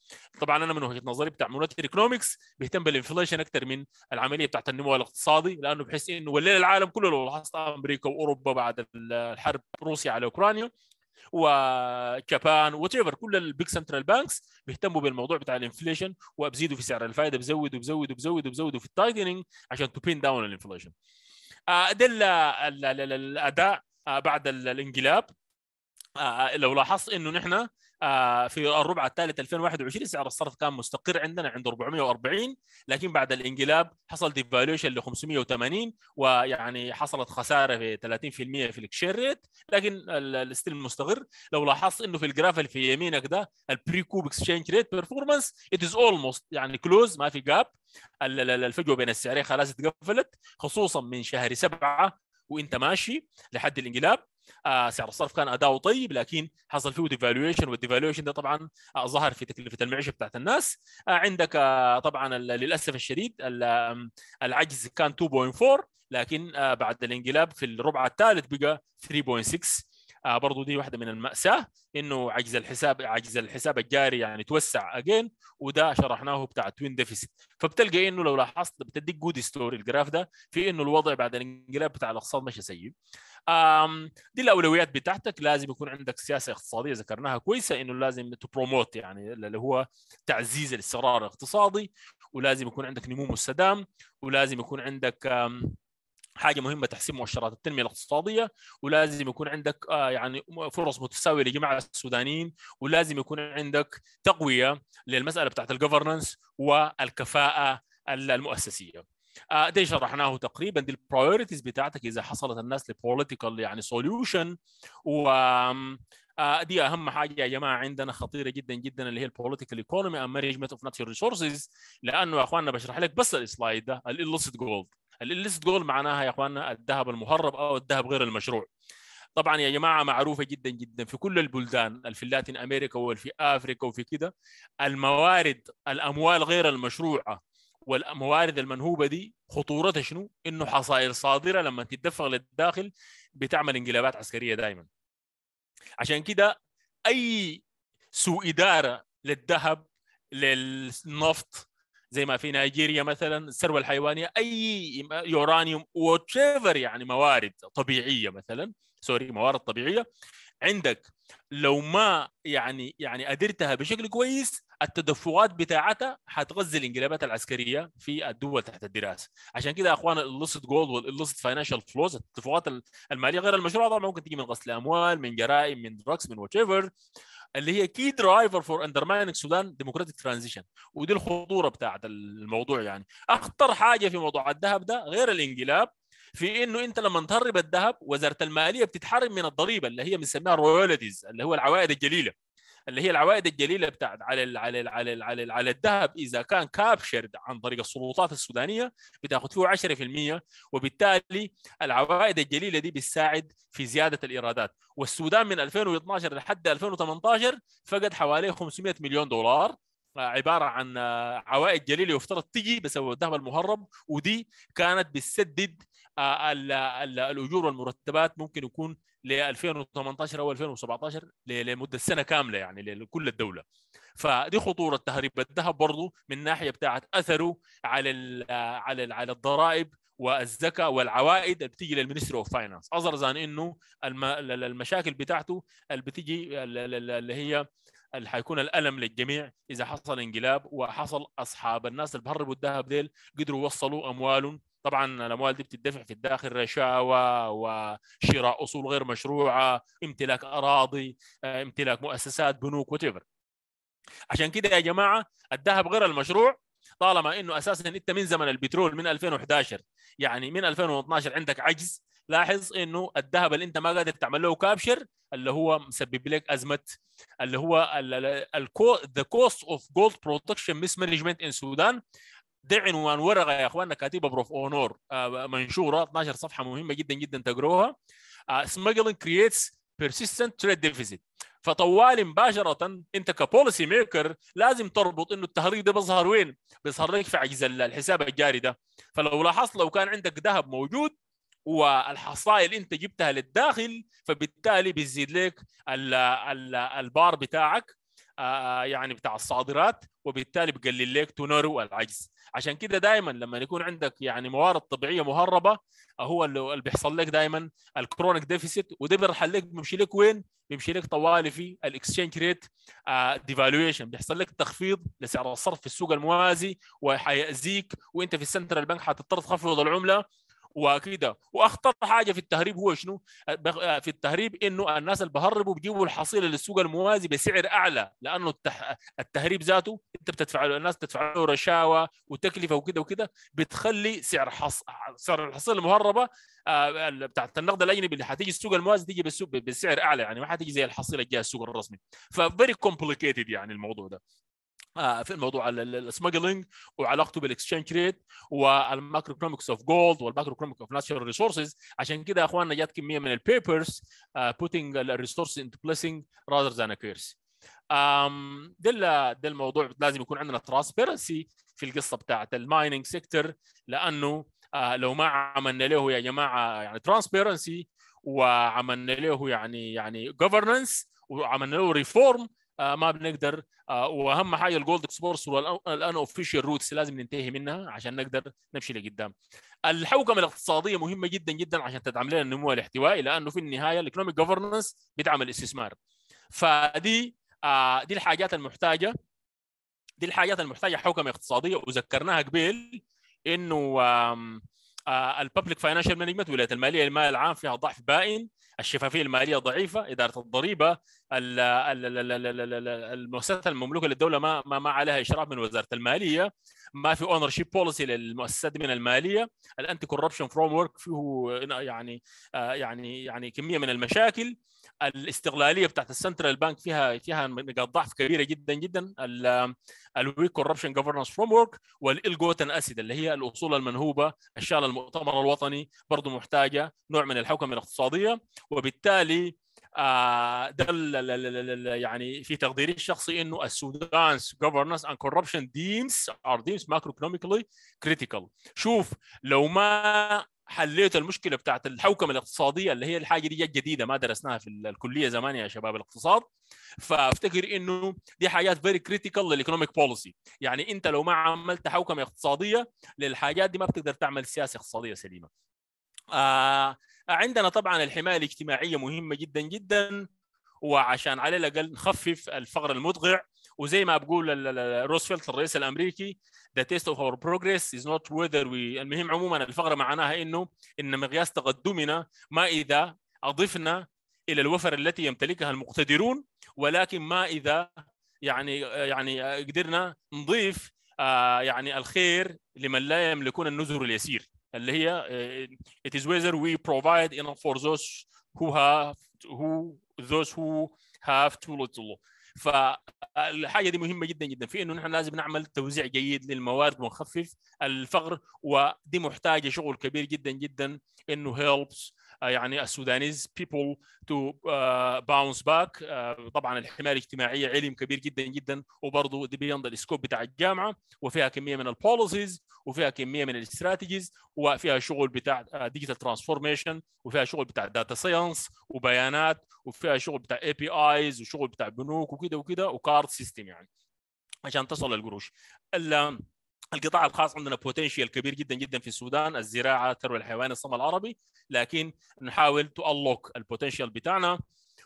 طبعا انا من وجهه نظري بتاع مونتري ايكونومكس بيهتم بالانفليشن اكثر من العمليه بتاعت النمو الاقتصادي لانه بحس انه وليل العالم كله لو لاحظت امريكا واوروبا بعد الحرب روسيا على اوكرانيا وجابان وات كل البيج سنترال بانكس بيهتموا بالموضوع بتاع الانفليشن وبزيدوا في سعر الفائده بزودوا بزودوا بزودوا بزودوا في التايتنج عشان تو بين داون الانفليشن ده الاداء آه، بعد الانقلاب آه، آه، لو لاحظت انه نحن آه، في الربع الثالث 2021 سعر الصرف كان مستقر عندنا عند 440 لكن بعد الانقلاب حصل ديفالويشن ل 580 ويعني حصلت خساره في 30% في الاكشير ريت لكن الستيل مستقر لو لاحظت انه في الجراف اللي في يمينك ده البري كوب اكسشينج ريت بيرفورمانس ات از اولموست يعني كلوز ما في جاب الفجوه بين السعرين خلاص اتقفلت خصوصا من شهر سبعه وانت ماشي لحد الانقلاب آه سعر الصرف كان اداؤه طيب لكن حصل فيه ديفالويشن والديفالويشن ده طبعا آه ظهر في تكلفه المعيشه بتاعت الناس آه عندك آه طبعا للاسف الشديد العجز كان 2.4 لكن آه، بعد الانقلاب في الربع الثالث بقى 3.6 آه، برضو دي واحده من الماساه انه عجز الحساب عجز الحساب الجاري يعني توسع اجين وده شرحناه بتاع توين ديفيسيت فبتلقى انه لو لاحظت بتديك جود ستوري الجراف ده في انه الوضع بعد الانقلاب بتاع الاقتصاد مش سيء دي الاولويات بتاعتك لازم يكون عندك سياسه اقتصاديه ذكرناها كويسه انه لازم تبروموت يعني اللي هو تعزيز الاستقرار الاقتصادي ولازم يكون عندك نمو مستدام ولازم يكون عندك حاجه مهمه تحسين مؤشرات التنميه الاقتصاديه ولازم يكون عندك آه، يعني فرص متساويه لجميع السودانيين ولازم يكون عندك تقويه للمساله بتاعت الجفرنس والكفاءه المؤسسيه دي آه، شرحناه تقريبا دي البرايورتيز بتاعتك اذا حصلت الناس لبوليتيكال يعني سوليوشن و آه، دي اهم حاجه يا جماعه عندنا خطيره جدا جدا اللي هي البوليتيكال ايكونومي اند مانجمنت اوف ناتشورال ريسورسز لانه يا اخواننا بشرح لك بس السلايد ده الاليسيت جولد الليست جول معناها يا اخواننا الذهب المهرب او الذهب غير المشروع طبعا يا جماعه معروفه جدا جدا في كل البلدان في اللاتين امريكا وفي افريقيا وفي كده الموارد الاموال غير المشروعه والموارد المنهوبه دي خطورتها شنو؟ انه حصائل صادره لما تتدفق للداخل بتعمل انقلابات عسكريه دائما. عشان كده اي سوء اداره للذهب للنفط زي ما في نيجيريا مثلا الثروه الحيوانيه اي يورانيوم واتشيفر يعني موارد طبيعيه مثلا سوري موارد طبيعيه عندك لو ما يعني يعني ادرتها بشكل كويس التدفقات بتاعتها حتغذي الانقلابات العسكريه في الدول تحت الدراسه عشان كده يا اخوان اللصت جولد واللصت فاينانشال فلوز التدفقات الماليه غير المشروعه طبعا ممكن تيجي من غسل اموال من جرائم من دراكس من وات اللي هي كي درايفر فور اندرمايننج سودان ديموكراتيك ترانزيشن ودي الخطوره بتاعت الموضوع يعني اخطر حاجه في موضوع الذهب ده غير الانقلاب في انه انت لما تهرب الذهب وزاره الماليه بتتحرم من الضريبه اللي هي بنسميها الرويالتيز اللي هو العوائد الجليله اللي هي العوائد الجليله بتاعت على الـ على الـ على الـ على, الـ على الذهب اذا كان كابشرد عن طريق السلطات السودانيه بتاخذ فيه 10% وبالتالي العوائد الجليله دي بتساعد في زياده الايرادات والسودان من 2012 لحد 2018 فقد حوالي 500 مليون دولار آه، عباره عن آه، عوائد جليله يفترض تجي بسبب الذهب المهرب ودي كانت بتسدد الاجور والمرتبات ممكن يكون ل 2018 او 2017 لمده سنه كامله يعني لكل الدوله فدي خطوره تهريب الذهب برضه من ناحيه بتاعه اثره على الـ على على الضرائب والزكاه والعوائد اللي بتيجي للمنستري اوف فاينانس اظهر عن انه المشاكل بتاعته اللي بتيجي اللي هي اللي حيكون الالم للجميع اذا حصل انقلاب وحصل اصحاب الناس اللي بهربوا الذهب ديل قدروا يوصلوا اموالهم طبعا الاموال دي بتدفع في الداخل رشاوى وشراء اصول غير مشروعه امتلاك اراضي آه، امتلاك مؤسسات بنوك وتبر عشان كده يا جماعه الذهب غير المشروع طالما انه اساسا انت من زمن البترول من 2011 يعني من 2012 عندك عجز لاحظ انه الذهب اللي انت ما قادر تعمل له كابشر اللي هو مسبب لك ازمه اللي هو ذا كوست اوف جولد برودكشن مس مانجمنت ان سودان ده عنوان ورقه يا اخواننا كاتبه بروف اونور آه، منشوره 12 صفحه مهمه جدا جدا تقروها سمجلنج كرييتس بيرسيستنت تريد ديفيزيت فطوال مباشره انت كبوليسي ميكر لازم تربط انه التهريج ده بيظهر وين؟ بيظهر لك في عجز الحساب الجاري ده فلو لاحظت لو كان عندك ذهب موجود والحصائل انت جبتها للداخل فبالتالي بيزيد لك البار بتاعك آه، آه، يعني بتاع الصادرات وبالتالي بقلل لك تونرو العجز عشان كده دائما لما يكون عندك يعني موارد طبيعيه مهربه هو اللي بيحصل لك دائما الكرونيك ديفيسيت وده بيرحل لك بيمشي لك وين؟ بيمشي لك طوالي في الاكسشينج ريت ديفالويشن آه، بيحصل لك تخفيض لسعر الصرف في السوق الموازي وحيأذيك وانت في السنترال بنك حتضطر تخفض العمله وكده واخطر حاجه في التهريب هو شنو آه، في التهريب انه الناس اللي بهربوا بيجيبوا الحصيله للسوق الموازي بسعر اعلى لانه التح... التهريب ذاته انت بتدفع له الناس بتدفع له رشاوى وتكلفه وكده وكده بتخلي سعر حص... سعر الحصيله المهربه آه، بتاعت النقد الاجنبي اللي حتيجي السوق الموازي تيجي بسعر اعلى يعني ما حتيجي زي الحصيله الجايه السوق الرسمي ففيري كومبليكيتد يعني الموضوع ده آه، في الموضوع السمجلنج وعلاقته بالاكسشينج ريت والماكرو كرومكس اوف جولد والماكرو كرومكس اوف ناتشورال ريسورسز عشان كده يا اخواننا جات كميه من البيبرز بوتنج الريسورس انت بليسنج راذر ذان a curse ده ده الموضوع لازم يكون عندنا ترانسبيرنسي في القصه بتاعت المايننج سيكتور لانه آه لو ما عملنا له يا جماعه يعني ترانسبيرنسي وعملنا له يعني يعني جفرنس وعملنا له ريفورم آه، ما بنقدر آه، واهم حاجه الجولد اكسبورس والان اوفيشال روتس لازم ننتهي منها عشان نقدر نمشي لقدام. الحوكمه الاقتصاديه مهمه جدا جدا عشان تدعم لنا النمو الاحتوائي لانه في النهايه الايكونوميك جوفرنس بيدعم الاستثمار. فدي آه، دي الحاجات المحتاجه دي الحاجات المحتاجه حوكمه اقتصاديه وذكرناها قبل انه الببليك فاينانشال مانجمنت ولايه الماليه المال العام فيها ضعف بائن الشفافيه الماليه ضعيفه اداره الضريبه المؤسسات المملوكه للدوله ما ما, ما عليها اشراف من وزاره الماليه ما في اونر شيب بوليسي للمؤسسات من الماليه الانتي كوربشن فروم ورك فيه آه، يعني آه، يعني يعني كميه من المشاكل الاستغلاليه بتاعت السنترال بانك فيها فيها نقاط ضعف كبيره جدا جدا الويك كوربشن جفرنس فروم ورك والالجوتن اسيد اللي هي الاصول المنهوبه الشال المؤتمر الوطني برضه محتاجه نوع من الحوكمه الاقتصاديه وبالتالي آه، ده يعني في تقديري الشخصي انه السودان's governance and corruption deems are deems macroeconomically critical شوف لو ما حليت المشكله بتاعت الحوكمه الاقتصاديه اللي هي الحاجه دي جديده ما درسناها في الكليه زمان يا شباب الاقتصاد فافتكر انه دي حاجات فيري كريتيكال للايكونوميك بوليسي يعني انت لو ما عملت حوكمه اقتصاديه للحاجات دي ما بتقدر تعمل سياسه اقتصاديه سليمه آه عندنا طبعا الحمايه الاجتماعيه مهمه جدا جدا وعشان على الاقل نخفف الفقر المدقع وزي ما بقول روزفلت الرئيس الامريكي the taste of our progress is not whether we المهم عموما الفقره معناها انه ان مقياس تقدمنا ما اذا اضفنا الى الوفر التي يمتلكها المقتدرون ولكن ما اذا يعني يعني قدرنا نضيف آه، يعني الخير لمن لا يملكون النزر اليسير اللي هي آه، it is whether we provide enough for those who have who those who have too little فالحاجه دي مهمه جدا جدا في انه نحن لازم نعمل توزيع جيد للموارد ونخفف الفقر ودي محتاجه شغل كبير جدا جدا انه هيلبس آه، يعني السودانيز بيبول تو باونس باك طبعا الحمايه الاجتماعيه علم كبير جدا جدا وبرضه دي بيوند السكوب بتاع الجامعه وفيها كميه من البوليسيز وفيها كميه من الاستراتيجيز وفيها شغل بتاع ديجيتال آه، ترانسفورميشن وفيها شغل بتاع داتا ساينس وبيانات وفيها شغل بتاع اي بي ايز وشغل بتاع بنوك وكده وكده وكارد سيستم يعني عشان تصل للقروش القطاع الخاص عندنا بوتنشيال كبير جدا جدا في السودان الزراعه الثروه الحيوانيه الصمد العربي لكن نحاول تو انلوك البوتنشيال بتاعنا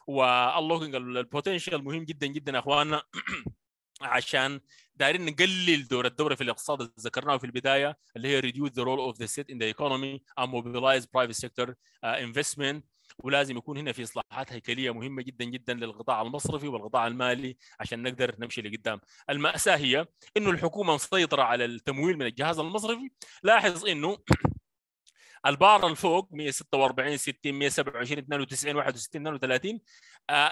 واللوكينج البوتنشيال مهم جدا جدا يا اخواننا عشان دايرين نقلل دور الدوله في الاقتصاد اللي ذكرناه في البدايه اللي هي reduce the role of the state in the economy and mobilize private sector uh, investment ولازم يكون هنا في اصلاحات هيكليه مهمه جدا جدا للقطاع المصرفي والقطاع المالي عشان نقدر نمشي لقدام الماساه هي انه الحكومه مسيطره على التمويل من الجهاز المصرفي لاحظ انه البار الفوق 146 60 127 92 61 32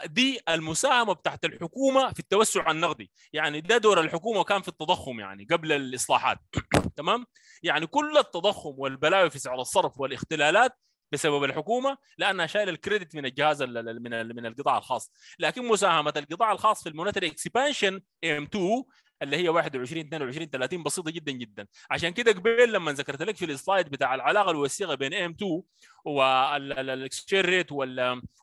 دي المساهمه بتاعت الحكومه في التوسع النقدي يعني ده دور الحكومه كان في التضخم يعني قبل الاصلاحات تمام يعني كل التضخم والبلاوي في سعر الصرف والاختلالات بسبب الحكومه لانها شايله الكريدت من الجهاز من من القطاع الخاص لكن مساهمه القطاع الخاص في المونتري اكسبانشن ام 2 اللي هي 21 22 30 بسيطه جدا جدا عشان كده قبل لما ذكرت لك في السلايد بتاع العلاقه الوثيقه بين ام 2 والاكسشير ريت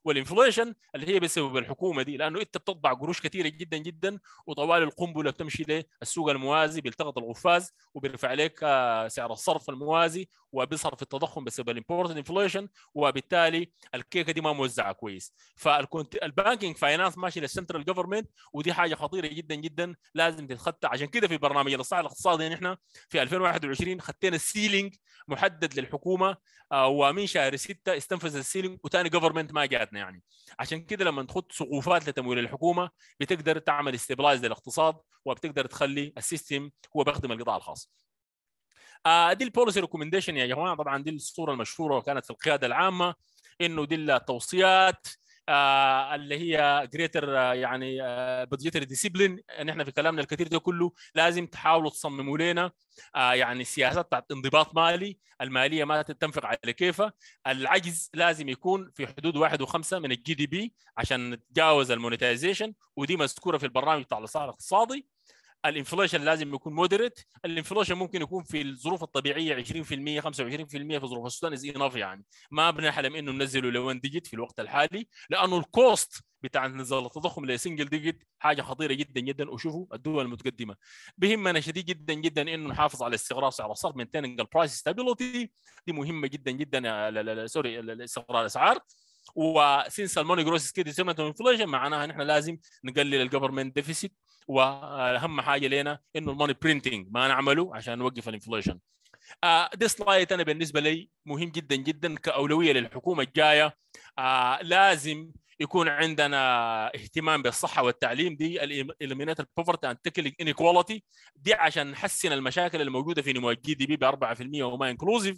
والانفليشن اللي هي بسبب الحكومه دي لانه انت بتطبع قروش كثيره جدا جدا وطوال القنبله بتمشي للسوق الموازي بيلتقط القفاز وبيرفع لك آه، سعر الصرف الموازي وبيصرف التضخم بسبب الامبورت انفليشن وبالتالي الكيكه دي ما موزعه كويس فالكونت فاينانس ماشي للسنترال جفرمنت ودي حاجه خطيره جدا جدا لازم تتخطى عشان كده في برنامج الاصلاح الاقتصادي نحن في 2021 خطينا السيلينج محدد للحكومه آه، ومن شهر شهر 6 استنفذ السيلينج وثاني جفرمنت ما جاتنا يعني عشان كده لما تحط سقوفات لتمويل الحكومه بتقدر تعمل استبلايز للاقتصاد وبتقدر تخلي السيستم هو بيخدم القطاع الخاص آه دي البوليسي ريكومنديشن يا جماعه طبعا دي الصوره المشهوره وكانت في القياده العامه انه دي التوصيات آه اللي هي جريتر آه يعني آه بودجيتر ديسيبلين ان احنا في كلامنا الكثير ده كله لازم تحاولوا تصمموا لنا آه يعني سياسات بتاعت انضباط مالي الماليه ما تنفق على كيفها العجز لازم يكون في حدود واحد وخمسة من الجي دي بي عشان نتجاوز المونيتايزيشن ودي مذكوره في البرنامج بتاع الاصلاح الاقتصادي الانفليشن لازم يكون مودريت الانفليشن ممكن يكون في الظروف الطبيعيه 20% 25% في ظروف السودان از انف يعني ما بنحلم انه ننزله لون ديجيت في الوقت الحالي لانه الكوست بتاع نزل التضخم لسنجل ديجيت حاجه خطيره جدا جدا وشوفوا الدول المتقدمه بهمنا شديد جدا جدا انه نحافظ على استقرار سعر الصرف مينتيننج البرايس ستابيليتي دي مهمه جدا جدا سوري آه، استقرار الاسعار وسنس الموني جروس سيمنت انفليشن معناها نحن لازم نقلل الجفرمنت ديفيسيت واهم حاجه لنا انه الماني برينتنج ما نعمله عشان نوقف الانفليشن دي سلايد انا بالنسبه لي مهم جدا جدا كاولويه للحكومه الجايه آه، لازم يكون عندنا اهتمام بالصحه والتعليم دي اليمينات البوفرتي اند تكل انيكواليتي دي عشان نحسن المشاكل الموجوده في نمو الجي دي بي ب 4% وما انكلوزيف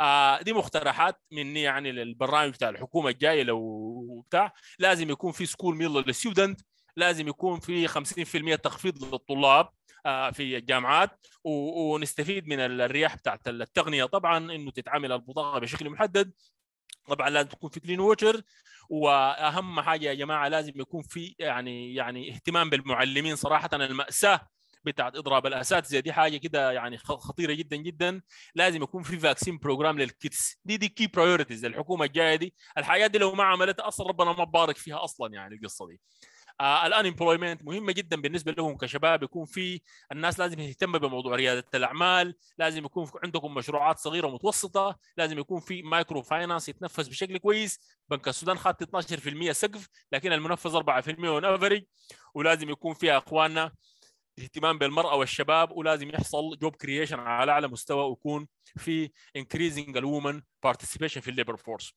آه، دي مقترحات مني يعني للبرنامج بتاع الحكومه الجايه لو بتاع لازم يكون في سكول ميل للستودنت لازم يكون في 50% تخفيض للطلاب آه، في الجامعات ونستفيد من الرياح بتاعت التقنيه طبعا انه تتعامل البطاقه بشكل محدد طبعا لازم تكون في كلين ووتر واهم حاجه يا جماعه لازم يكون في يعني يعني اهتمام بالمعلمين صراحه الماساه بتاعت اضراب الاساتذه دي حاجه كده يعني خطيره جدا جدا لازم يكون في فاكسين بروجرام للكيتس دي دي كي برايورتيز للحكومه الجايه دي الحاجات دي لو ما عملتها اصلا ربنا ما بارك فيها اصلا يعني القصه دي امبلويمنت آه، مهمه جدا بالنسبه لهم كشباب يكون في الناس لازم تهتم بموضوع رياده الاعمال لازم يكون عندكم مشروعات صغيره ومتوسطه لازم يكون في مايكرو فاينانس يتنفس بشكل كويس بنك السودان خط 12% سقف لكن المنفذ 4% اون افريج ولازم يكون فيها اخواننا اهتمام بالمراه والشباب ولازم يحصل جوب كرييشن على اعلى مستوى ويكون في انكريزنج الومن بارتيسيبيشن في الليبر فورس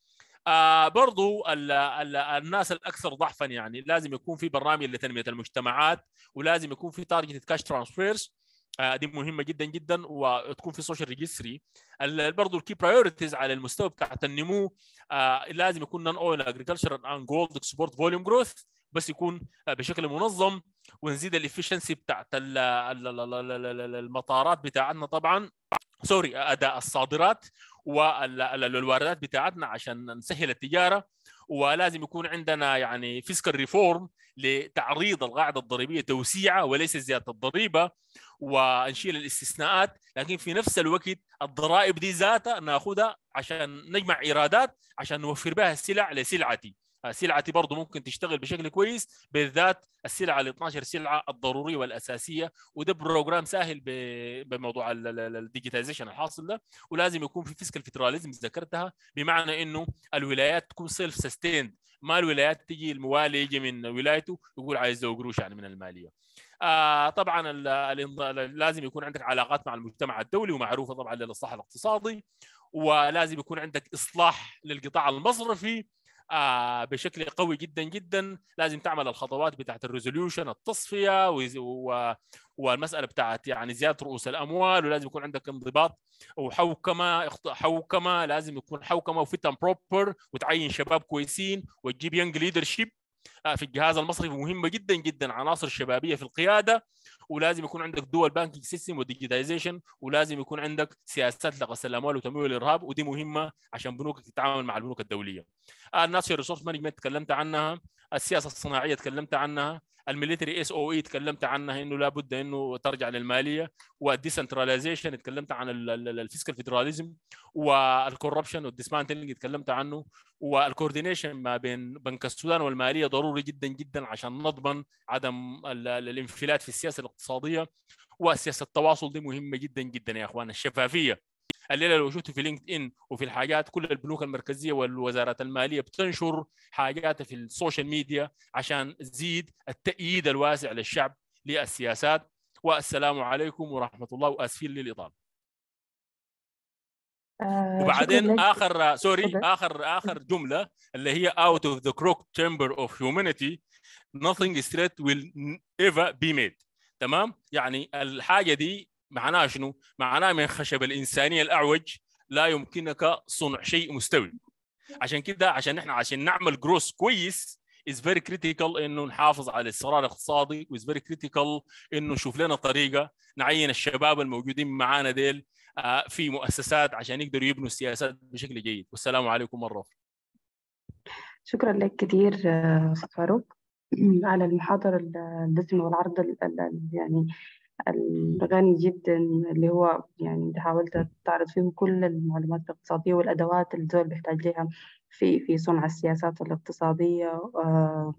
آه، برضو الـ الـ الناس الاكثر ضعفا يعني لازم يكون في برنامج لتنميه المجتمعات ولازم يكون في تارجت كاش ترانسفيرز دي مهمه جدا جدا وتكون في سوشيال ريجستري برضه الكي برايورتيز على المستوى بتاع النمو آه، لازم يكون نون اويل اجريكلتشر اند جولد اكسبورت فوليوم جروث بس يكون آه، بشكل منظم ونزيد الافشنسي بتاعت المطارات بتاعتنا طبعا سوري اداء الصادرات والواردات بتاعتنا عشان نسهل التجاره ولازم يكون عندنا يعني فيسكال ريفورم لتعريض القاعده الضريبيه توسيعه وليس زياده الضريبه ونشيل الاستثناءات لكن في نفس الوقت الضرائب دي ذاتها ناخذها عشان نجمع ايرادات عشان نوفر بها السلع لسلعتي سلعتي برضه ممكن تشتغل بشكل كويس بالذات السلعه ال 12 سلعه الضروريه والاساسيه وده بروجرام سهل بموضوع الديجيتاليزيشن الحاصل ده ولازم يكون في فيسكال فيدراليزم ذكرتها بمعنى انه الولايات تكون سيلف سستيند ما الولايات تجي الموالي يجي من ولايته يقول عايز له قروش يعني من الماليه آه طبعا لازم يكون عندك علاقات مع المجتمع الدولي ومعروفه طبعا للاصلاح الاقتصادي ولازم يكون عندك اصلاح للقطاع المصرفي آه، بشكل قوي جدا جدا لازم تعمل الخطوات بتاعت الريزوليوشن التصفيه والمساله بتاعت يعني زياده رؤوس الاموال ولازم يكون عندك انضباط وحوكمه حوكمه لازم يكون حوكمه وفيت بروبر وتعين شباب كويسين وتجيب ينج ليدرشيب آه، في الجهاز المصرفي مهمه جدا جدا عناصر الشبابيه في القياده ولازم يكون عندك دول بانكينج سيستم وديجيتايزيشن ولازم يكون عندك سياسات لغسل الاموال وتمويل الارهاب ودي مهمه عشان بنوكك تتعامل مع البنوك الدوليه. الناتشر ريسورس مانجمنت تكلمت عنها، السياسه الصناعيه تكلمت عنها، الميليتري اس او اي تكلمت عنها انه لابد انه ترجع للماليه والديسنتراليزيشن تكلمت عن الفيسكال فيدراليزم والكوربشن والديسمانتلنج تكلمت عنه والكوردينيشن ما بين بنك السودان والماليه ضروري ضروري جدا جدا عشان نضمن عدم الانفلات في السياسه الاقتصاديه وسياسه التواصل دي مهمه جدا جدا يا اخوان الشفافيه الليله لو شفتوا في لينكد ان وفي الحاجات كل البنوك المركزيه والوزارات الماليه بتنشر حاجاتها في السوشيال ميديا عشان تزيد التأييد الواسع للشعب للسياسات والسلام عليكم ورحمه الله واسفين للاطاله آه، وبعدين اخر سوري اخر اخر جمله اللي هي out of the crook chamber of humanity nothing straight will ever be made تمام يعني الحاجه دي معناها شنو؟ معناها من خشب الانسانيه الاعوج لا يمكنك صنع شيء مستوي عشان كده عشان احنا عشان نعمل جروس كويس is very critical انه نحافظ على الاستقرار الاقتصادي is very critical انه نشوف لنا طريقه نعين الشباب الموجودين معانا ديل آه، في مؤسسات عشان يقدروا يبنوا السياسات بشكل جيد والسلام عليكم مره اخرى شكرا لك كثير آه، فاروق على المحاضره الدسمه والعرض يعني الغني جدا اللي هو يعني حاولت تعرض فيه كل المعلومات الاقتصاديه والادوات اللي الدول بيحتاج لها في في صنع السياسات الاقتصاديه آه،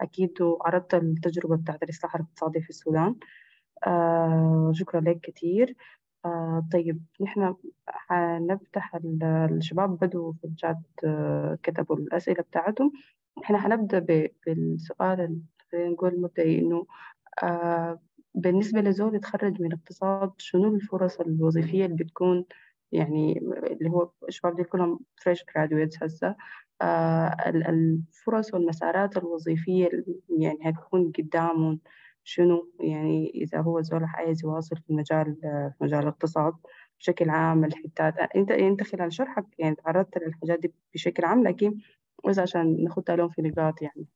اكيد وعرضت التجربه بتاعت الاصلاح الاقتصادي في السودان شكرا لك كثير آه طيب نحن حنفتح الشباب بدوا في الشات آه، كتبوا الأسئلة بتاعتهم نحن حنبدأ بالسؤال خلينا نقول مبدئي إنه آه بالنسبة لزول يتخرج من اقتصاد شنو الفرص الوظيفية اللي بتكون يعني اللي هو الشباب دي كلهم فريش جرادويتس هسه آه، الفرص والمسارات الوظيفية يعني هتكون قدامهم شنو يعني إذا هو زول عايز يواصل في مجال في مجال الاقتصاد بشكل عام الحتات أنت أنت خلال شرحك يعني تعرضت للحاجات دي بشكل عام لكن بس عشان ناخدها لهم في نقاط يعني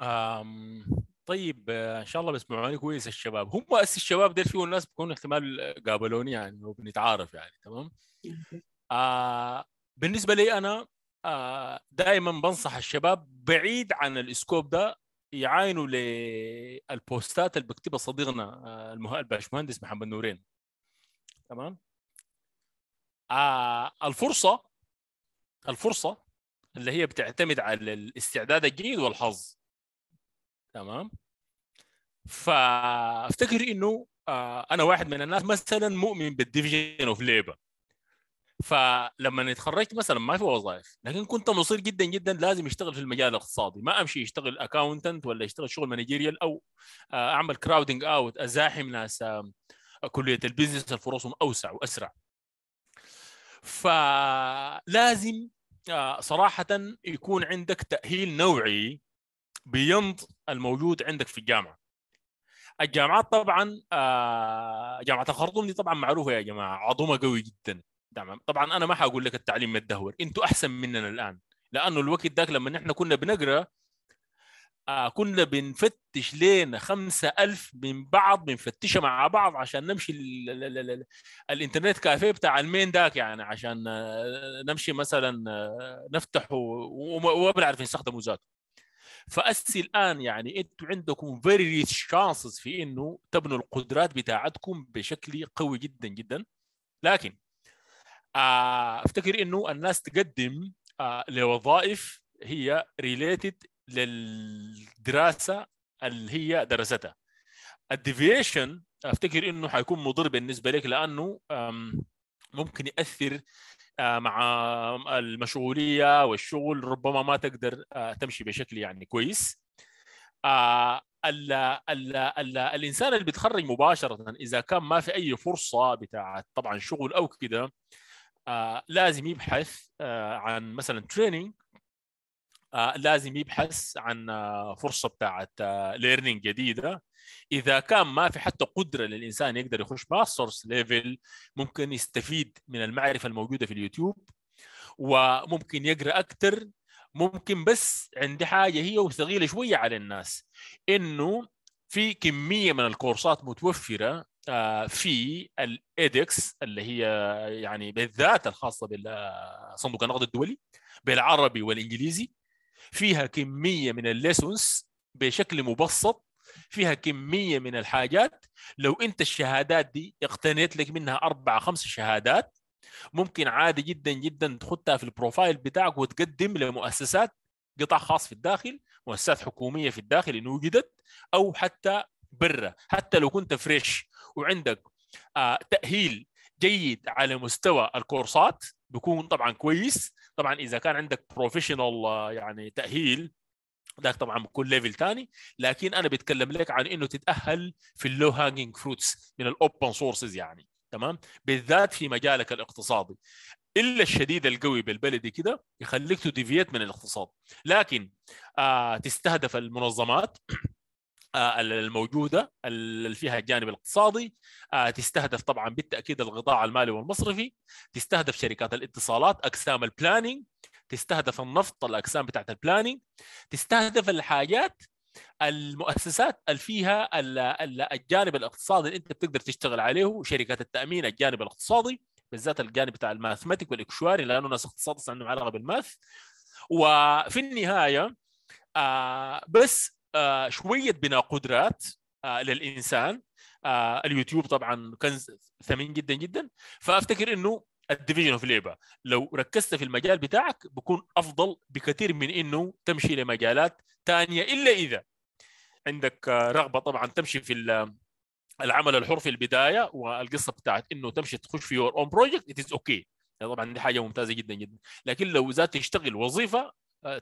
أم طيب آه، ان شاء الله بيسمعوني كويس الشباب هم بس الشباب ديل فيهم الناس بكون احتمال قابلوني يعني وبنتعارف يعني تمام آه بالنسبه لي انا آه دائما بنصح الشباب بعيد عن الاسكوب ده يعاينوا للبوستات اللي بيكتبها صديقنا آه، الباشمهندس محمد نورين تمام آه الفرصه الفرصه اللي هي بتعتمد على الاستعداد الجيد والحظ تمام فافتكر انه آه انا واحد من الناس مثلا مؤمن بالديفيجن اوف ليبر فلما اتخرجت مثلا ما في وظائف لكن كنت مصير جدا جدا لازم اشتغل في المجال الاقتصادي ما امشي اشتغل اكاونتنت ولا اشتغل شغل مانجيريال او آه، اعمل كراودنج اوت ازاحم ناس آه، كليه البزنس الفرصهم اوسع واسرع فلازم آه، صراحه يكون عندك تاهيل نوعي بينض الموجود عندك في الجامعه الجامعات طبعا جامعه الخرطوم دي طبعا معروفه يا جماعه عظمه قوي جدا تمام طبعا انا ما حاقول لك التعليم متدهور انتوا احسن مننا الان لانه الوقت ذاك لما نحن كنا بنقرا آه كنا بنفتش لنا خمسة ألف من بعض بنفتشها مع بعض عشان نمشي الـ الـ الـ الـ الانترنت كافيه بتاع المين داك يعني عشان آه، نمشي مثلا آه، نفتحه وما بنعرف نستخدمه ذاته فأسي الآن يعني أنتم عندكم فيري ريتش شانسز في أنه تبنوا القدرات بتاعتكم بشكل قوي جدا جدا لكن آه، افتكر انه الناس تقدم آه، لوظائف هي ريليتد للدراسه اللي هي درستها الديفيشن افتكر انه حيكون مضر بالنسبه لك لانه ممكن ياثر آه، مع المشغوليه والشغل ربما ما تقدر تمشي بشكل يعني كويس ال ال الانسان اللي بيتخرج مباشره اذا كان ما في اي فرصه بتاعت طبعا شغل او كده آه، آه، آه، لازم يبحث عن مثلا تريننج لازم يبحث عن فرصه بتاعت ليرنينج جديده اذا كان ما في حتى قدره للانسان يقدر يخش ماسترز ليفل ممكن يستفيد من المعرفه الموجوده في اليوتيوب وممكن يقرا اكثر ممكن بس عندي حاجه هي وثقيله شويه على الناس انه في كميه من الكورسات متوفره آه، في الايدكس اللي هي يعني بالذات الخاصه بالصندوق آه، النقد الدولي بالعربي والانجليزي فيها كميه من الليسونس بشكل مبسط فيها كميه من الحاجات لو انت الشهادات دي اقتنيت لك منها اربع خمس شهادات ممكن عادي جدا جدا تحطها في البروفايل بتاعك وتقدم لمؤسسات قطاع خاص في الداخل مؤسسات حكوميه في الداخل ان وجدت او حتى برا حتى لو كنت فريش وعندك آه، تاهيل جيد على مستوى الكورسات بيكون طبعا كويس طبعا اذا كان عندك بروفيشنال آه، يعني تاهيل ذاك طبعا بكون ليفل ثاني لكن انا بتكلم لك عن انه تتاهل في اللو هانجينج فروتس من الاوبن سورسز يعني تمام بالذات في مجالك الاقتصادي الا الشديد القوي بالبلدي كده يخليك تديفيت من الاقتصاد لكن آه تستهدف المنظمات آه، الموجوده اللي فيها الجانب الاقتصادي آه، تستهدف طبعا بالتاكيد القطاع المالي والمصرفي تستهدف شركات الاتصالات اقسام البلاننج تستهدف النفط الاقسام بتاعت البلاننج تستهدف الحاجات المؤسسات اللي فيها الجانب الاقتصادي اللي انت بتقدر تشتغل عليه شركات التامين الجانب الاقتصادي بالذات الجانب بتاع الماثماتيك والاكشواري لانه ناس اقتصاد عندهم علاقه بالماث وفي النهايه آه بس آه، شويه بناء قدرات آه، للانسان آه، اليوتيوب طبعا كنز ثمين جدا جدا فافتكر انه الديفيجن اوف ليبر لو ركزت في المجال بتاعك بكون افضل بكثير من انه تمشي لمجالات ثانيه الا اذا عندك رغبه طبعا تمشي في العمل الحر في البدايه والقصه بتاعت انه تمشي تخش في يور اون بروجكت اتس اوكي طبعا دي حاجه ممتازه جدا جدا لكن لو ذات تشتغل وظيفه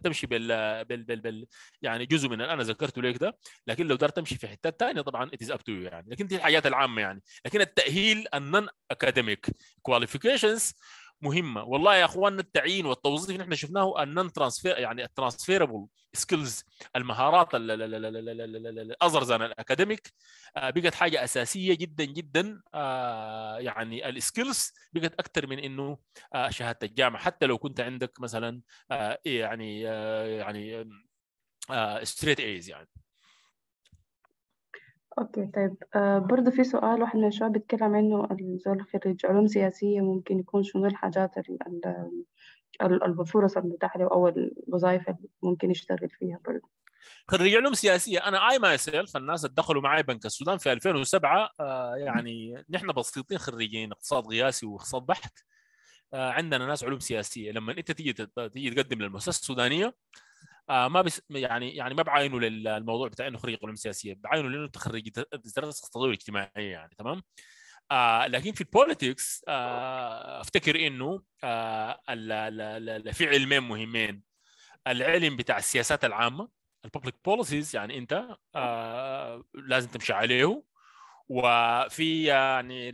تمشي بال, بال, بال, بال يعني جزء من انا ذكرته ليك ده لكن لو دار تمشي في حتات ثانيه طبعا ات از اب تو يعني لكن دي الحاجات العامه يعني لكن التاهيل النن اكاديميك كواليفيكيشنز مهمه والله يا اخواننا التعيين والتوظيف نحن شفناه النون ترانسفير يعني الترانسفيربل سكيلز المهارات الازر زان الاكاديميك بقت حاجه اساسيه جدا جدا آه، يعني السكيلز بقت اكثر من انه آه، شهاده الجامعه حتى لو كنت عندك مثلا آه، إيه يعني يعني ستريت ايز يعني اوكي طيب آه برضه في سؤال واحد من الشباب بيتكلم عنه الزول خريج علوم سياسية ممكن يكون شنو الحاجات ال- ال- ال- الفرص المتاحة له أو الوظائف اللي ممكن يشتغل فيها برضه خريج علوم سياسيه انا اي ماي سيلف الناس اللي دخلوا معي بنك السودان في 2007 آه يعني نحن بسيطين خريجين اقتصاد قياسي واقتصاد بحت آه عندنا ناس علوم سياسيه لما انت تيجي تيجي تقدم للمؤسسه السودانيه آه ما بس يعني يعني ما بعينه للموضوع بتاع انه خريج علوم سياسيه بعينه لانه تخرج درس اقتصاديه واجتماعيه يعني تمام آه لكن في البوليتكس آه افتكر انه آه في علمين مهمين العلم بتاع السياسات العامه الببليك بوليسيز يعني انت آه لازم تمشي عليه وفي يعني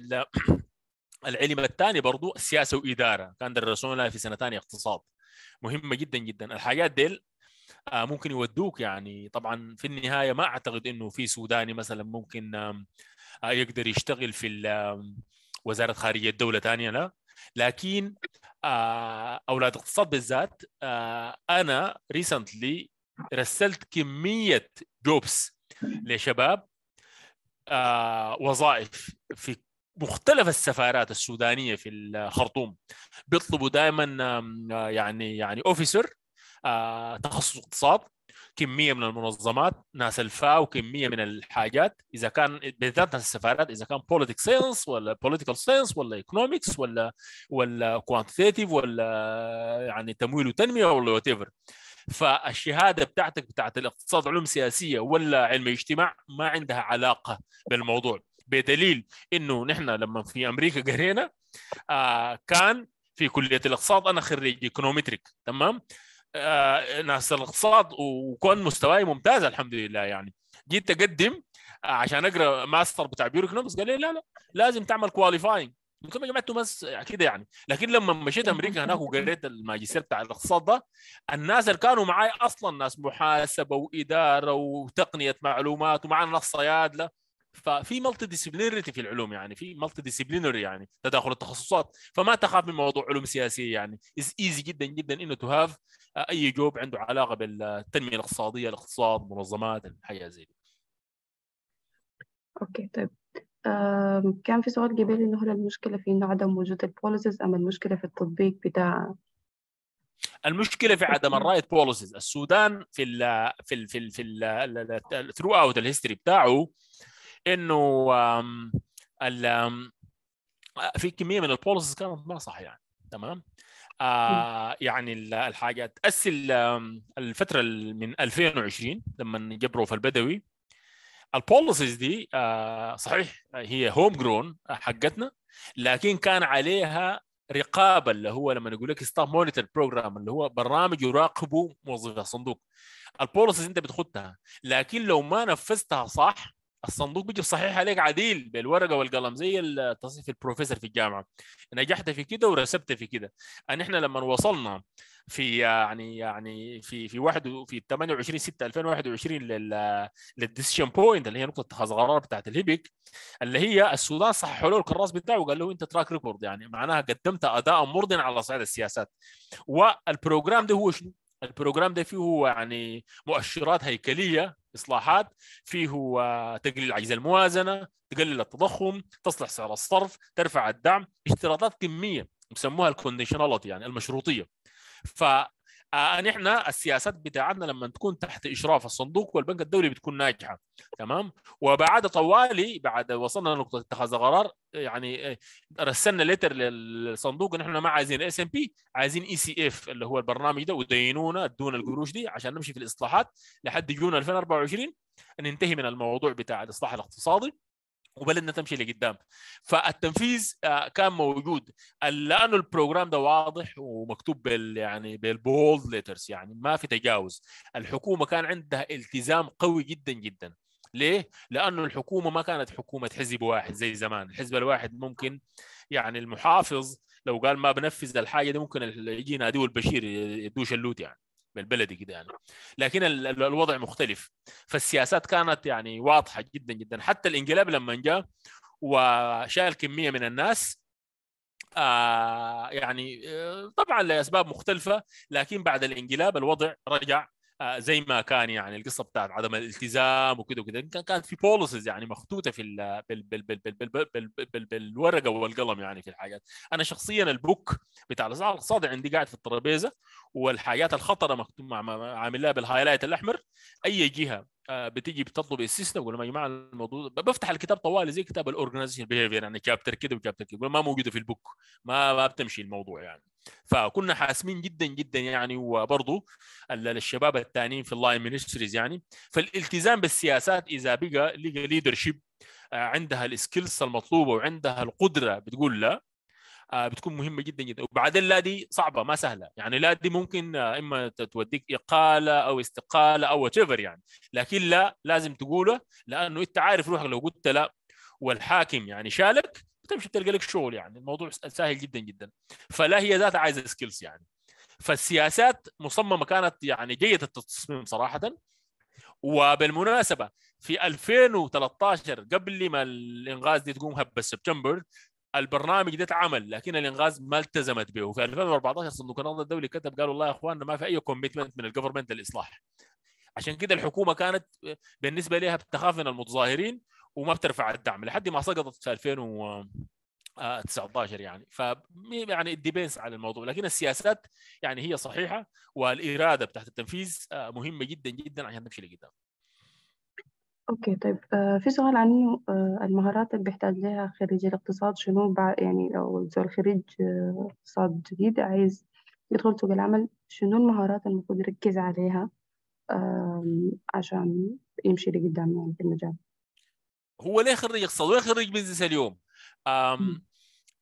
العلم الثاني برضو السياسه واداره كان درسونا في سنه ثانيه اقتصاد مهمه جدا جدا الحاجات ديل آه، ممكن يودوك يعني طبعا في النهايه ما اعتقد انه في سوداني مثلا ممكن آه، يقدر يشتغل في وزاره خارجيه دوله ثانيه لا لكن آه، اولاد اقتصاد بالذات انا ريسنتلي رسلت كميه جوبس لشباب وظائف في مختلف السفارات السودانيه في الخرطوم بيطلبوا دائما يعني يعني اوفيسر آه، تخصص اقتصاد كميه من المنظمات ناس الفا وكميه من الحاجات اذا كان بالذات ناس السفارات اذا كان بوليتيك ساينس ولا بوليتيكال ساينس ولا ايكونومكس ولا ولا كوانتيتيف ولا يعني تمويل وتنميه ولا وات فالشهاده بتاعتك بتاعت الاقتصاد علوم سياسيه ولا علم اجتماع ما عندها علاقه بالموضوع بدليل انه نحن لما في امريكا قرينا آه كان في كليه الاقتصاد انا خريج ايكونومتريك تمام آه، ناس الاقتصاد وكون مستواي ممتاز الحمد لله يعني جيت اقدم عشان اقرا ماستر بتاع بيور قال لي لا لا لازم تعمل كواليفاينج قلت لهم يا جماعه بس كده يعني لكن لما مشيت امريكا هناك وقريت الماجستير بتاع الاقتصاد ده الناس اللي كانوا معاي اصلا ناس محاسبه واداره وتقنيه معلومات ومعنا ناس صيادله ففي مالتي ديسبلينريتي في العلوم يعني في مالتي ديسيبلينري يعني تداخل التخصصات فما تخاف من موضوع علوم سياسيه يعني از ايزي جدا جدا انه تو هاف اي جوب عنده علاقه بالتنميه الاقتصاديه الاقتصاد منظمات الحياه زي دي اوكي طيب كان في سؤال قبل انه هل المشكله في انه عدم وجود البوليسز ام المشكله في التطبيق بتاع المشكله في عدم الرايت بوليسز السودان في ال في ال في ال في الثرو اوت الهيستوري بتاعه انه في كميه من البولز كانت ما صح يعني تمام آه يعني الحاجات تاسي الفتره من 2020 لما جبروا في البدوي البوليسيز دي آه صحيح هي هوم جرون حقتنا لكن كان عليها رقابه اللي هو لما يقول لك ستاف مونيتور بروجرام اللي هو برنامج يراقبه موظفي الصندوق البوليسيز انت بتخدها لكن لو ما نفذتها صح الصندوق بيجي صحيح عليك عديل بالورقه والقلم زي التصنيف البروفيسور في الجامعه نجحت في كده ورسبت في كده ان احنا لما وصلنا في يعني يعني في في واحد في 28 6 2021 لل للديسيشن بوينت اللي هي نقطه اتخاذ القرار بتاعت الهيبك اللي هي السودان صححوا له الكراس بتاعه وقال له انت تراك ريكورد يعني معناها قدمت اداء مرضي على صعيد السياسات والبروجرام ده هو شنو؟ البروجرام ده فيه يعني مؤشرات هيكليه اصلاحات فيه تقليل عجز الموازنه تقلل التضخم تصلح سعر الصرف ترفع الدعم اشتراطات كميه يسموها الكونديشناليتي يعني المشروطيه ف آه، آه، نحن السياسات بتاعتنا لما تكون تحت اشراف الصندوق والبنك الدولي بتكون ناجحه تمام وبعد طوالي بعد وصلنا لنقطه اتخاذ قرار يعني آه، رسلنا ليتر للصندوق نحن ما عايزين اس ام بي عايزين اي سي اف اللي هو البرنامج ده ودينونا ادونا القروش دي عشان نمشي في الاصلاحات لحد جون 2024 ننتهي من الموضوع بتاع الاصلاح الاقتصادي وبلدنا تمشي لقدام فالتنفيذ آه، كان موجود الان البروجرام ده واضح ومكتوب بال يعني بالبولد ليترز يعني ما في تجاوز الحكومه كان عندها التزام قوي جدا جدا ليه؟ لانه الحكومه ما كانت حكومه حزب واحد زي زمان، الحزب الواحد ممكن يعني المحافظ لو قال ما بنفذ الحاجه دي ممكن يجي ينادوه البشير يدوش اللوت يعني. بالبلدي كده يعني لكن الوضع مختلف فالسياسات كانت يعني واضحه جدا جدا حتى الانقلاب لما جاء وشال كميه من الناس آه يعني آه، طبعا لاسباب مختلفه لكن بعد الانقلاب الوضع رجع آه، زي ما كان يعني القصه بتاعت عدم الالتزام وكذا وكذا كانت في بوليسز يعني مخطوطه في بالورقه والقلم يعني في الحاجات انا شخصيا البوك بتاع الاقتصاد الاقتصادي عندي قاعد في الترابيزه والحاجات الخطره عامل لها بالهايلايت الاحمر اي جهه آه، بتيجي بتطلب السيستم يقول لهم يا جماعه الموضوع بفتح الكتاب طوالي زي كتاب الاورجنايزيشن بيهيفير يعني شابتر كده وشابتر كده ما موجوده في البوك ما ما بتمشي الموضوع يعني فكنا حاسمين جدا جدا يعني وبرضه الشباب الثانيين في اللاين مينستريز يعني فالالتزام بالسياسات اذا بقى لقى ليدرشيب آه، عندها السكيلز المطلوبه وعندها القدره بتقول لا آه، بتكون مهمه جدا جدا وبعدين لا دي صعبه ما سهله يعني لا دي ممكن آه، اما توديك اقاله او استقاله او وات يعني لكن لا لازم تقوله لانه انت عارف روحك لو قلت لا والحاكم يعني شالك بتمشي بتلقى لك شغل يعني الموضوع سهل جدا جدا فلا هي ذات عايزه سكيلز يعني فالسياسات مصممه كانت يعني جيده التصميم صراحه وبالمناسبه في 2013 قبل ما الانغاز دي تقوم هبه سبتمبر البرنامج ده اتعمل لكن الانغاز ما التزمت به وفي 2014 صندوق النقد الدولي كتب قال والله يا اخواننا ما في اي كوميتمنت من الجفرمنت للاصلاح عشان كده الحكومه كانت بالنسبه لها بتخاف من المتظاهرين وما بترفع الدعم لحد ما سقطت في 2019 آه، يعني ف يعني ديبينس على الموضوع لكن السياسات يعني هي صحيحه والاراده بتاعت التنفيذ آه، مهمه جدا جدا عشان نمشي لقدام اوكي طيب آه، في سؤال عن المهارات اللي بيحتاج لها خريج الاقتصاد شنو يعني لو خريج اقتصاد جديد عايز يدخل سوق العمل شنو المهارات المفروض يركز عليها عشان يمشي لقدام يعني في المجال هو ليه خريج اقتصاد وين خريج بزنس اليوم أم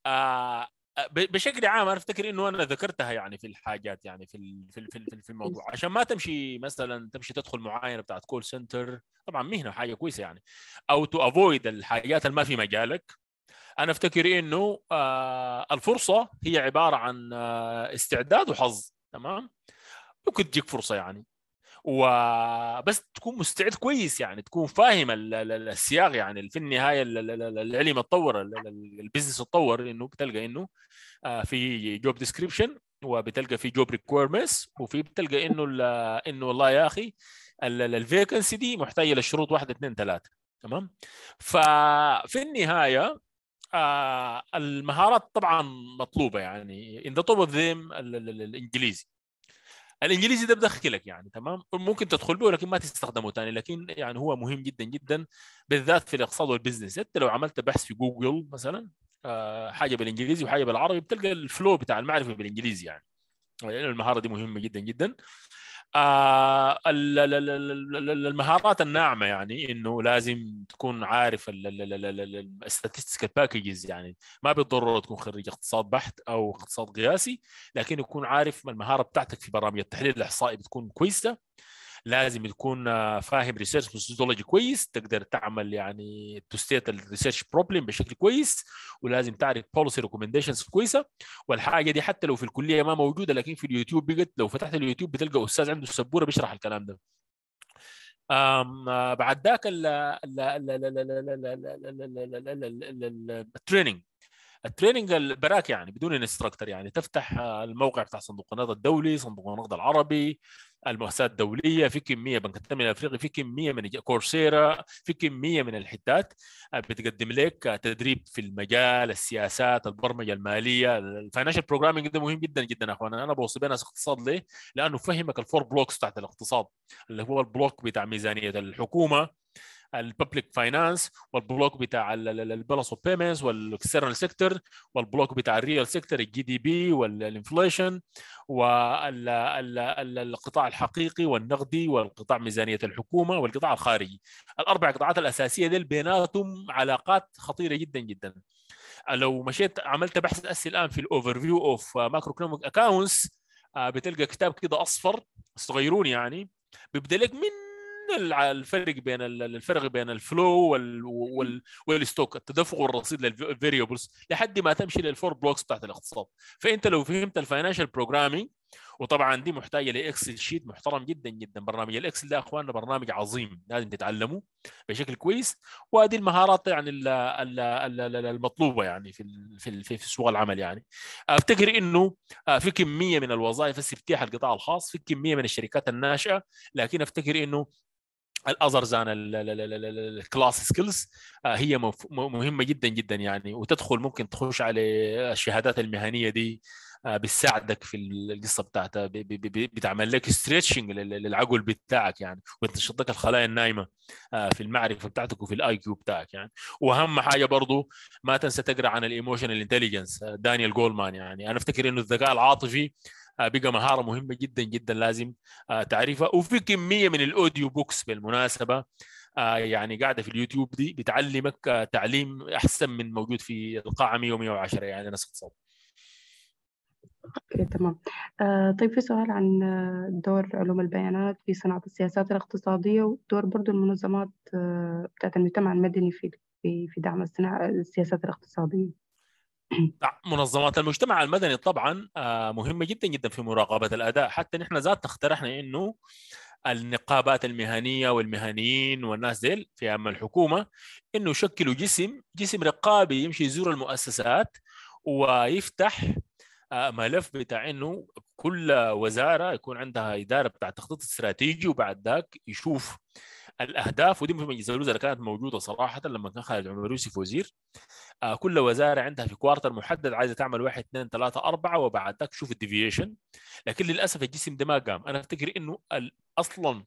آه, آه، بشكل عام انا افتكر انه انا ذكرتها يعني في الحاجات يعني في في في, في إيه. الموضوع عشان ما تمشي مثلا تمشي تدخل معاينه بتاعت كول سنتر طبعا مهنه حاجه كويسه يعني او تو افويد الحاجات اللي ما في مجالك انا افتكر انه آه الفرصه هي عباره عن آه استعداد وحظ تمام ممكن تجيك فرصه يعني وبس تكون مستعد كويس يعني تكون فاهم السياق يعني في النهايه العلم اتطور البزنس اتطور انه بتلقى انه في جوب ديسكريبشن وبتلقى في جوب ريكويرمنتس وفي بتلقى انه انه والله يا اخي الفيكنسي دي محتاجه لشروط واحد اثنين ثلاثه تمام ففي النهايه المهارات طبعا مطلوبه يعني ان ذا توب اوف ذيم الانجليزي الانجليزي ده بدخلك يعني تمام ممكن تدخل به لكن ما تستخدمه ثاني لكن يعني هو مهم جدا جدا بالذات في الاقتصاد والبزنس انت لو عملت بحث في جوجل مثلا آه، حاجه بالانجليزي وحاجه بالعربي بتلقى الفلو بتاع المعرفه بالانجليزي يعني لان يعني المهاره دي مهمه جدا جدا آه المهارات الناعمه يعني انه لازم تكون عارف الستاتستيكال باكجز يعني ما بالضروره تكون خريج اقتصاد بحت او اقتصاد قياسي لكن يكون عارف المهاره بتاعتك في برامج التحليل الاحصائي بتكون كويسه لازم تكون فاهم ريسيرش ميثودولوجي كويس تقدر تعمل يعني تستيت الريسيرش بروبلم بشكل كويس ولازم تعرف بوليسي ريكومنديشنز كويسه والحاجه دي حتى لو في الكليه ما موجوده لكن في اليوتيوب بقت لو فتحت اليوتيوب بتلقى استاذ عنده سبوره بيشرح الكلام ده بعد ذاك التريننج التريننج البراك يعني بدون انستراكتور يعني تفتح آه، الموقع بتاع صندوق النقد الدولي صندوق النقد العربي المؤسسات الدوليه في كميه بنك التنميه الافريقي في كميه من كورسيرا في كميه من الحتات آه، بتقدم لك آه، تدريب في المجال السياسات البرمجه الماليه الفاينانشال بروجرامينج ده مهم جدا جدا يا اخوان انا بوصي بين ناس اقتصاد ليه؟ لانه فهمك الفور بلوكس بتاعت الاقتصاد اللي هو البلوك بتاع ميزانيه الحكومه الببليك فاينانس والبلوك بتاع البالانس اوف بيمنتس والاكسترنال سيكتور والبلوك بتاع الريال سيكتور الجي دي بي والانفليشن والقطاع الحقيقي والنقدي والقطاع ميزانيه الحكومه والقطاع الخارجي الاربع قطاعات الاساسيه دي بيناتهم علاقات خطيره جدا جدا لو مشيت عملت بحث اسي الان في الاوفر فيو اوف ماكرو اكونتس بتلقى كتاب كده اصفر صغيرون يعني بيبدا لك من الفرق بين الفرق بين الفلو وال والستوك التدفق والرصيد للفيريبلز لحد ما تمشي للفور بلوكس بتاعت الاقتصاد فانت لو فهمت الفاينانشال بروجرامينج وطبعا دي محتاجه لاكسل شيت محترم جدا جدا برنامج الاكسل ده اخواننا برنامج عظيم لازم تتعلموا بشكل كويس وهذه المهارات يعني المطلوبه يعني في في في سوق العمل يعني افتكر انه آه، في كميه من الوظائف هسه بتتيح القطاع الخاص في كميه من الشركات الناشئه لكن افتكر انه الاذرز عن الكلاس سكيلز هي مهمه جدا جدا يعني وتدخل ممكن تخش على الشهادات المهنيه دي آه، بتساعدك في القصه بتاعتها بتعمل لك ستريتشنج للعقل بتاعك يعني وتنشط لك الخلايا النايمه آه، في المعرفه بتاعتك وفي الاي كيو بتاعك يعني واهم حاجه برضو ما تنسى تقرا عن الايموشنال انتليجنس آه، دانيال جولمان يعني انا افتكر انه الذكاء العاطفي آه، بقى مهاره مهمه جدا جدا لازم آه، تعرفها وفي كميه من الاوديو بوكس بالمناسبه آه، يعني قاعده في اليوتيوب دي بتعلمك تعليم احسن من موجود في القاعه 110 يعني نسخه صوت اوكي تمام طيب في سؤال عن دور علوم البيانات في صناعة السياسات الاقتصادية ودور برضو المنظمات بتاعت المجتمع المدني في في في دعم السياسات الاقتصادية منظمات المجتمع المدني طبعا آه، مهمه جدا جدا في مراقبه الاداء حتى نحن ذات اقترحنا انه النقابات المهنيه والمهنيين والناس ديل في عام الحكومه انه يشكلوا جسم جسم رقابي يمشي يزور المؤسسات ويفتح آه، ملف بتاع انه كل وزاره يكون عندها اداره بتاع تخطيط استراتيجي وبعد ذاك يشوف الاهداف ودي مميزه الوزراء كانت موجوده صراحه لما كان خالد عمر يوسف وزير آه كل وزاره عندها في كوارتر محدد عايزه تعمل واحد اثنين ثلاثه اربعه وبعد ذاك تشوف الديفيشن لكن للاسف الجسم ده ما قام انا افتكر انه اصلا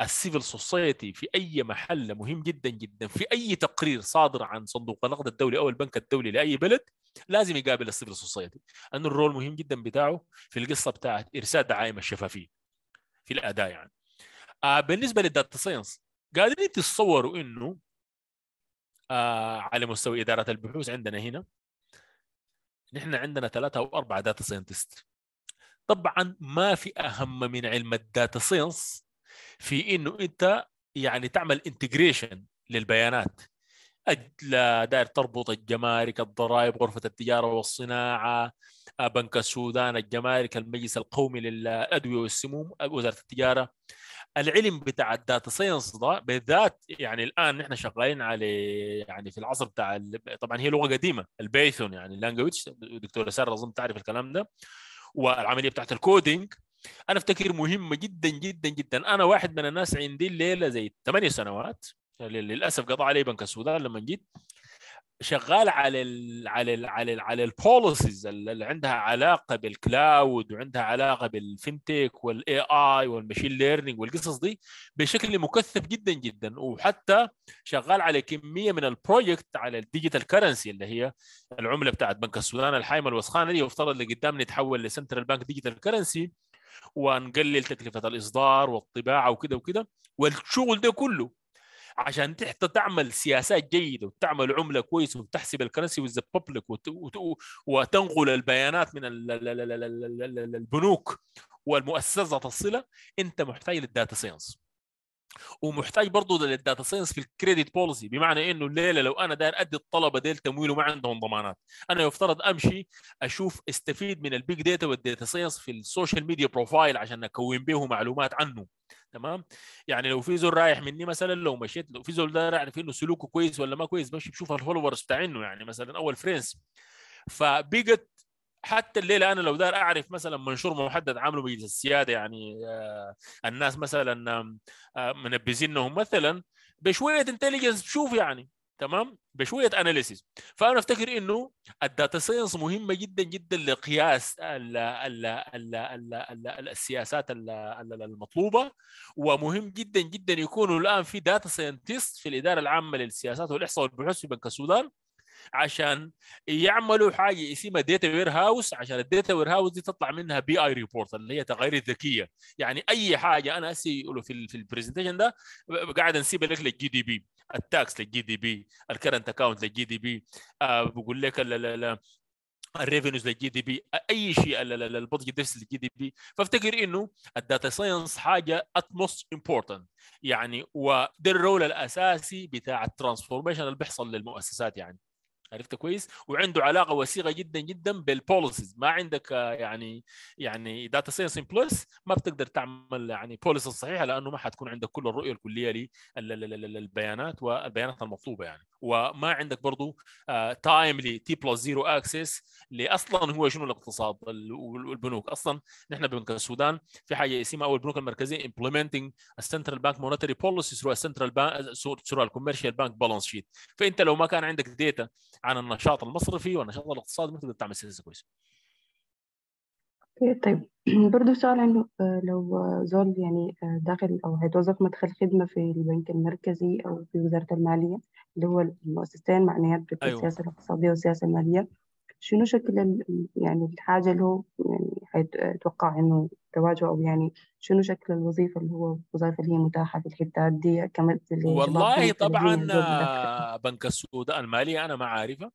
السيفل سوسايتي في اي محل مهم جدا جدا في اي تقرير صادر عن صندوق النقد الدولي او البنك الدولي لاي بلد لازم يقابل السيفل سوسايتي لانه الرول مهم جدا بتاعه في القصه بتاعت ارسال دعائم الشفافيه في الاداء يعني آه بالنسبه للداتا ساينس قادرين تتصوروا انه آه على مستوى اداره البحوث عندنا هنا نحن عندنا ثلاثه او اربعه داتا ساينتست طبعا ما في اهم من علم الداتا ساينس في انه انت يعني تعمل انتجريشن للبيانات داير تربط الجمارك الضرائب غرفه التجاره والصناعه آه، بنك السودان الجمارك المجلس القومي للادويه والسموم آه، وزاره التجاره العلم بتاع الداتا ساينس ده بالذات يعني الان نحن شغالين على يعني في العصر بتاع طبعا هي لغه قديمه البايثون يعني اللانجوج دكتوره ساره اظن تعرف الكلام ده والعمليه بتاعت الكودينج انا افتكر مهمه جدا جدا جدا انا واحد من الناس عندي الليله زي ثمانية سنوات للاسف قضى علي بنك السودان لما جيت شغال على ال على ال على ال على البوليسيز اللي عندها علاقه بالكلاود وعندها علاقه بالفنتك والاي اي والماشين ليرنينج والقصص دي بشكل مكثف جدا جدا وحتى شغال على كميه من البروجكت على الديجيتال كرنسي اللي هي العمله بتاعت بنك السودان الحايمه الوسخانه دي يفترض قدام نتحول لسنترال بنك ديجيتال كرنسي ونقلل تكلفه الاصدار والطباعه وكده وكده والشغل ده كله عشان تحت تعمل سياسات جيده وتعمل عمله كويسه وتحسب الكرنسي وذ بابليك وتنقل البيانات من البنوك والمؤسسه الصله انت محتاج للداتا ساينس ومحتاج برضه للداتا ساينس في الكريدت بوليسي بمعنى انه الليله لو انا داير ادي الطلبه ديل تمويل وما عندهم ضمانات انا يفترض امشي اشوف استفيد من البيج داتا والداتا ساينس في السوشيال ميديا بروفايل عشان اكون به معلومات عنه تمام يعني لو في زول رايح مني مثلا لو مشيت لو في زول ده اعرف انه سلوكه كويس ولا ما كويس بمشي بشوف الفولورز بتاعينه يعني مثلا اول فريندز فبقت حتى الليله انا لو دار اعرف مثلا منشور محدد عامله مجلس السياده يعني آه الناس مثلا آه مثلا بشويه انتليجنس بشوف يعني تمام بشويه اناليسيز فانا افتكر انه الداتا ساينس مهمه جدا جدا لقياس الـ الـ الـ الـ الـ السياسات الـ الـ المطلوبه ومهم جدا جدا يكونوا الان في داتا ساينتست في الاداره العامه للسياسات والاحصاء والبحوث في بنك السودان عشان يعملوا حاجه اسمها داتا وير هاوس عشان الداتا وير هاوس دي تطلع منها بي اي ريبورت اللي هي تقارير ذكيه يعني اي حاجه انا هسه في البرزنتيشن ده قاعد نسيب لك للجي دي بي التاكس للجي دي بي الكرنت اكونت للجي دي بي بقول لك الريفينوز للجي دي بي اي شيء البادجت ديفس للجي دي بي فافتكر انه الداتا ساينس حاجه اتموست امبورتنت يعني وده الرول الاساسي بتاع الترانسفورميشن اللي بيحصل للمؤسسات يعني عرفت كويس وعنده علاقه وثيقه جدا جدا بالبوليسز ما عندك آه، يعني يعني داتا ساينس بلس ما بتقدر تعمل يعني بوليسي صحيحه لانه ما حتكون عندك كل الرؤيه الكليه للبيانات والبيانات المطلوبه يعني وما عندك برضو تايم تي بلس زيرو اكسس اللي اصلا هو شنو الاقتصاد والبنوك اصلا نحن ببنك السودان في حاجه اسمها او البنوك المركزيه امبلمنتنج السنترال بانك مونيتري بوليسي ثرو السنترال بانك ثرو الكوميرشال بانك بالانس شيت فانت لو ما كان عندك ديتا عن النشاط المصرفي والنشاط الاقتصادي ما تقدر تعمل سياسه كويسه طيب برضه سؤال عنه آه، لو زول يعني آه، داخل أو هيتوظف مدخل خدمة في البنك المركزي أو في وزارة المالية اللي هو المؤسستين معنيات أيوة. الاقتصادية والسياسة المالية شنو شكل يعني الحاجة اللي هو يعني هيتوقع إنه تواجهه أو يعني شنو شكل الوظيفة اللي هو الوظائف اللي هي متاحة في الحتات دي كمثل يعني والله طبعا يعني آه، بنك السودان المالية أنا ما عارفة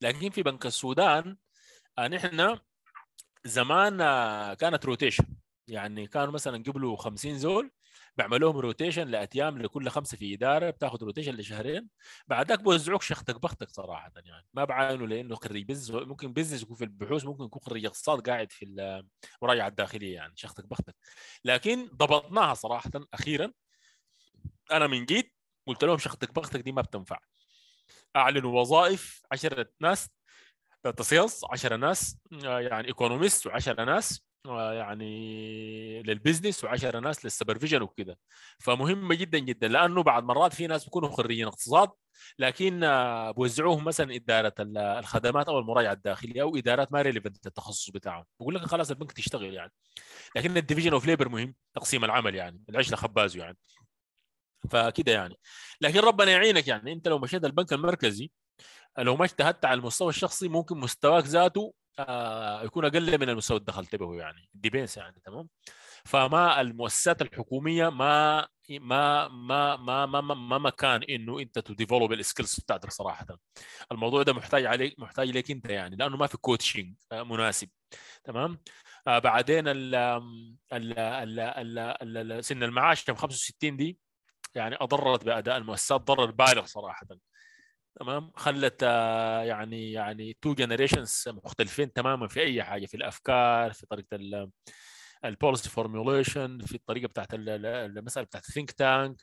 لكن في بنك السودان نحن زمان آه، كانت روتيشن يعني كانوا مثلا قبلوا 50 زول بيعملوا لهم روتيشن لايام لكل خمسه في اداره بتاخذ روتيشن لشهرين بعدك بوزعوك شختك بختك صراحه يعني ما بعاينوا لانه خريج بزنس ممكن بزنس يكون في البحوث ممكن يكون خريج اقتصاد قاعد في المراجعه الداخليه يعني شختك بختك لكن ضبطناها صراحه اخيرا انا من جيت قلت لهم شختك بختك دي ما بتنفع اعلنوا وظائف عشرة ناس سيلز 10 ناس آه، يعني ايكونومست و10 ناس آه، يعني للبزنس و10 ناس للسوبرفيجن وكده فمهمه جدا جدا لانه بعد مرات في ناس بيكونوا خريجين اقتصاد لكن آه، بوزعوهم مثلا اداره الخدمات او المراجعه الداخليه او ادارات ما ريليفنت للتخصص بتاعهم بقول لك خلاص البنك تشتغل يعني لكن الديفيجن اوف ليبر مهم تقسيم العمل يعني العيش لخبازه يعني فكده يعني لكن ربنا يعينك يعني انت لو مشيت البنك المركزي لو ما اجتهدت على المستوى الشخصي ممكن مستواك ذاته آه، يكون اقل من المستوى اللي دخلت به يعني ديبينس يعني تمام فما المؤسسات الحكوميه ما ما ما ما ما, ما, ما مكان انه انت تديفلوب السكيلز بتاعتك صراحه الموضوع ده محتاج عليك محتاج لك انت يعني لانه ما في كوتشنج آه، مناسب تمام آه، ال ال ال ال ال سن المعاش كم 65 دي يعني اضرت باداء المؤسسات ضرر بالغ صراحه تمام خلت آه، يعني يعني تو جنريشنز مختلفين تماما في اي حاجه في الافكار في طريقه البوليسي فورميوليشن في الطريقه بتاعت المساله بتاعت ثينك تانك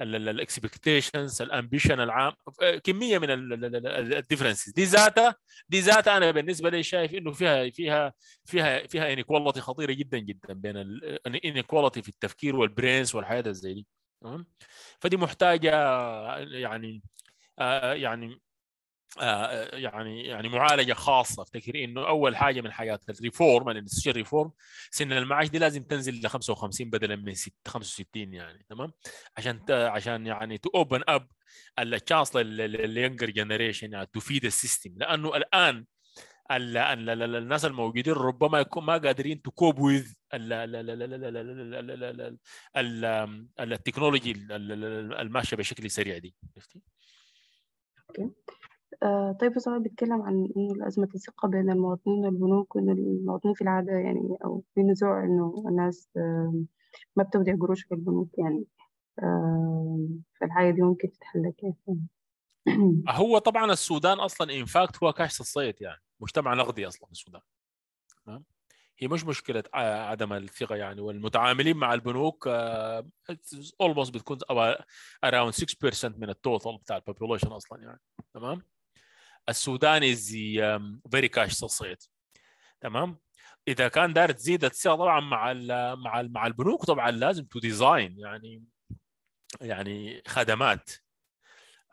الاكسبكتيشنز الامبيشن العام آه، كميه من الديفرنسز دي ذاتها دي ذاتها انا بالنسبه لي شايف انه فيها فيها فيها فيها انيكواليتي خطيره جدا جدا بين الانيكواليتي في التفكير والبرينز والحياه زي دي تمام فدي محتاجه يعني يعني يعني يعني معالجه خاصه افتكر انه اول حاجه من حياه الريفورم الاندستريال ريفورم سن المعاش دي لازم تنزل ل 55 بدلا من 65 يعني تمام عشان عشان يعني تو اوبن اب الشانس لليونجر جنريشن يعني تفيد السيستم لانه الان الناس الموجودين ربما يكون ما قادرين تكوب ويز التكنولوجي الماشيه بشكل سريع دي اوكي آه طيب الصحفي بيتكلم عن أزمة الثقة بين المواطنين والبنوك وإن المواطنين في العادة يعني أو في نزوع إنه الناس آه ما بتودع قروش في البنوك يعني آه فالحاجة دي ممكن تتحل كيف إيه؟ هو طبعا السودان اصلا انفاكت هو كاش الصيد يعني مجتمع نقدي اصلا السودان هي مش مشكله عدم الثقه يعني والمتعاملين مع البنوك اولموست آه، بتكون اراوند 6% من التوتال بتاع البوبوليشن اصلا يعني تمام السودان از فيري كاش سوسايتي تمام اذا كان داير تزيد الثقه طبعا مع مع مع البنوك طبعا لازم تو ديزاين يعني يعني خدمات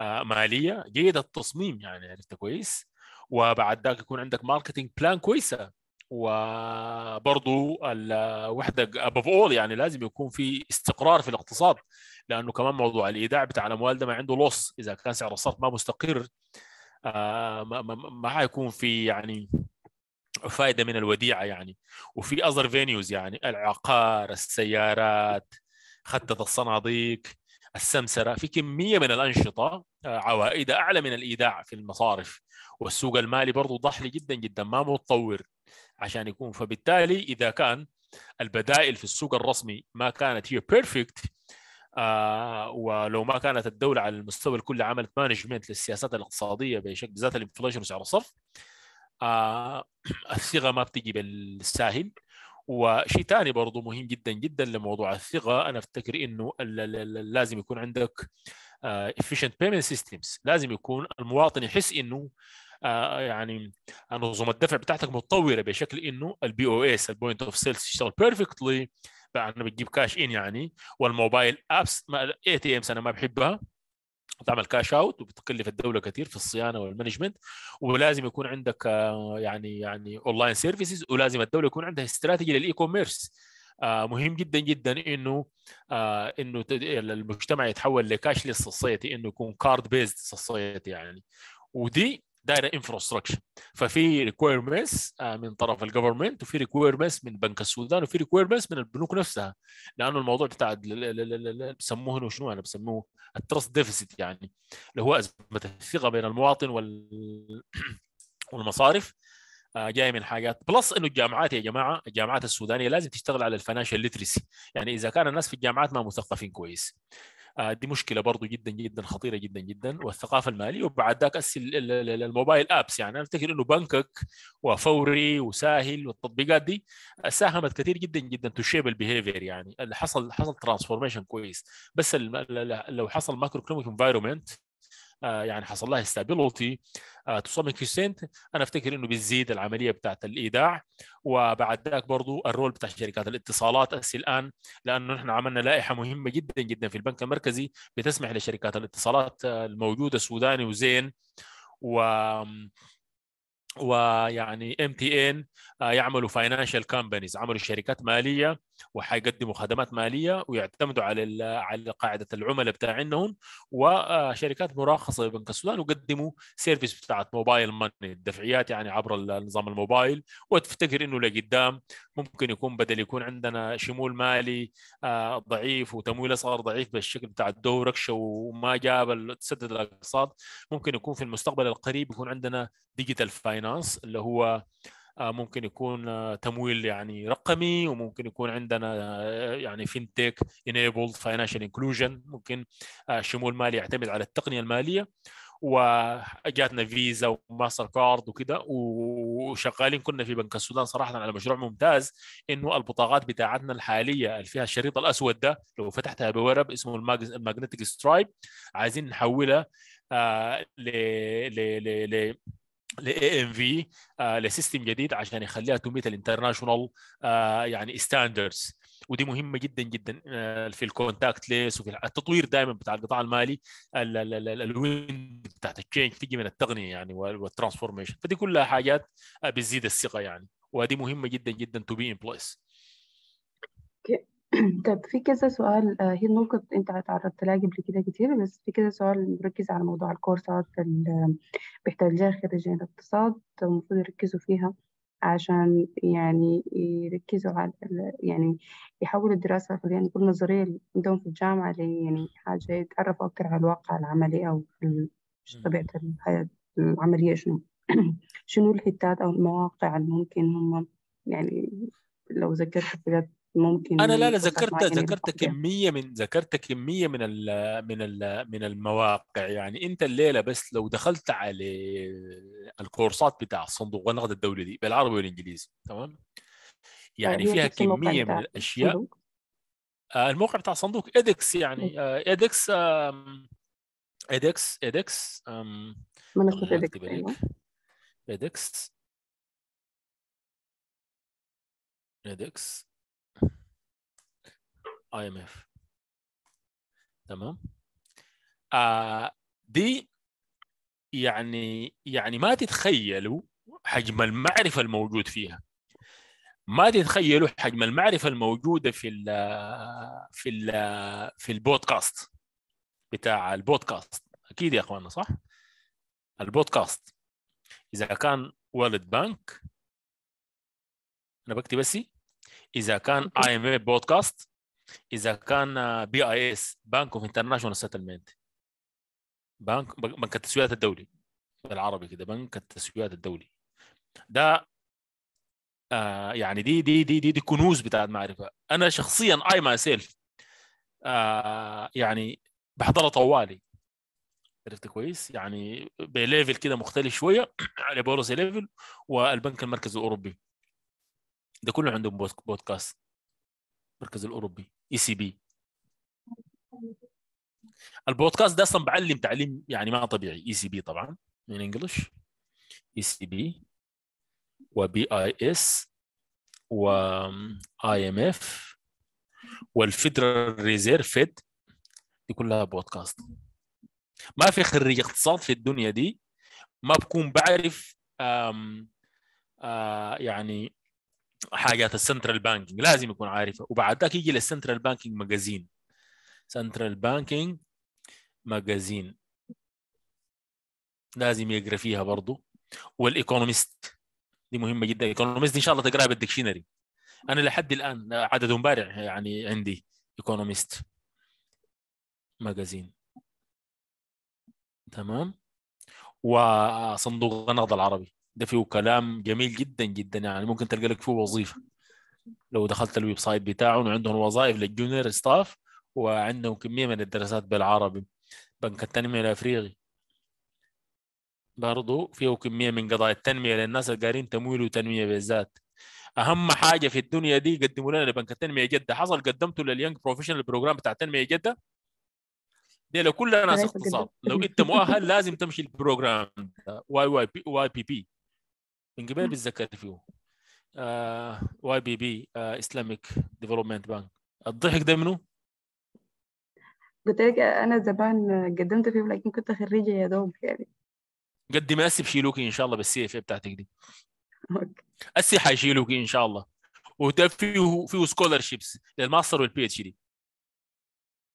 آه، ماليه جيده التصميم يعني عرفت كويس وبعد ذاك يكون عندك ماركتنج بلان كويسه وبرضو الوحده ابف اول يعني لازم يكون في استقرار في الاقتصاد لانه كمان موضوع الايداع بتاع الاموال ده ما عنده لص اذا كان سعر الصرف ما مستقر آه، ما حيكون في يعني فائده من الوديعه يعني وفي أزر فينيوز يعني العقار السيارات خدة الصناديق السمسره في كميه من الانشطه آه، عوائدها اعلى من الايداع في المصارف والسوق المالي برضو ضحلي جدا جدا ما متطور عشان يكون فبالتالي اذا كان البدائل في السوق الرسمي ما كانت هي بيرفكت آه ولو ما كانت الدوله على المستوى الكلي عملت مانجمنت للسياسات الاقتصاديه بشكل ذات الانفليشن وسعر الصرف آه الثقه ما بتجي بالساهل وشيء ثاني برضه مهم جدا جدا لموضوع الثقه انا افتكر انه لازم يكون عندك آه، efficient payment systems لازم يكون المواطن يحس انه آه، يعني نظم الدفع بتاعتك متطوره بشكل انه البي او اس البوينت اوف سيلز تشتغل بيرفكتلي انا بتجيب كاش ان يعني والموبايل ابس اي تي امس انا ما بحبها تعمل كاش اوت وبتكلف الدوله كثير في الصيانه والمانجمنت ولازم يكون عندك آه، يعني يعني اونلاين سيرفيسز ولازم الدوله يكون عندها استراتيجي للاي كوميرس مهم جدا جدا انه آه، انه المجتمع يتحول لكاش سوسايتي انه يكون كارد بيزد سوسايتي يعني ودي دايره انفراستراكشر ففي ريكويرمنتس آه، من طرف الجفرمنت وفي ريكويرمنتس من بنك السودان وفي ريكويرمنتس من البنوك نفسها لانه الموضوع بتاع بسموه شنو انا يعني بسموه التراست ديفيسيت يعني اللي هو ازمه الثقه بين المواطن والمصارف آه، جاي من حاجات بلس انه الجامعات يا جماعه الجامعات السودانيه لازم تشتغل على الفاينانشال ليترسي يعني اذا كان الناس في الجامعات ما مثقفين كويس آه، دي مشكله برضو جدا جدا خطيره جدا جدا والثقافه الماليه وبعد ذاك الموبايل ابس يعني انا افتكر انه بنكك وفوري وساهل والتطبيقات دي ساهمت كثير جدا جدا تشيب البيهيفير يعني حصل حصل ترانسفورميشن كويس بس لو حصل ماكرو ايكونوميك انفايرمنت آه، يعني حصل لها ستابيليتي تصمم كريسنت انا افتكر انه بتزيد العمليه بتاعت الايداع وبعد ذاك برضو الرول بتاع شركات الاتصالات اسي الان لانه نحن عملنا لائحه مهمه جدا جدا في البنك المركزي بتسمح لشركات الاتصالات آه، الموجوده سوداني وزين و ويعني ام تي ان يعملوا فاينانشال كومبانيز عملوا شركات ماليه وحيقدموا خدمات ماليه ويعتمدوا على على قاعده العملاء بتاعنهم وشركات مرخصه بنك السودان وقدموا سيرفيس بتاعت موبايل ماني الدفعيات يعني عبر نظام الموبايل وتفتكر انه لقدام ممكن يكون بدل يكون عندنا شمول مالي آه، ضعيف وتمويل صار ضعيف بالشكل بتاع الدوركشة وما جاب تسدد الاقساط ممكن يكون في المستقبل القريب يكون عندنا ديجيتال فاينانس اللي هو آه، ممكن يكون آه، تمويل يعني رقمي وممكن يكون عندنا آه، يعني فينتك انيبلد فاينانشال انكلوجن ممكن شمول مالي يعتمد على التقنيه الماليه وجاتنا فيزا وماستر كارد وكده وشغالين كنا في بنك السودان صراحه على مشروع ممتاز انه البطاقات بتاعتنا الحاليه اللي فيها الشريط الاسود ده لو فتحتها بورب اسمه الماجنتيك سترايب عايزين نحولها ل ل ل لاي ام في لسيستم جديد عشان يخليها تو ميت الانترناشونال يعني ستاندردز ودي مهمه جدا جدا آه، في الكونتاكت ليس وفي التطوير دائما بتاع القطاع المالي الويند بتاعت التشينج تيجي من التقنيه يعني والترانسفورميشن فدي كلها حاجات آه، بتزيد الثقه يعني ودي مهمه جدا جدا تو بي ان بليس طب في كذا سؤال آه، هي نقطة أنت اتعرضت لها قبل كده كتير بس في كذا سؤال مركز على موضوع الكورسات اللي بيحتاجها خريجين الاقتصاد المفروض يركزوا فيها عشان يعني يركزوا على يعني يحولوا الدراسة خلينا يعني نقول نظرية عندهم في الجامعة لي يعني حاجة يتعرفوا أكتر على الواقع العملي أو طبيعة الحياة العملية شنو شنو الحتات أو المواقع اللي ممكن هم يعني لو ذكرت ممكن انا لا لا ذكرت ذكرت كميه من ذكرت كميه من الـ من الـ من المواقع يعني انت الليله بس لو دخلت على الكورسات بتاع صندوق النقد الدولي دي بالعربي والانجليزي تمام يعني طيب، فيها كميه من الاشياء آه، الموقع بتاع صندوق ادكس يعني ادكس ادكس ادكس منصه ادكس ادكس ادكس اي ام اف تمام آه، دي يعني يعني ما تتخيلوا حجم المعرفه الموجود فيها ما تتخيلوا حجم المعرفه الموجوده في ال في ال في البودكاست بتاع البودكاست اكيد يا اخوانا صح البودكاست اذا كان والد بنك انا بكتب بس إيه. اذا كان اي ام بودكاست اذا كان بي اي اس بانك اوف انترناشونال سيتلمنت بنك بنك التسويات الدولي بالعربي كده بنك التسويات الدولي ده آه يعني دي دي دي دي, دي كنوز بتاعت معرفه انا شخصيا اي ماي سيلف يعني بحضرها طوالي عرفت كويس يعني بليفل كده مختلف شويه على بورصه ليفل والبنك المركزي الاوروبي ده كله عندهم بودكاست المركز الاوروبي اي سي بي البودكاست ده اصلا بعلم تعليم يعني ما طبيعي اي سي بي طبعا من انجلش اي سي بي وبي اي اس واي ام اف والفيدرال ريزيرف فيد دي كلها بودكاست ما في خريج اقتصاد في الدنيا دي ما بكون بعرف آم آم آه، يعني حاجات السنترال بانكينج لازم يكون عارفها وبعد ذاك يجي للسنترال بانكينج ماجازين سنترال بانكينج ماجازين لازم يقرا فيها برضه والايكونومست دي مهمه جدا الايكونومست ان شاء الله تقراها بالدكشنري انا لحد الان عدد بارع يعني عندي ايكونومست ماجازين تمام وصندوق النقد العربي ده فيه كلام جميل جدا جدا يعني ممكن تلقى لك فيه وظيفه لو دخلت الويب سايت بتاعهم عندهم وظائف للجونيور ستاف وعندهم كميه من الدراسات بالعربي بنك التنميه الافريقي برضو فيه كميه من قضايا التنميه للناس القارين تمويل وتنميه بالذات اهم حاجه في الدنيا دي قدموا لنا لبنك التنميه جده حصل قدمته لليانج بروفيشنال بروجرام بتاع التنميه جده دي لو كل ناس اقتصاد لو انت مؤهل لازم تمشي البروجرام واي واي بي واي بي بي من قبل بتذكر فيه واي بي بي اسلامك ديفلوبمنت بانك الضحك ده منو؟ قلت لك انا زمان قدمت فيه لكن كنت خريجه يا دوب يعني قد ما اسي بشيلوكي ان شاء الله بالسي اف إيه بتاعتك دي اوكي اسي حيشيلوكي ان شاء الله وده فيه فيه سكولرشيبس للماستر والبي اتش دي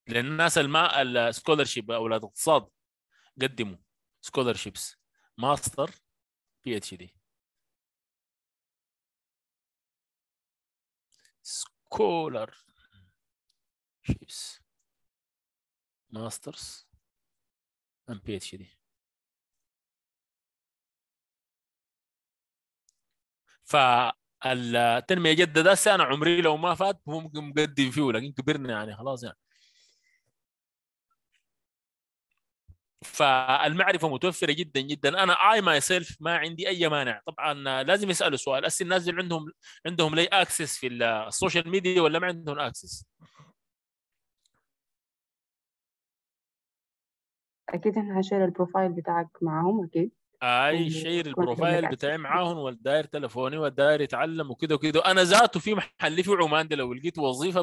للناس الما السكولرشيب او الاقتصاد قدموا سكولرشيبس ماستر بي اتش دي كولر شيبس ماسترز ام بي اتش دي فالتنميه جدد هسه انا عمري لو ما فات ممكن مقدم فيه لكن كبرنا يعني خلاص يعني فالمعرفه متوفره جدا جدا انا اي ماي سيلف ما عندي اي مانع طبعا لازم يسالوا سؤال اسال الناس اللي عندهم عندهم لي اكسس في السوشيال ميديا ولا ما عندهم اكسس اكيد انا هشير البروفايل بتاعك معاهم اكيد اي شير البروفايل بتاعي معاهم والداير تلفوني والداير يتعلم وكذا وكذا انا ذاته في محلي في عمان لو لقيت وظيفه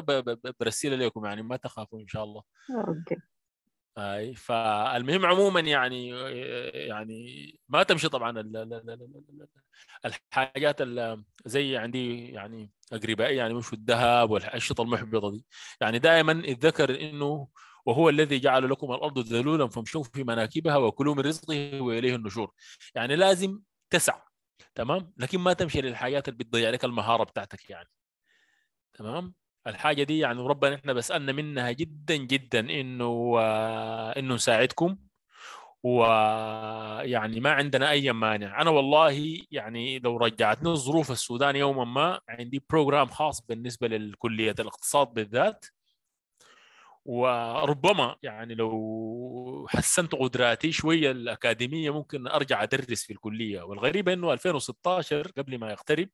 برسلها لكم يعني ما تخافوا ان شاء الله اوكي اي فالمهم عموما يعني يعني ما تمشي طبعا الحاجات زي عندي يعني اقربائي يعني مش الذهب والاشرطه المحبطه دي يعني دائما اتذكر انه وهو الذي جعل لكم الارض ذلولا فامشوا في مناكبها وكلوا من رزقه واليه النشور يعني لازم تسعى تمام لكن ما تمشي للحاجات اللي بتضيع لك المهاره بتاعتك يعني تمام الحاجه دي يعني ربنا احنا بسالنا منها جدا جدا انه آه، انه نساعدكم ويعني ما عندنا اي مانع انا والله يعني لو رجعتني الظروف السودان يوما ما عندي بروجرام خاص بالنسبه للكليه الاقتصاد بالذات وربما يعني لو حسنت قدراتي شويه الاكاديميه ممكن ارجع ادرس في الكليه والغريب انه 2016 قبل ما يقترب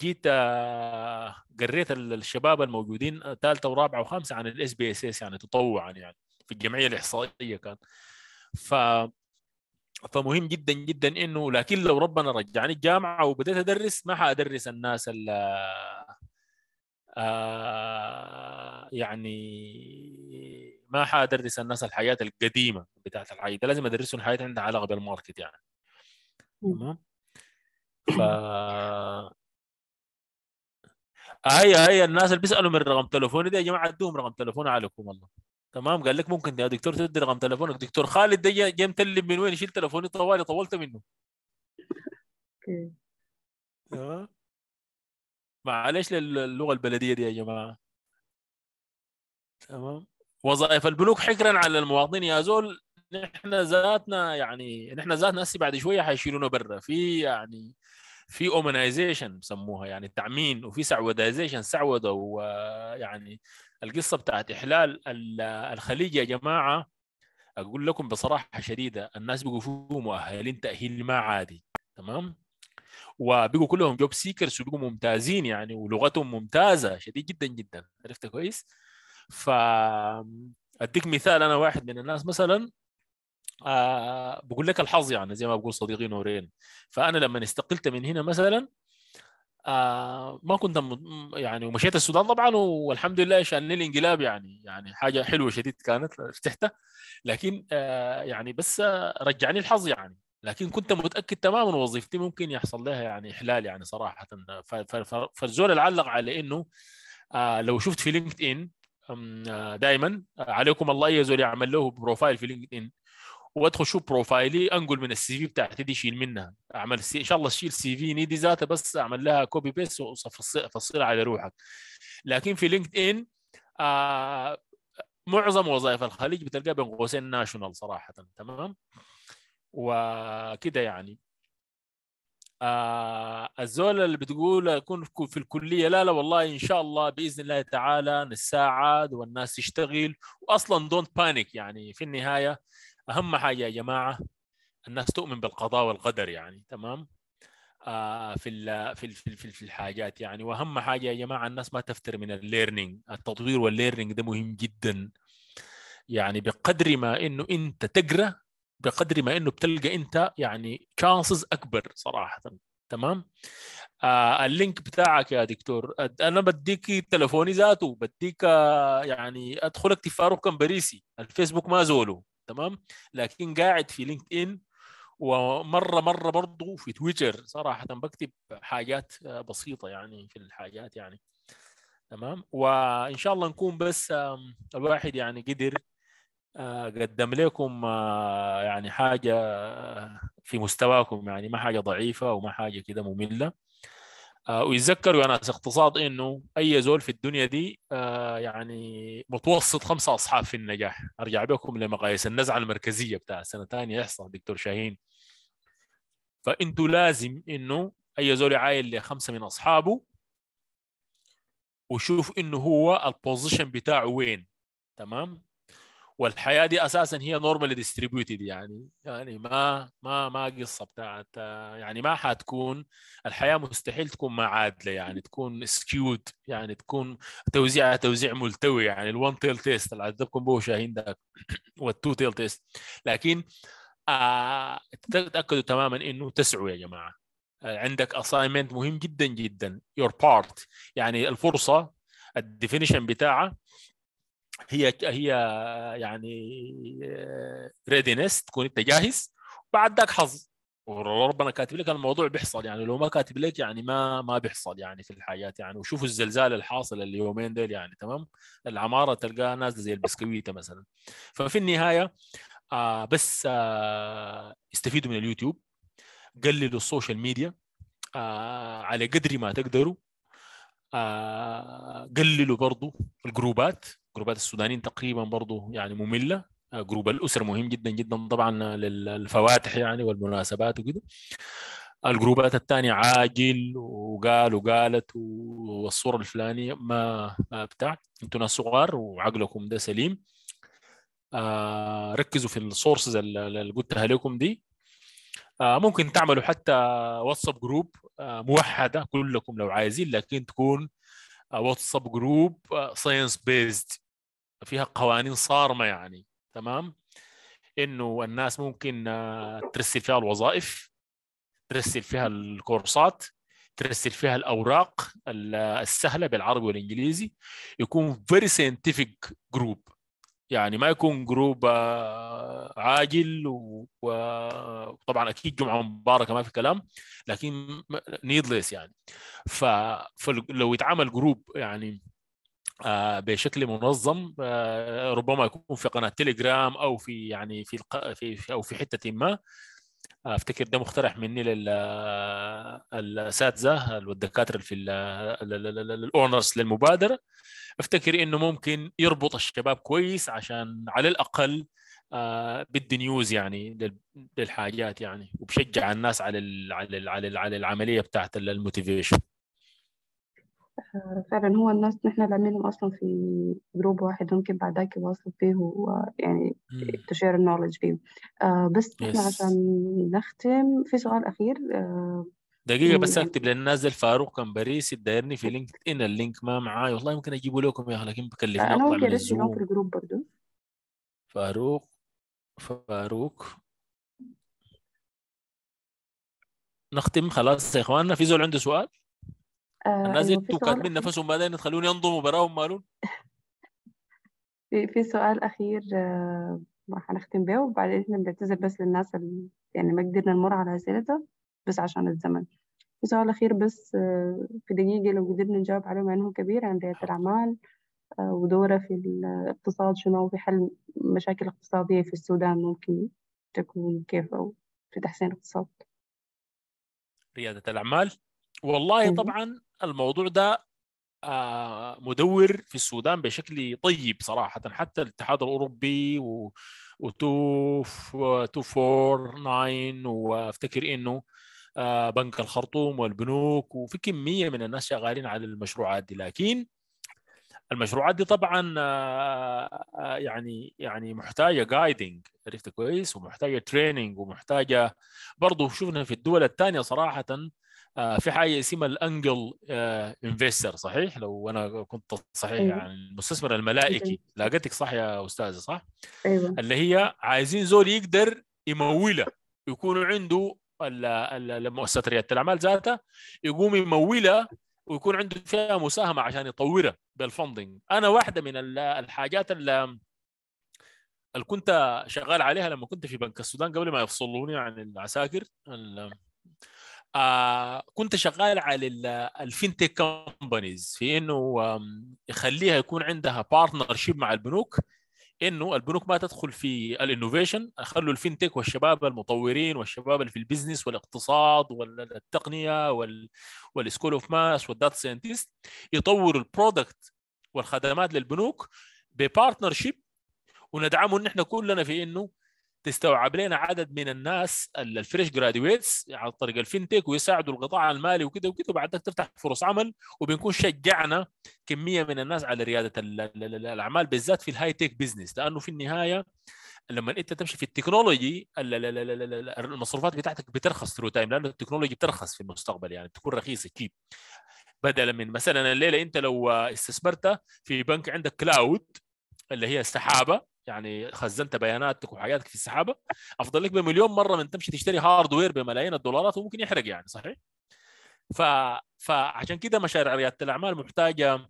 جيت آه، قريت الشباب الموجودين ثالثه ورابعه وخامسه عن الاس بي اس اس يعني تطوعا يعني في الجمعيه الاحصائيه كان ف فمهم جدا جدا انه لكن لو ربنا رجعني الجامعه وبديت ادرس ما حادرس الناس اللي آه، يعني ما حادرس الناس الحياه القديمه بتاعت الحياه ده لازم ادرسهم الحياة عندها علاقه بالماركت يعني تمام ف هي هي الناس اللي بيسالوا من رقم تليفوني ده يا جماعه ادوهم رقم تلفوني عليكم والله تمام قال لك ممكن يا دكتور تدي رقم تليفونك دكتور خالد ده جاي متلم من وين يشيل تليفوني طوالي طولت منه تمام معلش للغه البلديه دي يا جماعه تمام وظائف البنوك حكرا على المواطنين يا زول نحن ذاتنا يعني نحن ذاتنا هسه بعد شويه حيشيلونا برا في يعني في اومنايزيشن بسموها يعني تعمين وفي سعودايزيشن سعوده ويعني القصه بتاعت احلال الخليج يا جماعه اقول لكم بصراحه شديده الناس بقوا فيهم مؤهلين تاهيل ما عادي تمام وبقوا كلهم جوب سيكرز وبقوا ممتازين يعني ولغتهم ممتازه شديد جدا جدا عرفت كويس ف اديك مثال انا واحد من الناس مثلا آه بقول لك الحظ يعني زي ما بقول صديقي نورين فانا لما استقلت من هنا مثلا آه ما كنت يعني ومشيت السودان طبعا والحمد لله شان الانقلاب يعني يعني حاجه حلوه شديد كانت ارتحت لكن آه يعني بس رجعني الحظ يعني لكن كنت متاكد تماما وظيفتي ممكن يحصل لها يعني احلال يعني صراحه فالزول علق على انه آه لو شفت في لينكد ان دائما عليكم الله زول يعمل له بروفايل في لينكد ان وادخل شوف بروفايلي انقل من السي في بتاعتي دي شيل منها اعمل سي... ان شاء الله شيل سي في نيدي ذاته بس اعمل لها كوبي بيست وفصلها على روحك لكن في لينكد ان آه معظم وظائف الخليج بتلقاها بين قوسين ناشونال صراحه تمام وكده يعني آه الزول اللي بتقول اكون في الكليه لا لا والله ان شاء الله باذن الله تعالى نساعد والناس تشتغل واصلا دونت بانيك يعني في النهايه اهم حاجه يا جماعه الناس تؤمن بالقضاء والقدر يعني تمام آه في في في, في الحاجات يعني واهم حاجه يا جماعه الناس ما تفتر من الليرنينج التطوير والليرنينج ده مهم جدا يعني بقدر ما انه انت تقرا بقدر ما انه بتلقى انت يعني تشانسز اكبر صراحه تمام آه اللينك بتاعك يا دكتور انا بديك تلفوني ذاته بديك آه، يعني ادخل اكتب فاروق كمبريسي الفيسبوك ما زوله تمام لكن قاعد في لينكد ان ومره مره برضه في تويتر صراحه بكتب حاجات آه، بسيطه يعني في الحاجات يعني تمام وان شاء الله نكون بس الواحد يعني قدر قدم لكم آه، يعني حاجه آه، في مستواكم يعني ما حاجه ضعيفه وما حاجه كده ممله آه، ويتذكروا يا يعني ناس اقتصاد انه اي زول في الدنيا دي يعني متوسط خمسه اصحاب في النجاح ارجع بكم لمقاييس النزعه المركزيه بتاع سنة ثانية يحصل دكتور شاهين فانتوا لازم انه اي زول عايل لخمسه من اصحابه وشوف انه هو البوزيشن بتاعه وين تمام والحياه دي اساسا هي نورمال ديستريبيوتد يعني يعني ما ما ما قصه بتاعت يعني ما حتكون الحياه مستحيل تكون ما عادله يعني تكون سكيود يعني تكون توزيع توزيع ملتوي يعني الون تيل تيست اللي عذبكم به شاهين ذاك والتو تيل تيست لكن آه تاكدوا تماما انه تسعوا يا جماعه عندك اساينمنت مهم جدا جدا يور بارت يعني الفرصه الديفينيشن بتاعه هي هي يعني ريدينس آه، تكون انت جاهز وبعد ذاك حظ وربنا كاتب لك الموضوع بيحصل يعني لو ما كاتب لك يعني ما ما بيحصل يعني في الحاجات يعني وشوفوا الزلزال الحاصل اليومين ديل يعني تمام العماره تلقاها نازله زي البسكويته مثلا ففي النهايه آه بس آه استفيدوا من اليوتيوب قللوا السوشيال ميديا آه على قدر ما تقدروا آه، قللوا برضو الجروبات جروبات السودانيين تقريبا برضو يعني ممله آه، جروب الاسر مهم جدا جدا طبعا للفواتح يعني والمناسبات وكده الجروبات الثانيه عاجل وقال وقالت والصوره الفلانيه ما بتاع انتم ناس صغار وعقلكم ده سليم آه، ركزوا في السورسز اللي قلتها لكم دي آه، ممكن تعملوا حتى واتساب آه، جروب موحده كلكم لو عايزين لكن تكون واتساب جروب ساينس بيزد فيها قوانين صارمه يعني تمام انه الناس ممكن آه، ترسل فيها الوظائف ترسل فيها الكورسات ترسل فيها الاوراق السهله بالعربي والانجليزي يكون فيري ساينتفك جروب يعني ما يكون جروب آه، عاجل وطبعا اكيد جمعه مباركه ما في كلام لكن نيدلس يعني فلو يتعامل جروب يعني آه، بشكل منظم آه، ربما يكون في قناه تليجرام او في يعني في في او في حته ما افتكر ده مقترح مني للاساتذه والدكاتره في الاونرز للمبادره افتكر انه ممكن يربط الشباب كويس عشان على الاقل آه، بدي نيوز يعني للحاجات يعني وبشجع الناس على على على العمليه بتاعت الموتيفيشن آه، فعلا هو الناس نحن لامينهم اصلا في جروب واحد ممكن بعدك يواصلوا فيه ويعني تشير النولج فيه بس بس yes. عشان نختم في سؤال اخير آه، دقيقة بس اكتب للناس نازل فاروق كان باريس دايرني في لينكد ان اللينك ما معاي والله ممكن اجيبه لكم يا اخي لكن بكلفني انا ممكن ارسل في الجروب برضه فاروق فاروق نختم خلاص يا اخواننا في زول عنده سؤال؟ آه، الناس انتوا أيوة، كاتبين نفسهم بعدين تخلون ينضموا براهم مالون في في سؤال اخير آه، هنختم به وبعدين بنعتذر بس للناس اللي يعني ما قدرنا نمر على اسئلتها بس عشان الزمن في سؤال اخير بس آه، في دقيقه لو قدرنا نجاوب عليه مع انه كبير عن رياده الاعمال ودوره في الاقتصاد شنو في حل مشاكل اقتصاديه في السودان ممكن تكون كيف او في تحسين الاقتصاد رياده الاعمال والله أيوة. طبعا الموضوع ده آه، مدور في السودان بشكل طيب صراحة حتى الاتحاد الأوروبي و و 249 وافتكر انه آه، بنك الخرطوم والبنوك وفي كمية من الناس شغالين على المشروعات دي لكن المشروعات دي طبعا آه، يعني يعني محتاجه جايدنج عرفت كويس ومحتاجه تريننج ومحتاجه برضه شفنا في الدول الثانيه صراحه آه، في حاجه اسمها الانجل انفستر آه، صحيح لو انا كنت صحيح أيوة. يعني المستثمر الملائكي أيوة. لقيتك صح يا استاذه صح؟ ايوه اللي هي عايزين زول يقدر يمولها يكون عنده المؤسسه رياده الاعمال ذاتها يقوم يمولها ويكون عنده فيها مساهمه عشان يطورها بالفندنج انا واحده من الحاجات اللي كنت شغال عليها لما كنت في بنك السودان قبل ما يفصلوني عن العساكر آه كنت شغال على الفينتك كومبانيز في انه يخليها يكون عندها بارتنر مع البنوك انه البنوك ما تدخل في الانوفيشن خلوا الفينتك والشباب المطورين والشباب اللي في البزنس والاقتصاد والتقنيه والسكول اوف ماس والداتا ساينتست يطوروا البرودكت والخدمات للبنوك شيب وندعمه نحن كلنا في انه تستوعب لنا عدد من الناس الفريش جراديويتس عن طريق الفينتك ويساعدوا القطاع المالي وكذا وكذا وبعد ذلك تفتح فرص عمل وبنكون شجعنا كميه من الناس على رياده الاعمال بالذات في الهاي تك بزنس لانه في النهايه لما انت تمشي في التكنولوجي المصروفات بتاعتك بترخص ثرو تايم لانه التكنولوجي بترخص في المستقبل يعني تكون رخيصه كيب بدلا من مثلا الليله انت لو استثمرت في بنك عندك كلاود اللي هي السحابه يعني خزنت بياناتك وحاجاتك في السحابه افضل لك بمليون مره من تمشي تشتري هاردوير بملايين الدولارات وممكن يحرق يعني صحيح؟ ف... فعشان كده مشاريع رياده الاعمال محتاجه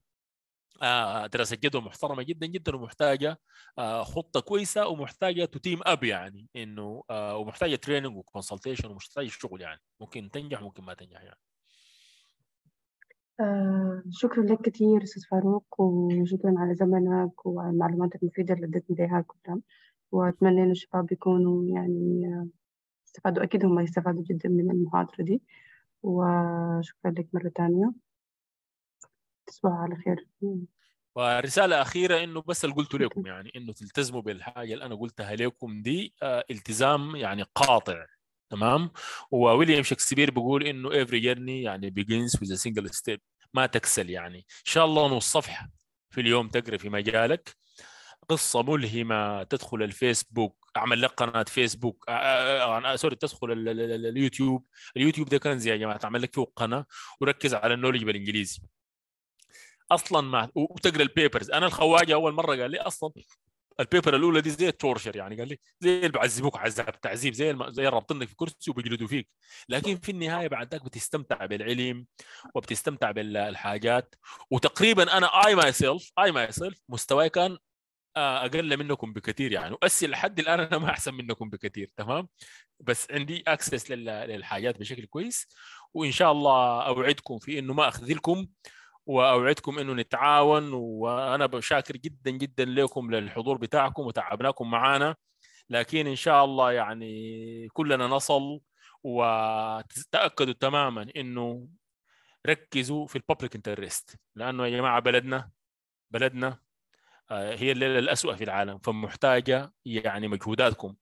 آه، دراسه جدوى محترمه جدا جدا ومحتاجه آه، خطه كويسه ومحتاجه تيم اب يعني انه آه، ومحتاجه تريننج وكونسلتيشن ومحتاجه شغل يعني ممكن تنجح ممكن ما تنجح يعني آه، شكرا لك كثير أستاذ فاروق وشكرا على زمنك وعلى المعلومات المفيدة اللي اديتني إياها كلها وأتمنى إن الشباب يكونوا يعني آه، استفادوا أكيد هم يستفادوا جدا من المحاضرة دي وشكرا لك مرة ثانية تصبحوا على خير ورسالة أخيرة إنه بس اللي قلته لكم يعني إنه تلتزموا بالحاجة اللي أنا قلتها لكم دي آه، التزام يعني قاطع تمام وويليام شكسبير بيقول انه every journey يعني begins with a single step ما تكسل يعني ان شاء الله نص في اليوم تقرا في مجالك قصه ملهمه تدخل الفيسبوك اعمل لك قناه فيسبوك آه آه, آه،, آه، سوري تدخل اليوتيوب اليوتيوب ده كنز يا جماعه تعمل لك فيه قناه وركز على النولج بالانجليزي اصلا ما وتقرا البيبرز انا الخواجه اول مره قال لي اصلا البيبر الاولى دي زي التورشر يعني قال لي زي اللي بيعذبوك عذاب تعذيب زي الم... زي رابطينك في كرسي وبيجلدوا فيك لكن في النهايه بعد ذاك بتستمتع بالعلم وبتستمتع بالحاجات وتقريبا انا اي ماي سيلف اي ماي سيلف مستواي كان آه، اقل منكم بكثير يعني واسي لحد الان انا ما احسن منكم بكثير تمام بس عندي اكسس للحاجات بشكل كويس وان شاء الله اوعدكم في انه ما اخذلكم واوعدكم انه نتعاون وانا بشاكر جدا جدا لكم للحضور بتاعكم وتعبناكم معانا لكن ان شاء الله يعني كلنا نصل وتاكدوا تماما انه ركزوا في الببليك انترست لانه يا جماعه بلدنا بلدنا آه، هي الليله الاسوء في العالم فمحتاجه يعني مجهوداتكم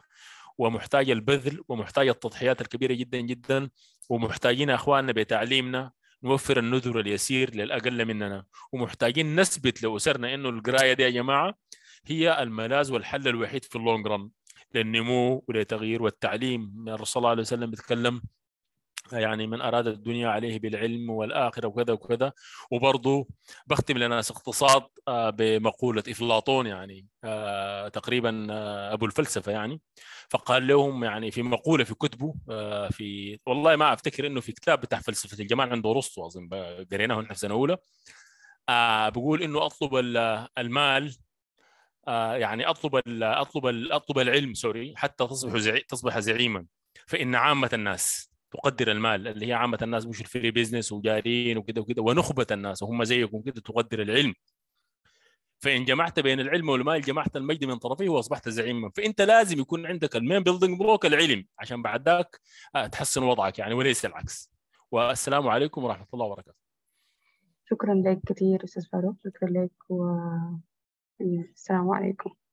ومحتاجه البذل ومحتاجه التضحيات الكبيره جدا جدا ومحتاجين اخواننا بتعليمنا نوفر النذر اليسير للاقل مننا ومحتاجين نثبت لاسرنا انه القرايه دي يا جماعه هي الملاذ والحل الوحيد في اللونج رن للنمو ولتغيير والتعليم الرسول صلى الله عليه وسلم بيتكلم يعني من أراد الدنيا عليه بالعلم والآخرة وكذا وكذا وبرضه بختم لناس اقتصاد آه، بمقولة إفلاطون يعني آه، تقريبا آه، أبو الفلسفة يعني فقال لهم يعني في مقولة في كتبه في والله ما أفتكر إنه في كتاب بتاع فلسفة الجمال عنده أرسطو أظن قريناه نحن في سنة أولى بقول إنه أطلب المال يعني أطلب أطلب أطلب العلم سوري حتى تصبح تصبح زعيما فإن عامة الناس تقدر المال اللي هي عامه الناس مش الفري بيزنس وجارين وكده وكده ونخبه الناس وهم زيكم كده تقدر العلم فان جمعت بين العلم والمال جمعت المجد من طرفه واصبحت زعيما فانت لازم يكون عندك المين بيلدنج بلوك العلم عشان بعد ذاك آه، تحسن وضعك يعني وليس العكس والسلام عليكم ورحمه الله وبركاته شكرا لك كثير استاذ فاروق شكرا لك والسلام عليكم